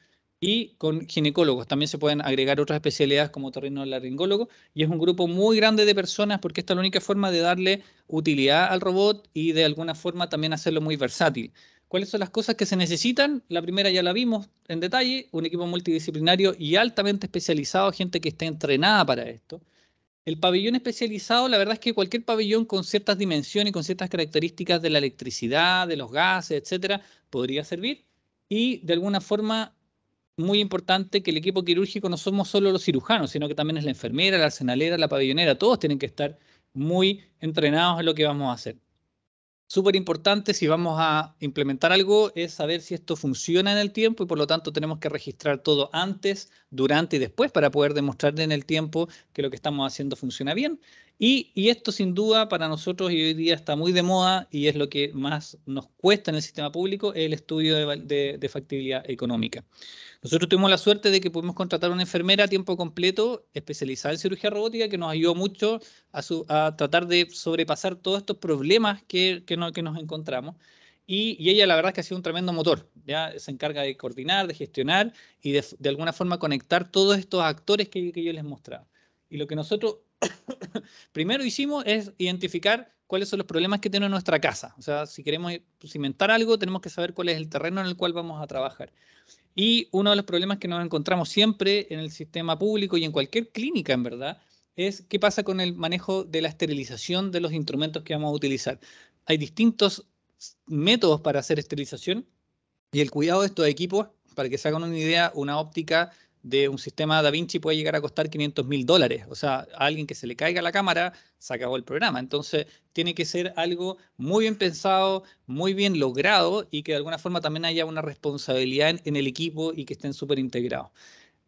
y con ginecólogos. También se pueden agregar otras especialidades como laringólogo y es un grupo muy grande de personas porque esta es la única forma de darle utilidad al robot y de alguna forma también hacerlo muy versátil. ¿Cuáles son las cosas que se necesitan? La primera ya la vimos en detalle, un equipo multidisciplinario y altamente especializado, gente que esté entrenada para esto. El pabellón especializado, la verdad es que cualquier pabellón con ciertas dimensiones con ciertas características de la electricidad, de los gases, etcétera, podría servir. Y de alguna forma muy importante que el equipo quirúrgico no somos solo los cirujanos, sino que también es la enfermera, la arsenalera, la pabellonera, todos tienen que estar muy entrenados en lo que vamos a hacer. Súper importante si vamos a implementar algo es saber si esto funciona en el tiempo y por lo tanto tenemos que registrar todo antes, durante y después para poder demostrar en el tiempo que lo que estamos haciendo funciona bien. Y, esto sin duda para nosotros y hoy día está muy de moda y es lo que más nos cuesta en el sistema público, el estudio de, factibilidad económica. Nosotros tuvimos la suerte de que pudimos contratar a una enfermera a tiempo completo especializada en cirugía robótica que nos ayudó mucho a, tratar de sobrepasar todos estos problemas que, nos encontramos. Y, ella la verdad es que ha sido un tremendo motor. Ya se encarga de coordinar, de gestionar y de, alguna forma conectar todos estos actores que, que yo les mostraba. Y lo que nosotros primero hicimos es identificar cuáles son los problemas que en nuestra casa. O sea, si queremos cimentar algo, tenemos que saber cuál es el terreno en el cual vamos a trabajar. Y uno de los problemas que nos encontramos siempre en el sistema público y en cualquier clínica, en verdad, es qué pasa con el manejo de la esterilización de los instrumentos que vamos a utilizar. Hay distintos métodos para hacer esterilización y el cuidado de estos equipos, para que se hagan una idea, una óptica de un sistema Da Vinci puede llegar a costar 500 mil dólares. O sea, a alguien que se le caiga la cámara, se acabó el programa. Entonces, tiene que ser algo muy bien pensado, muy bien logrado y que de alguna forma también haya una responsabilidad en, el equipo y que estén súper integrados.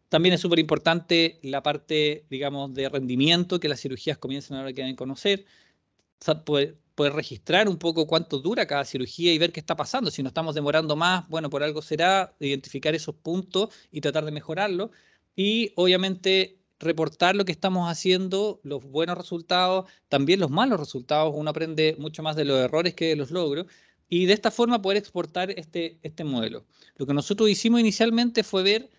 También es súper importante la parte, digamos, de rendimiento, que las cirugías comienzan ahora que deben conocer poder registrar un poco cuánto dura cada cirugía y ver qué está pasando. Si nos estamos demorando más, bueno, por algo será identificar esos puntos y tratar de mejorarlo. Y obviamente reportar lo que estamos haciendo, los buenos resultados, también los malos resultados. Uno aprende mucho más de los errores que de los logros. Y de esta forma poder exportar este, este modelo. Lo que nosotros hicimos inicialmente fue ver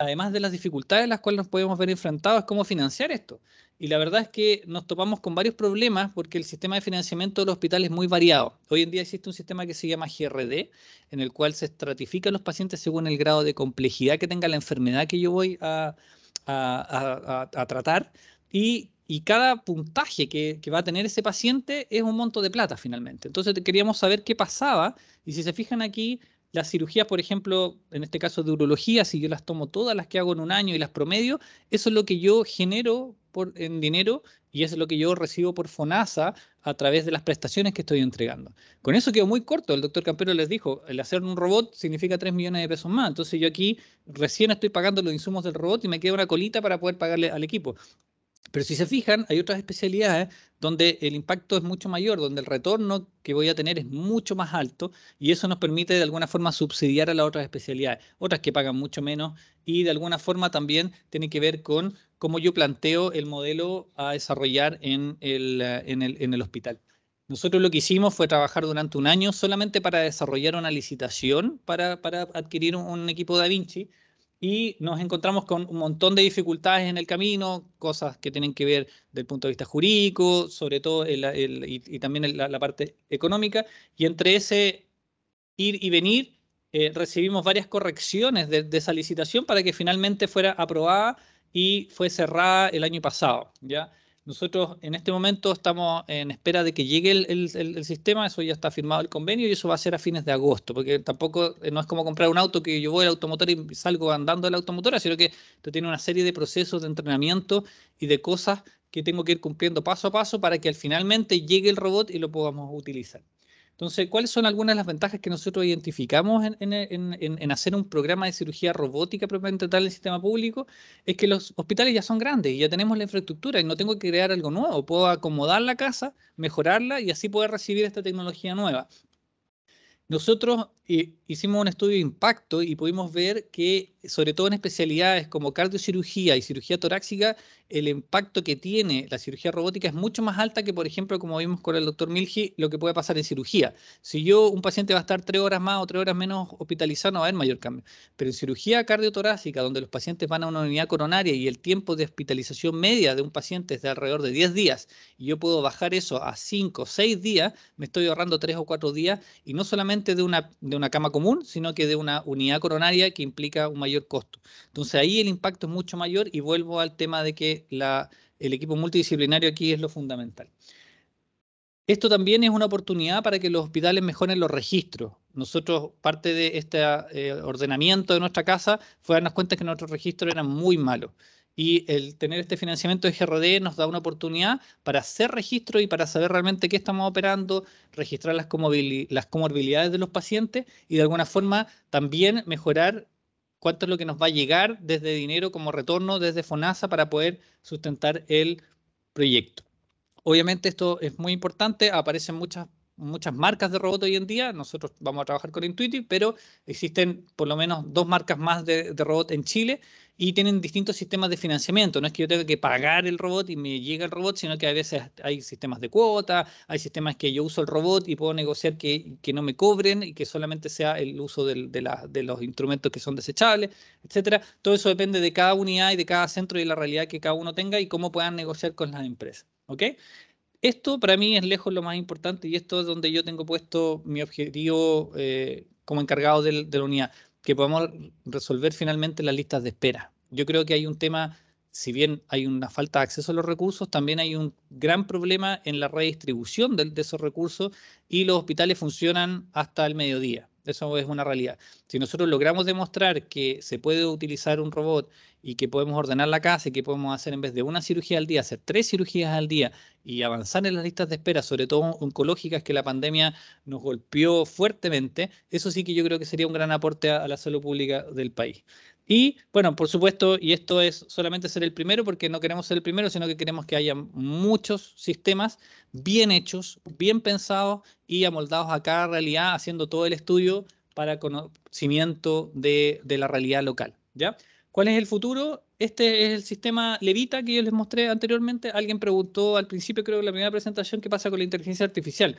además de las dificultades las cuales nos podemos ver enfrentados, es cómo financiar esto. Y la verdad es que nos topamos con varios problemas porque el sistema de financiamiento del hospital es muy variado. Hoy en día existe un sistema que se llama GRD, en el cual se estratifican los pacientes según el grado de complejidad que tenga la enfermedad que yo voy a, tratar. Y cada puntaje que, que, va a tener ese paciente es un monto de plata finalmente. Entonces queríamos saber qué pasaba y si se fijan aquí las cirugías, por ejemplo, en este caso de urología, si yo las tomo todas las que hago en un año y las promedio, eso es lo que yo genero en dinero y eso es lo que yo recibo por FONASA a través de las prestaciones que estoy entregando. Con eso quedó muy corto. El doctor Campero les dijo, el hacer un robot significa 3 millones de pesos más. Entonces yo aquí recién estoy pagando los insumos del robot y me queda una colita para poder pagarle al equipo. Pero si se fijan, hay otras especialidades donde el impacto es mucho mayor, donde el retorno que voy a tener es mucho más alto y eso nos permite de alguna forma subsidiar a las otras especialidades, otras que pagan mucho menos y de alguna forma también tiene que ver con cómo yo planteo el modelo a desarrollar en el, eh, hospital. Nosotros lo que hicimos fue trabajar durante un año solamente para desarrollar una licitación para, adquirir un, un equipo Da Vinci y nos encontramos con un montón de dificultades en el camino, cosas que tienen que ver del punto de vista jurídico, sobre todo el, y, también la, parte económica, y entre ese ir y venir eh, recibimos varias correcciones de, de, esa licitación para que finalmente fuera aprobada y fue cerrada el año pasado, ¿ya? Nosotros en este momento estamos en espera de que llegue el, sistema, eso ya está firmado el convenio y eso va a ser a fines de agosto, porque tampoco eh, no es como comprar un auto que yo voy al automotor y salgo andando al automotor, sino que esto tiene una serie de procesos de entrenamiento y de cosas que tengo que ir cumpliendo paso a paso para que al finalmente llegue el robot y lo podamos utilizar. Entonces, ¿cuáles son algunas de las ventajas que nosotros identificamos en, hacer un programa de cirugía robótica propiamente tal el sistema público? Es que los hospitales ya son grandes y ya tenemos la infraestructura y no tengo que crear algo nuevo. Puedo acomodar la casa, mejorarla y así poder recibir esta tecnología nueva. Nosotros eh, hicimos un estudio de impacto y pudimos ver que sobre todo en especialidades como cardiocirugía y cirugía torácica, el impacto que tiene la cirugía robótica es mucho más alta que, por ejemplo, como vimos con el doctor Milgi, lo que puede pasar en cirugía. Si yo, un paciente va a estar tres horas más o tres horas menos hospitalizado, no va a haber mayor cambio. Pero en cirugía cardiotorácica, donde los pacientes van a una unidad coronaria y el tiempo de hospitalización media de un paciente es de alrededor de 10 días, y yo puedo bajar eso a 5 o 6 días, me estoy ahorrando 3 o 4 días, y no solamente de una, de una cama común, sino que de una unidad coronaria que implica un mayor costo. Entonces ahí el impacto es mucho mayor y vuelvo al tema de que el equipo multidisciplinario aquí es lo fundamental. Esto también es una oportunidad para que los hospitales mejoren los registros. Nosotros, parte de este eh, ordenamiento de nuestra casa, fue darnos cuenta que nuestros registros eran muy malos. Y el tener este financiamiento de GRD nos da una oportunidad para hacer registro y para saber realmente qué estamos operando, registrar las, comorbilidades de los pacientes y de alguna forma también mejorar cuánto es lo que nos va a llegar desde dinero como retorno desde FONASA para poder sustentar el proyecto. Obviamente esto es muy importante, aparecen muchas muchas marcas de robot hoy en día. Nosotros vamos a trabajar con Intuitive, pero existen por lo menos dos marcas más de, robot en Chile y tienen distintos sistemas de financiamiento. No es que yo tenga que pagar el robot y me llega el robot, sino que a veces hay sistemas de cuota, hay sistemas que yo uso el robot y puedo negociar que, no me cobren y que solamente sea el uso de, de, los instrumentos que son desechables, etcétera. Todo eso depende de cada unidad y de cada centro y de la realidad que cada uno tenga y cómo puedan negociar con las empresas. ¿Ok? esto para mí es lejos lo más importante y esto es donde yo tengo puesto mi objetivo eh, como encargado de, la unidad, que podamos resolver finalmente las listas de espera. Yo creo que hay un tema si bien hay una falta de acceso a los recursos, también hay un gran problema en la redistribución de, esos recursos y los hospitales funcionan hasta el mediodía. Eso es una realidad. Si nosotros logramos demostrar que se puede utilizar un robot y que podemos ordenar la casa y que podemos hacer en vez de una cirugía al día, hacer tres cirugías al día y avanzar en las listas de espera, sobre todo oncológicas que la pandemia nos golpeó fuertemente, eso sí que yo creo que sería un gran aporte a, la salud pública del país. Y bueno, por supuesto, y esto es solamente ser el primero, porque no queremos ser el primero, sino que queremos que haya muchos sistemas bien hechos, bien pensados y amoldados a cada realidad, haciendo todo el estudio para conocimiento de, la realidad local. ¿ya? ¿Cuál es el futuro? Este es el sistema Levita que yo les mostré anteriormente. Alguien preguntó al principio, creo, en la primera presentación, qué pasa con la inteligencia artificial.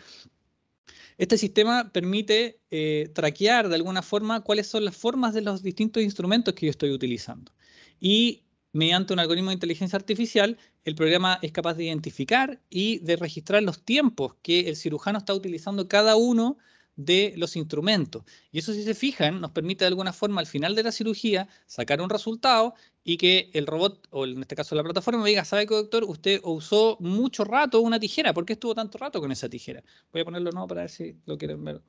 Este sistema permite eh, traquear de alguna forma cuáles son las formas de los distintos instrumentos que yo estoy utilizando. Y mediante un algoritmo de inteligencia artificial, el programa es capaz de identificar y de registrar los tiempos que el cirujano está utilizando cada uno de los instrumentos. Y eso, si se fijan, nos permite de alguna forma al final de la cirugía sacar un resultado y que el robot, o en este caso la plataforma, me diga, ¿sabe qué, doctor? Usted usó mucho rato una tijera. ¿Por qué estuvo tanto rato con esa tijera? Voy a ponerlo nuevo para ver si lo quieren ver.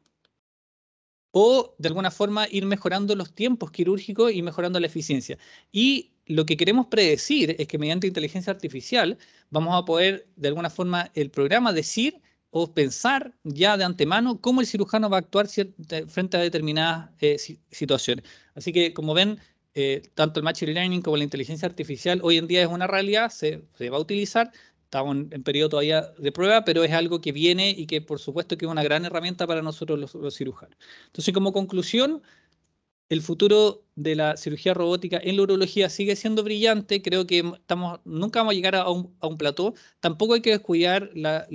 O, de alguna forma, ir mejorando los tiempos quirúrgicos y mejorando la eficiencia. Y lo que queremos predecir es que mediante inteligencia artificial vamos a poder, de alguna forma, el programa decir o pensar ya de antemano cómo el cirujano va a actuar eh, frente a determinadas eh, situaciones. Así que, como ven, eh, tanto el Machine Learning como la inteligencia artificial hoy en día es una realidad, se, va a utilizar, estamos en, periodo todavía de prueba, pero es algo que viene y que por supuesto que es una gran herramienta para nosotros los, cirujanos. Entonces, como conclusión, el futuro de la cirugía robótica en la urología sigue siendo brillante. Creo que estamos, nunca vamos a llegar a un, a plató. Tampoco hay que descuidar las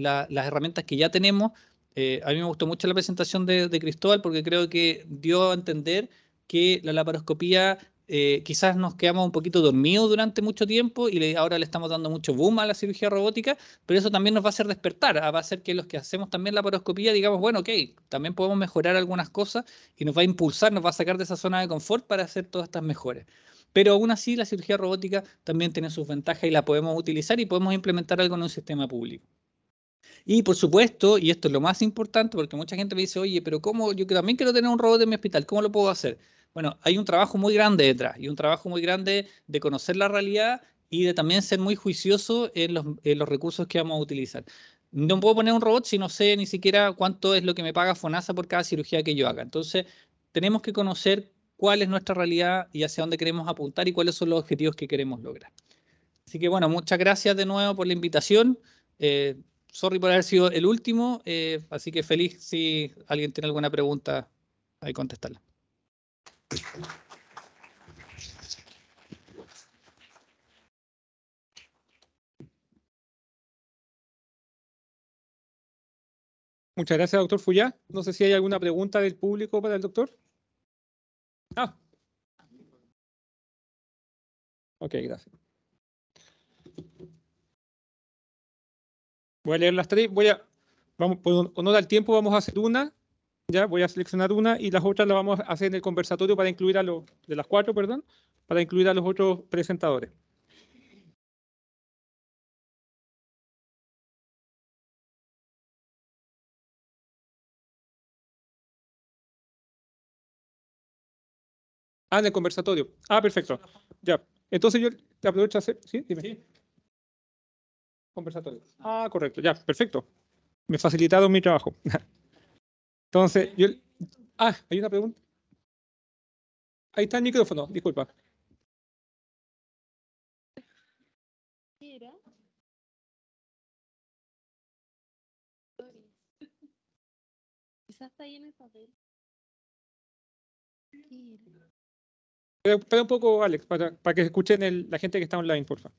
herramientas que ya tenemos. Eh, a mí me gustó mucho la presentación de, de, Cristóbal porque creo que dio a entender que la laparoscopía eh, quizás nos quedamos un poquito dormidos durante mucho tiempo y ahora le estamos dando mucho boom a la cirugía robótica, pero eso también nos va a hacer despertar, ah, va a hacer que los que hacemos también la paroscopía digamos, bueno, ok, también podemos mejorar algunas cosas y nos va a impulsar, nos va a sacar de esa zona de confort para hacer todas estas mejores Pero aún así la cirugía robótica también tiene sus ventajas y la podemos utilizar y podemos implementar algo en un sistema público. Y por supuesto, y esto es lo más importante, porque mucha gente me dice, oye, pero ¿cómo? Yo también quiero tener un robot en mi hospital, ¿cómo lo puedo hacer? Bueno, hay un trabajo muy grande detrás y un trabajo muy grande de conocer la realidad y de también ser muy juicioso en los, recursos que vamos a utilizar. No puedo poner un robot si no sé ni siquiera cuánto es lo que me paga FONASA por cada cirugía que yo haga. Entonces, tenemos que conocer cuál es nuestra realidad y hacia dónde queremos apuntar y cuáles son los objetivos que queremos lograr. Así que bueno, muchas gracias de nuevo por la invitación. Eh, sorry por haber sido el último, eh, así que feliz si alguien tiene alguna pregunta, ahí contestarla. Muchas gracias, doctor Fuyá No sé si hay alguna pregunta del público para el doctor. Ah. Ok, gracias. Voy a leer las tres. Voy a, vamos, por honor al tiempo, vamos a hacer una ya voy a seleccionar una y las otras las vamos a hacer en el conversatorio para incluir a los, de las cuatro, perdón, para incluir a los otros presentadores. Ah, en el conversatorio. Ah, perfecto. Ya. Entonces yo te aprovecho a hacer... Sí, dime. Conversatorio. Ah, correcto. Ya, perfecto. Me facilitado mi trabajo. Entonces, yo... Ah, hay una pregunta. Ahí está el micrófono, disculpa. Quizás está ahí en el papel. espera un poco, Alex, para, para que escuchen el, la gente que está online, por favor.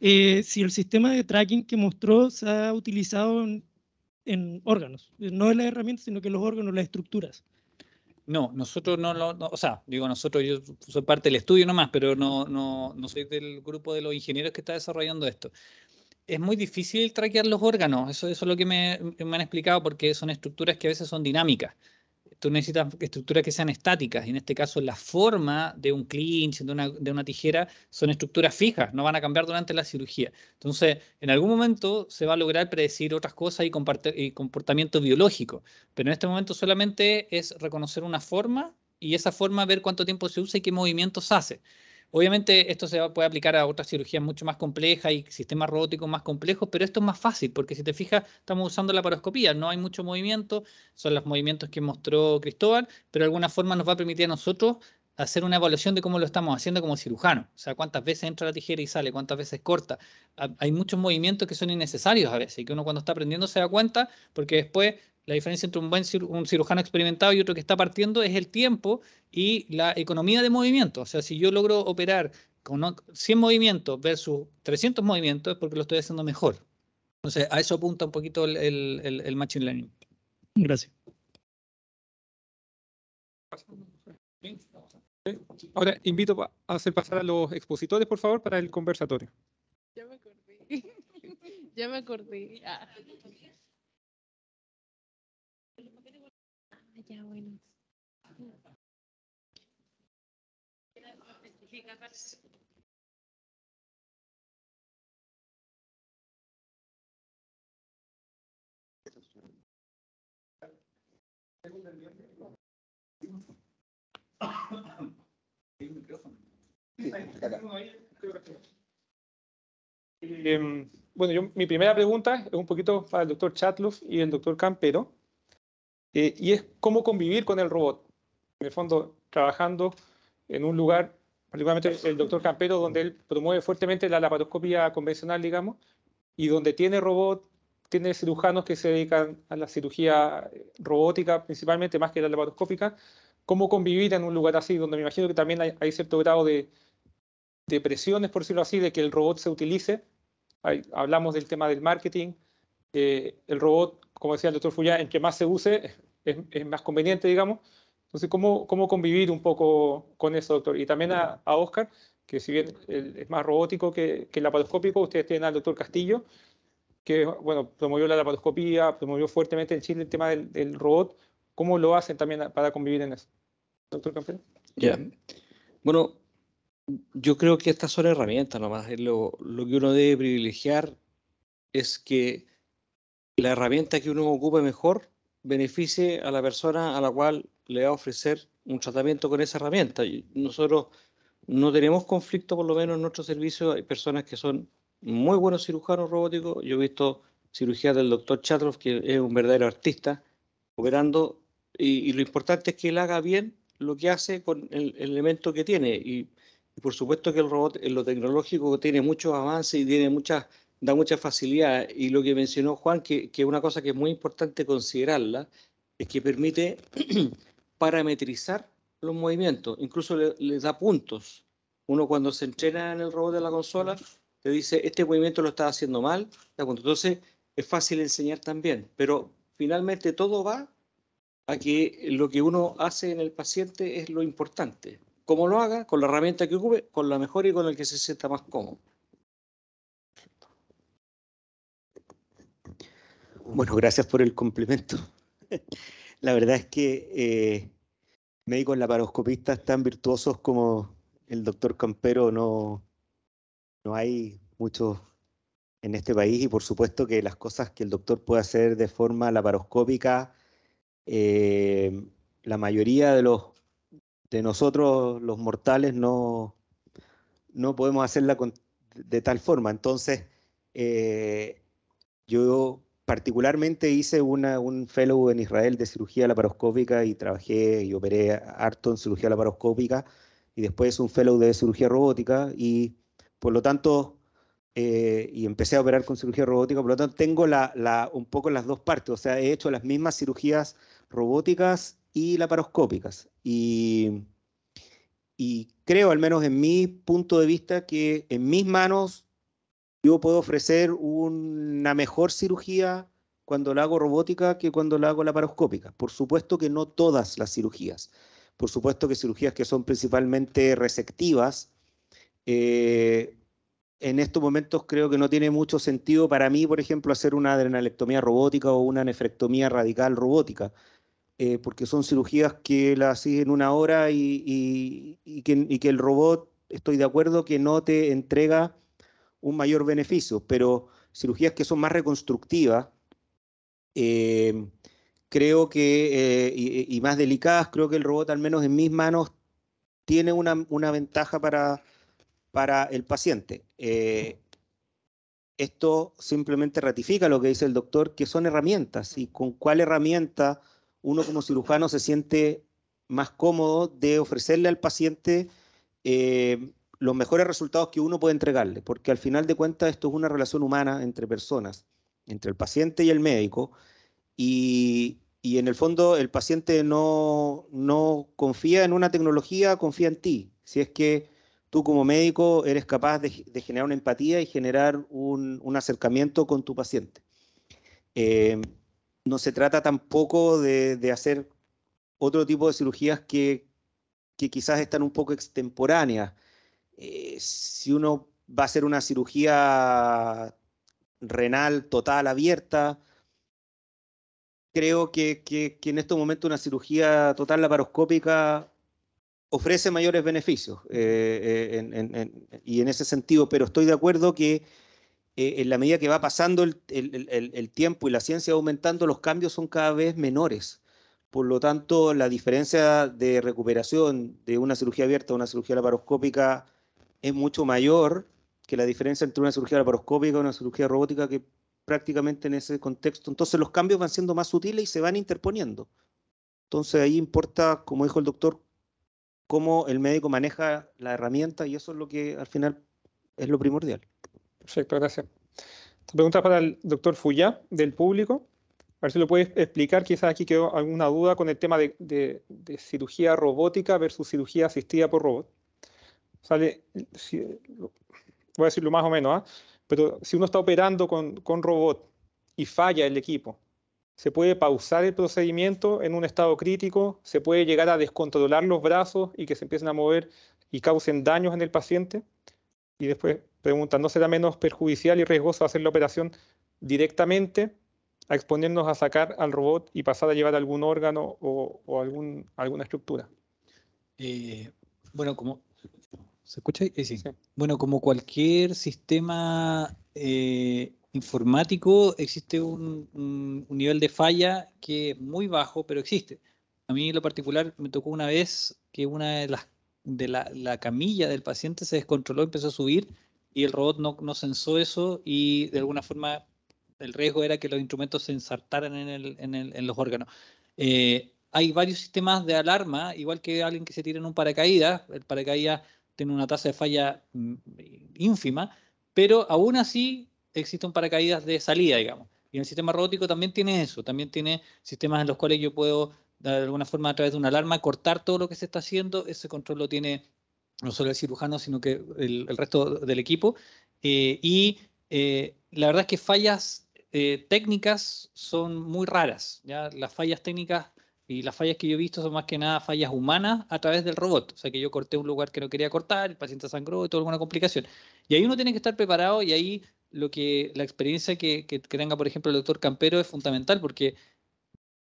Eh, si el sistema de tracking que mostró se ha utilizado en en órganos, no en las herramientas, sino que los órganos, las estructuras. No, nosotros no lo, o sea, digo, nosotros, yo soy parte del estudio nomás, pero no, no, no soy del grupo de los ingenieros que está desarrollando esto. Es muy difícil traquear los órganos, eso, eso es lo que me han explicado, porque son estructuras que a veces son dinámicas tú necesitas estructuras que sean estáticas, en este caso la forma de un clinch, de una, de una, tijera, son estructuras fijas, no van a cambiar durante la cirugía. Entonces, en algún momento se va a lograr predecir otras cosas y, y comportamiento biológico, pero en este momento solamente es reconocer una forma y esa forma ver cuánto tiempo se usa y qué movimientos hace. Obviamente esto se puede aplicar a otras cirugías mucho más complejas y sistemas robóticos más complejos, pero esto es más fácil porque si te fijas estamos usando la paroscopía, no hay mucho movimiento, son los movimientos que mostró Cristóbal, pero de alguna forma nos va a permitir a nosotros hacer una evaluación de cómo lo estamos haciendo como cirujano, o sea, cuántas veces entra la tijera y sale, cuántas veces corta. Hay muchos movimientos que son innecesarios a veces y que uno cuando está aprendiendo se da cuenta porque después la diferencia entre un buen cirujano experimentado y otro que está partiendo es el tiempo y la economía de movimiento. O sea, si yo logro operar con 100 movimientos versus 300 movimientos es porque lo estoy haciendo mejor. Entonces, a eso apunta un poquito el, Machine Learning. Gracias. Ahora invito a hacer pasar a los expositores, por favor, para el conversatorio. Ya me acordé. Ya me acordé. Ah. ya, bueno. Em, bueno, yo, mi primera pregunta es un poquito para el doctor Chatluff y el doctor Campero. Eh, y es cómo convivir con el robot. En el fondo, trabajando en un lugar, particularmente el doctor Campero, donde él promueve fuertemente la laparoscopía convencional, digamos, y donde tiene robot, tiene cirujanos que se dedican a la cirugía eh, robótica principalmente, más que la laparoscópica, cómo convivir en un lugar así, donde me imagino que también hay, cierto grado de, presiones, por decirlo así, de que el robot se utilice. hablamos del tema del marketing, eh, el robot, como decía el doctor en que más se use, es, más conveniente, digamos. Entonces, ¿cómo, ¿cómo, convivir un poco con eso, doctor? Y también a, Oscar, que si bien es más robótico que, el laparoscópico, ustedes tienen al doctor Castillo, que bueno, promovió la laparoscopía, promovió fuertemente en Chile el tema del, robot. ¿Cómo lo hacen también para convivir en eso? Doctor Campeón. Ya. Bueno, yo creo que estas son herramientas nomás. Lo, lo que uno debe privilegiar es que la herramienta que uno ocupe mejor beneficie a la persona a la cual le va a ofrecer un tratamiento con esa herramienta. nosotros no tenemos conflicto, por lo menos en nuestro servicio, hay personas que son muy buenos cirujanos robóticos. Yo he visto cirugías del doctor Chatrov, que es un verdadero artista, operando, y, lo importante es que él haga bien lo que hace con el, elemento que tiene. Y, por supuesto que el robot en eh, lo tecnológico tiene muchos avances y tiene muchas da mucha facilidad. Y lo que mencionó Juan, que, que una cosa que es muy importante considerarla, es que permite parametrizar los movimientos, incluso les da puntos. Uno cuando se entrena en el robot de la consola, te dice, este movimiento lo está haciendo mal, entonces es fácil enseñar también, pero finalmente todo va a que lo que uno hace en el paciente es lo importante. ¿Cómo lo haga, con la herramienta que ocupe, con la mejor y con el que se sienta más cómodo. Bueno, gracias por el complemento. La verdad es que eh, médicos laparoscopistas tan virtuosos como el doctor Campero no, no hay muchos en este país y por supuesto que las cosas que el doctor puede hacer de forma laparoscópica, eh, la mayoría de los de nosotros los mortales no, no podemos hacerla de tal forma. Entonces, eh, yo particularmente hice un fellow en Israel de cirugía laparoscópica y trabajé y operé harto en cirugía laparoscópica y después un fellow de cirugía robótica y por lo tanto, eh, y empecé a operar con cirugía robótica, por lo tanto tengo la, la, un poco las dos partes, o sea, he hecho las mismas cirugías robóticas y laparoscópicas. Y, y creo, al menos en mi punto de vista, que en mis manos yo puedo ofrecer una mejor cirugía cuando la hago robótica que cuando la hago laparoscópica. Por supuesto que no todas las cirugías. Por supuesto que cirugías que son principalmente receptivas. Eh, en estos momentos creo que no tiene mucho sentido para mí, por ejemplo, hacer una adrenalectomía robótica o una nefrectomía radical robótica, eh, porque son cirugías que las siguen en una hora y, que, y que el robot, estoy de acuerdo, que no te entrega un mayor beneficio, pero cirugías que son más reconstructivas, eh, creo que, eh, y, más delicadas, creo que el robot, al menos en mis manos, tiene una, ventaja para, para el paciente. Eh, esto simplemente ratifica lo que dice el doctor, que son herramientas y con cuál herramienta uno como cirujano se siente más cómodo de ofrecerle al paciente los mejores resultados que uno puede entregarle, porque al final de cuentas esto es una relación humana entre personas, entre el paciente y el médico, y, en el fondo el paciente no, confía en una tecnología, confía en ti. Si es que tú como médico eres capaz de, generar una empatía y generar un, acercamiento con tu paciente. Em, no se trata tampoco de, hacer otro tipo de cirugías que, que quizás están un poco extemporáneas, eh, si uno va a hacer una cirugía renal total abierta, creo que, en este momento una cirugía total laparoscópica ofrece mayores beneficios eh, eh, y en ese sentido, pero estoy de acuerdo que en la medida que va pasando el, el, tiempo y la ciencia aumentando, los cambios son cada vez menores. Por lo tanto, la diferencia de recuperación de una cirugía abierta a una cirugía laparoscópica es mucho mayor que la diferencia entre una cirugía laparoscópica y una cirugía robótica que prácticamente en ese contexto. Entonces los cambios van siendo más sutiles y se van interponiendo. Entonces ahí importa, como dijo el doctor, cómo el médico maneja la herramienta y eso es lo que al final es lo primordial. Perfecto, gracias. Esta pregunta para el doctor Fuya, del público. A ver si lo puedes explicar, quizás aquí quedó alguna duda con el tema de, de cirugía robótica versus cirugía asistida por robot sale, voy a decirlo más o menos, ¿ah? pero si uno está operando con, robot y falla el equipo, se puede pausar el procedimiento en un estado crítico, se puede llegar a descontrolar los brazos y que se empiecen a mover y causen daños en el paciente. Y después pregunta, ¿no será menos perjudicial y riesgoso hacer la operación directamente a exponernos a sacar al robot y pasar a llevar algún órgano o, algún, alguna estructura? Eh, bueno, como ¿Se escucha? Eh, sí. Bueno, como cualquier sistema eh, informático, existe un, nivel de falla que es muy bajo, pero existe. A mí en lo particular me tocó una vez que una de las de la, camilla del paciente se descontroló, empezó a subir y el robot no, no sensó eso y de alguna forma el riesgo era que los instrumentos se ensartaran en, los órganos. Eh, hay varios sistemas de alarma, igual que alguien que se tira en un paracaídas, el paracaídas tiene una tasa de falla mm, ínfima, pero aún así existen paracaídas de salida, digamos. Y el sistema robótico también tiene eso, también tiene sistemas en los cuales yo puedo, de alguna forma, a través de una alarma, cortar todo lo que se está haciendo. Ese control lo tiene no solo el cirujano, sino que el, resto del equipo. Eh, y eh, la verdad es que fallas eh, técnicas son muy raras. ¿ya? Las fallas técnicas y las fallas que yo he visto son más que nada fallas humanas a través del robot. O sea, que yo corté un lugar que no quería cortar, el paciente sangró, tuvo alguna complicación. Y ahí uno tiene que estar preparado y ahí lo que la experiencia que, tenga, por ejemplo, el doctor Campero es fundamental porque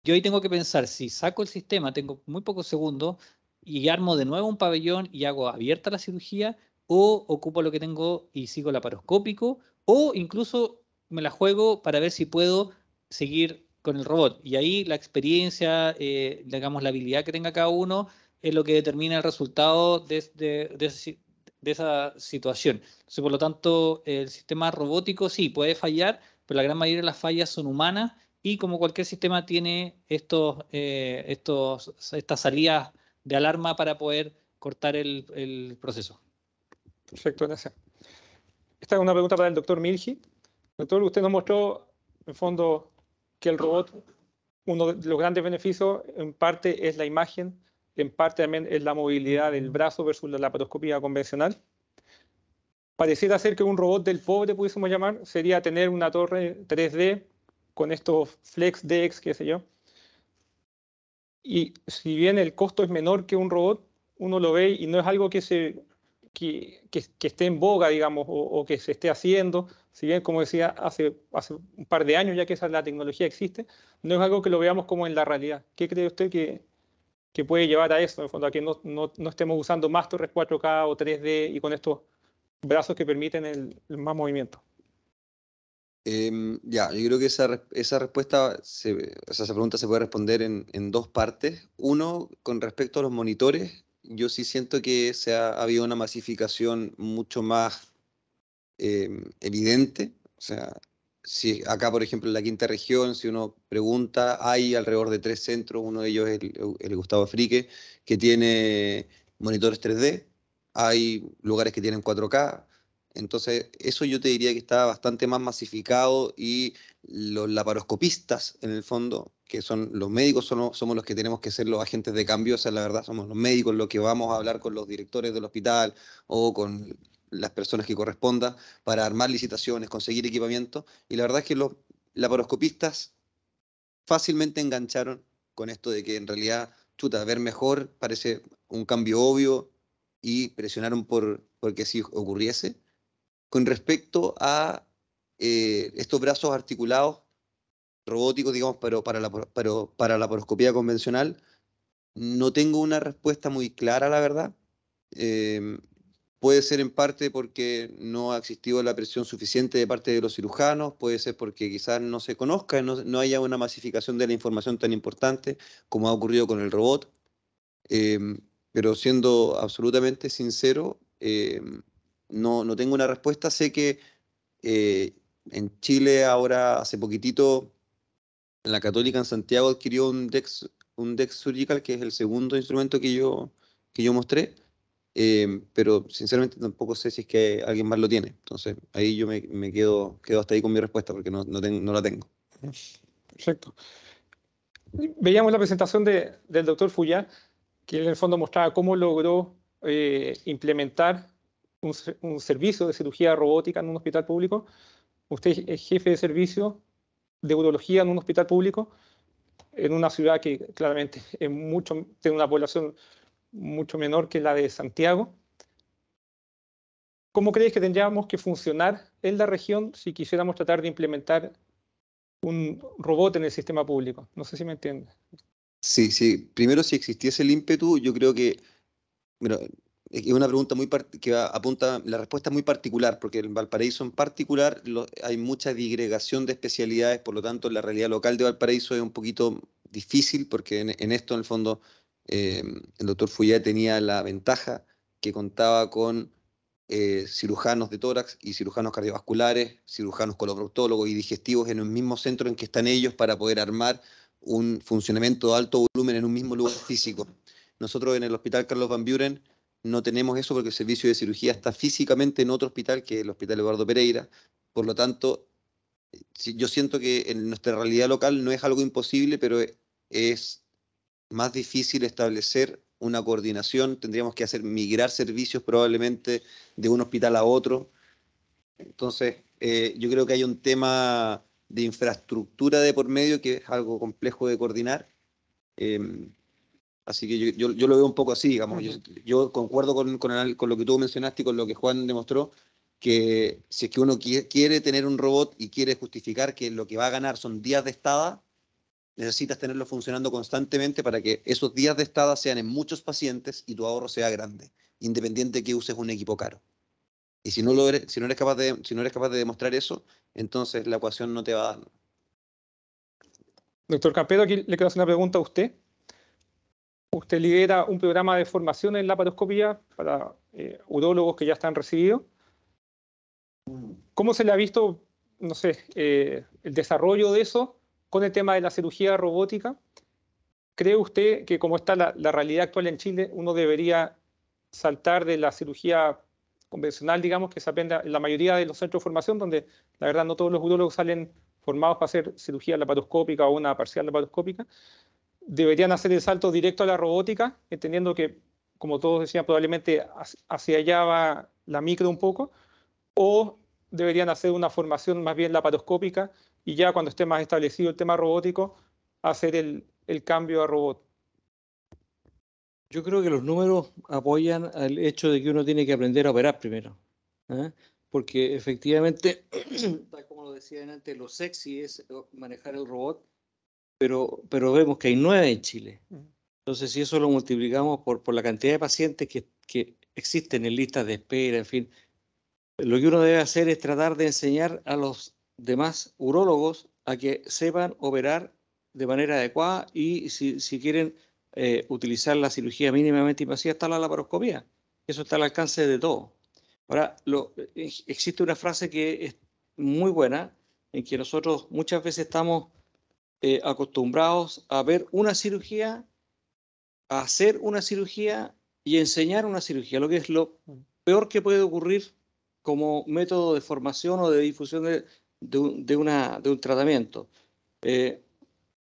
yo ahí tengo que pensar, si saco el sistema, tengo muy pocos segundos y armo de nuevo un pabellón y hago abierta la cirugía o ocupo lo que tengo y sigo laparoscópico o incluso me la juego para ver si puedo seguir con el robot. Y ahí la experiencia, eh, digamos, la habilidad que tenga cada uno es lo que determina el resultado de, de, esa situación. por lo tanto, el sistema robótico sí puede fallar, pero la gran mayoría de las fallas son humanas y como cualquier sistema tiene estos, eh, estos, estas salidas de alarma para poder cortar el, el proceso. Perfecto, gracias. Esta es una pregunta para el doctor Milgi. Doctor, usted nos mostró, en fondo, que el robot, uno de los grandes beneficios en parte es la imagen, en parte también es la movilidad del brazo versus la laparoscopía convencional. Pareciera ser que un robot del pobre, pudiésemos llamar, sería tener una torre 3D con estos flex dex, qué sé yo. Y si bien el costo es menor que un robot, uno lo ve y no es algo que, se, que, que, esté en boga, digamos, o que se esté haciendo, si bien, como decía, hace, hace un par de años ya que esa, la tecnología existe, no es algo que lo veamos como en la realidad. ¿Qué cree usted que, puede llevar a eso, en el fondo, a que no, no, estemos usando más torres 4K o 3D y con estos brazos que permiten el, más movimiento? Em, ya, yo creo que esa, respuesta, esa pregunta se puede responder en, dos partes. Uno, con respecto a los monitores, yo sí siento que se ha habido una masificación mucho más Em, evidente. O sea, si acá, por ejemplo, en la quinta región, si uno pregunta, hay alrededor de tres centros, uno de ellos es el, Gustavo Frique, que tiene monitores 3D, hay lugares que tienen 4K, entonces, eso yo te diría que está bastante más masificado y los laparoscopistas, en el fondo, que son los médicos, somos los que tenemos que ser los agentes de cambio, o sea, la verdad, somos los médicos los que vamos a hablar con los directores del hospital o con las personas que corresponda para armar licitaciones, conseguir equipamiento. Y la verdad es que los laparoscopistas fácilmente engancharon con esto de que en realidad, chuta, ver mejor parece un cambio obvio y presionaron por, que así ocurriese. Con respecto a eh, estos brazos articulados robóticos, digamos, pero para la, pero para la convencional, no tengo una respuesta muy clara, la verdad. Eh, Puede ser en parte porque no ha existido la presión suficiente de parte de los cirujanos, puede ser porque quizás no se conozca, no, haya una masificación de la información tan importante como ha ocurrido con el robot. Em, pero siendo absolutamente sincero, em, no, no, tengo una respuesta. Sé que eh, en Chile ahora, hace poquitito, la Católica en Santiago adquirió un Dex, un Dex Surgical, que es el segundo instrumento que yo, que yo mostré. Em, pero sinceramente tampoco sé si es que alguien más lo tiene. Entonces ahí yo me, quedo, quedo hasta ahí con mi respuesta porque no, no, la tengo. Perfecto. Veíamos la presentación del doctor Fuya, que en el fondo mostraba cómo logró eh, implementar un, un, servicio de cirugía robótica en un hospital público. Usted es jefe de servicio de urología en un hospital público, en una ciudad que claramente es mucho, tiene una población mucho menor que la de Santiago. ¿Cómo crees que tendríamos que funcionar en la región si quisiéramos tratar de implementar un robot en el sistema público? No sé si me entiendes. Sí, sí. Primero, si existiese el ímpetu, yo creo que, es una pregunta muy que apunta, la respuesta muy particular, porque en Valparaíso en particular hay mucha digregación de especialidades, por lo tanto la realidad local de Valparaíso es un poquito difícil, porque en esto en el fondo Em, el doctor Fuyé tenía la ventaja que contaba con eh, cirujanos de tórax y cirujanos cardiovasculares, cirujanos coloproctólogos y digestivos en el mismo centro en que están ellos para poder armar un funcionamiento de alto volumen en un mismo lugar físico. Nosotros en el Hospital Carlos Van Buren no tenemos eso porque el servicio de cirugía está físicamente en otro hospital que el Hospital Eduardo Pereira. Por lo tanto, eh, yo siento que en nuestra realidad local no es algo imposible, pero es más difícil establecer una coordinación, tendríamos que hacer migrar servicios probablemente de un hospital a otro. Entonces, eh, yo creo que hay un tema de infraestructura de por medio que es algo complejo de coordinar. Em, así que yo, yo, lo veo un poco así, digamos. Yo, concuerdo con, lo que tú mencionaste y con lo que Juan demostró, que si es que uno quiere, quiere tener un robot y quiere justificar que lo que va a ganar son días de estada, necesitas tenerlo funcionando constantemente para que esos días de estada sean en muchos pacientes y tu ahorro sea grande, independiente de que uses un equipo caro. Y si no, lo eres, si no, eres, capaz de, si no eres capaz de demostrar eso, entonces la ecuación no te va a dar. Doctor Campero, aquí le quiero hacer una pregunta a usted. Usted lidera un programa de formación en laparoscopía para urologos eh, urólogos que ya están recibidos. ¿Cómo se le ha visto, no sé, eh, el desarrollo de eso con el tema de la cirugía robótica, ¿cree usted que como está la, realidad actual en Chile, uno debería saltar de la cirugía convencional, digamos, que se aprende en la mayoría de los centros de formación, donde la verdad no todos los urologos salen formados para hacer cirugía laparoscópica o una parcial laparoscópica, deberían hacer el salto directo a la robótica, entendiendo que, como todos decían, probablemente hacia allá va la micro un poco, o deberían hacer una formación más bien laparoscópica y ya cuando esté más establecido el tema robótico, hacer el, cambio a robot. Yo creo que los números apoyan al hecho de que uno tiene que aprender a operar primero. ¿eh? Porque efectivamente, tal como lo decía antes, lo sexy es manejar el robot, pero, pero vemos que hay nueve en Chile. Entonces, si eso lo multiplicamos por, por la cantidad de pacientes que, que existen en listas de espera, en fin, lo que uno debe hacer es tratar de enseñar a los demás urólogos a que sepan operar de manera adecuada y si, quieren eh, utilizar la cirugía mínimamente invasiva está la laparoscopía. Eso está al alcance de todos. Ahora, lo, eh, existe una frase que es muy buena, en que nosotros muchas veces estamos eh, acostumbrados a ver una cirugía, a hacer una cirugía y enseñar una cirugía, lo que es lo mm. peor que puede ocurrir como método de formación o de difusión de, de un, un tratamiento. Eh,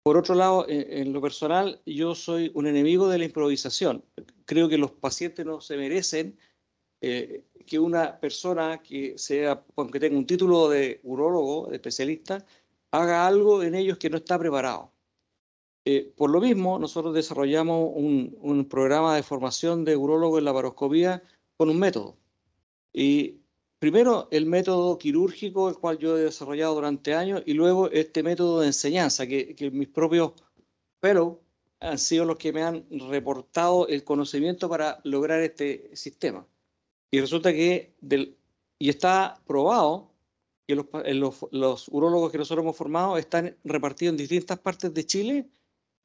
por otro lado, en, lo personal, yo soy un enemigo de la improvisación. Creo que los pacientes no se merecen eh, que una persona que sea, aunque tenga un título de urólogo, de especialista, haga algo en ellos que no está preparado. Eh, por lo mismo, nosotros desarrollamos un, programa de formación de urólogo en la varoscopía con un método. Y primero el método quirúrgico, el cual yo he desarrollado durante años, y luego este método de enseñanza, que, mis propios fellows han sido los que me han reportado el conocimiento para lograr este sistema. Y resulta que, y está probado que los, los, urólogos que nosotros hemos formado están repartidos en distintas partes de Chile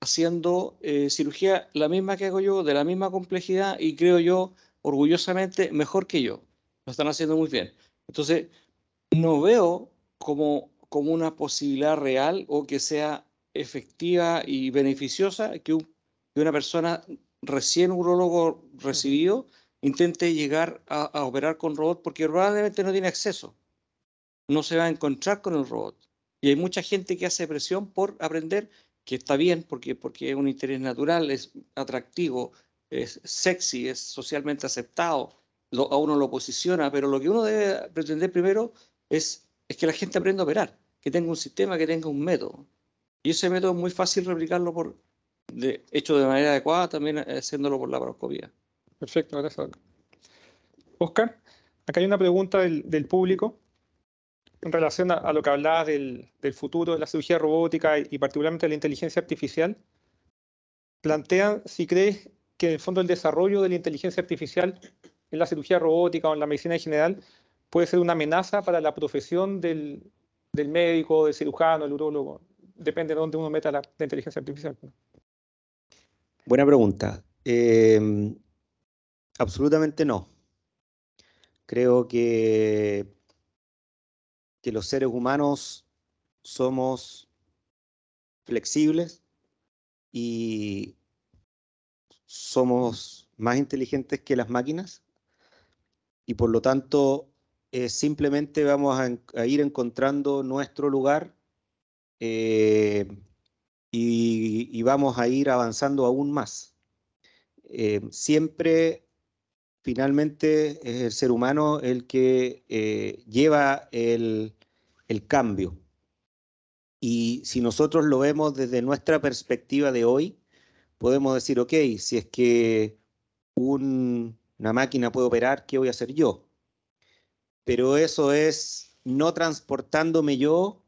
haciendo eh, cirugía la misma que hago yo, de la misma complejidad y creo yo orgullosamente mejor que yo lo están haciendo muy bien. Entonces, no veo como, como una posibilidad real o que sea efectiva y beneficiosa que, una persona recién urologo recibido intente llegar a, operar con robot porque probablemente no tiene acceso. No se va a encontrar con el robot. Y hay mucha gente que hace presión por aprender, que está bien porque, porque es un interés natural, es atractivo, es sexy, es socialmente aceptado, a uno lo posiciona, pero lo que uno debe pretender primero es, es que la gente aprenda a operar, que tenga un sistema, que tenga un método. Y ese método es muy fácil replicarlo por, de, hecho de manera adecuada, también haciéndolo por la Perfecto, gracias. Oscar, acá hay una pregunta del, público en relación a, lo que hablabas del, futuro de la cirugía robótica y, particularmente de la inteligencia artificial. Plantean si crees que en el fondo el desarrollo de la inteligencia artificial en la cirugía robótica o en la medicina en general puede ser una amenaza para la profesión del, médico, del cirujano, del urologo. Depende de dónde uno meta la, inteligencia artificial. Buena pregunta. Em, absolutamente no. Creo que, que los seres humanos somos flexibles y somos más inteligentes que las máquinas y por lo tanto eh, simplemente vamos a, ir encontrando nuestro lugar eh, y, vamos a ir avanzando aún más. Eh, siempre, finalmente, es el ser humano el que lleva el cambio. Y si nosotros lo vemos desde nuestra perspectiva de hoy, podemos decir, ok, si es que un una máquina puede operar, ¿qué voy a hacer yo? Pero eso es no transportándome yo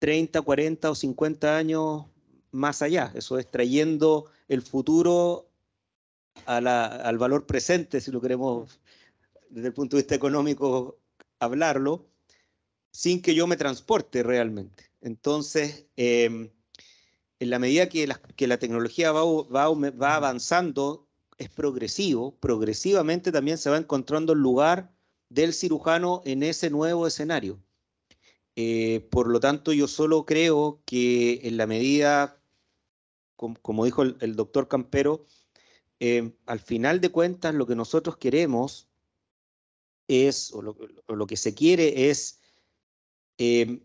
30, 40 o 50 años más allá. Eso es trayendo el futuro al valor presente, si lo queremos desde el punto de vista económico hablarlo, sin que yo me transporte realmente. Entonces, em, en la medida que la, tecnología va, va, va avanzando, es progresivo, progresivamente también se va encontrando el lugar del cirujano en ese nuevo escenario. Eh, por lo tanto, yo solo creo que en la medida, como dijo el, doctor Campero, eh, al final de cuentas lo que nosotros queremos es, o lo, que se quiere es eh,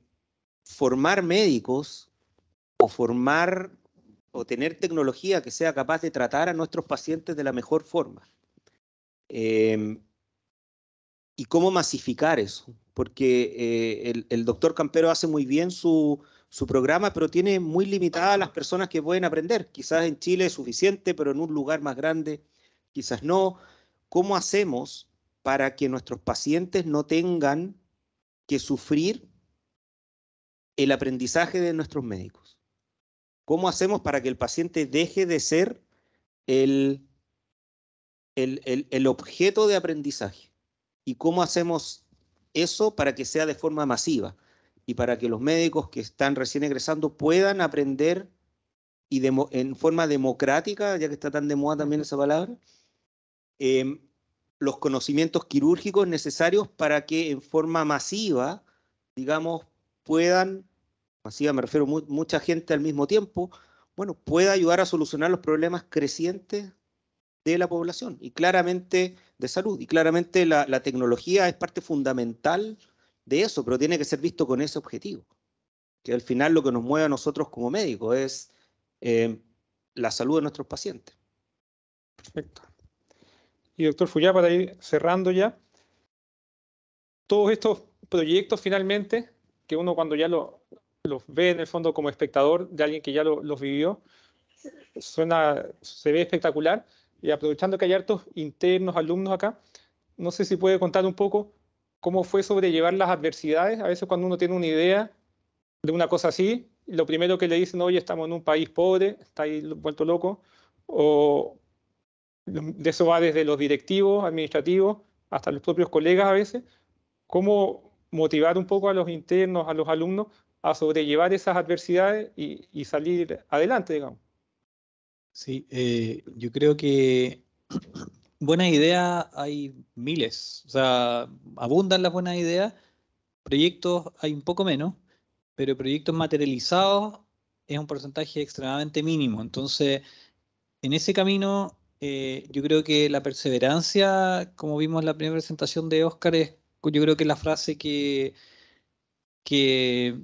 formar médicos o formar o tener tecnología que sea capaz de tratar a nuestros pacientes de la mejor forma. Em, ¿Y cómo masificar eso? Porque eh, el, doctor Campero hace muy bien su, su programa, pero tiene muy limitadas las personas que pueden aprender. Quizás en Chile es suficiente, pero en un lugar más grande quizás no. ¿Cómo hacemos para que nuestros pacientes no tengan que sufrir el aprendizaje de nuestros médicos? ¿Cómo hacemos para que el paciente deje de ser el, el, objeto de aprendizaje? ¿Y cómo hacemos eso para que sea de forma masiva? y para que los médicos que están recién egresando puedan aprender y en forma democrática, ya que está tan de moda también esa palabra, em, los conocimientos quirúrgicos necesarios para que en forma masiva, digamos, puedan me refiero a mucha gente al mismo tiempo, bueno, puede ayudar a solucionar los problemas crecientes de la población y claramente de salud. Y claramente la, tecnología es parte fundamental de eso, pero tiene que ser visto con ese objetivo. Que al final lo que nos mueve a nosotros como médicos es eh, la salud de nuestros pacientes. Perfecto. Y doctor Fuyá, para ir cerrando ya, todos estos proyectos finalmente, que uno cuando ya lo, los ve en el fondo como espectador de alguien que ya los vivió, suena, se ve espectacular. Y aprovechando que hay hartos internos, alumnos acá, no sé si puede contar un poco cómo fue sobrellevar las adversidades. A veces cuando uno tiene una idea de una cosa así, lo primero que le dicen, oye, estamos en un país pobre, está ahí vuelto loco, o de eso va desde los directivos, administrativos, hasta los propios colegas a veces. ¿Cómo motivar un poco a los internos, a los alumnos, a sobrellevar esas adversidades y, salir adelante, digamos. Sí, eh, yo creo que buenas ideas hay miles, o sea, abundan las buenas ideas, proyectos hay un poco menos, pero proyectos materializados es un porcentaje extremadamente mínimo. Entonces, en ese camino, eh, yo creo que la perseverancia, como vimos en la primera presentación de Oscar, es yo creo que la frase que, que,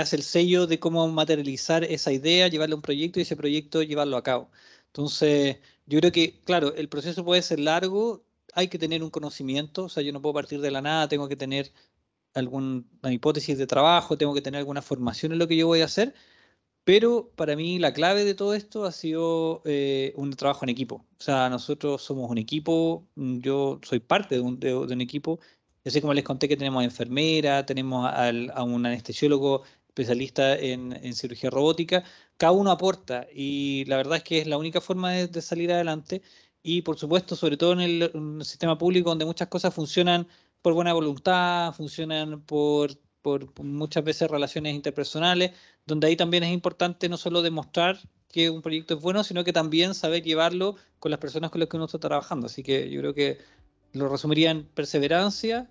hace el sello de cómo materializar esa idea, llevarle a un proyecto y ese proyecto llevarlo a cabo. Entonces, yo creo que, claro, el proceso puede ser largo, hay que tener un conocimiento, o sea, yo no puedo partir de la nada, tengo que tener alguna hipótesis de trabajo, tengo que tener alguna formación en lo que yo voy a hacer, pero para mí la clave de todo esto ha sido eh, un trabajo en equipo. O sea, nosotros somos un equipo, yo soy parte de un, de, de un equipo Así como les conté que tenemos a enfermera, tenemos a un anestesiólogo especialista en, cirugía robótica, cada uno aporta y la verdad es que es la única forma de, salir adelante y por supuesto, sobre todo en el, sistema público donde muchas cosas funcionan por buena voluntad, funcionan por, por muchas veces relaciones interpersonales, donde ahí también es importante no solo demostrar que un proyecto es bueno, sino que también saber llevarlo con las personas con las que uno está trabajando. Así que yo creo que lo resumiría en perseverancia,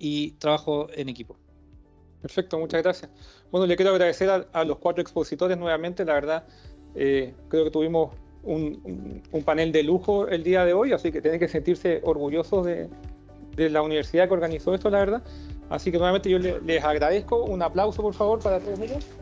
y trabajo en equipo. Perfecto, muchas gracias. Bueno, le quiero agradecer a, los cuatro expositores nuevamente. La verdad, eh, creo que tuvimos un, panel de lujo el día de hoy, así que tienen que sentirse orgullosos de, la universidad que organizó esto, la verdad. Así que nuevamente yo les agradezco. Un aplauso, por favor, para todos ellos.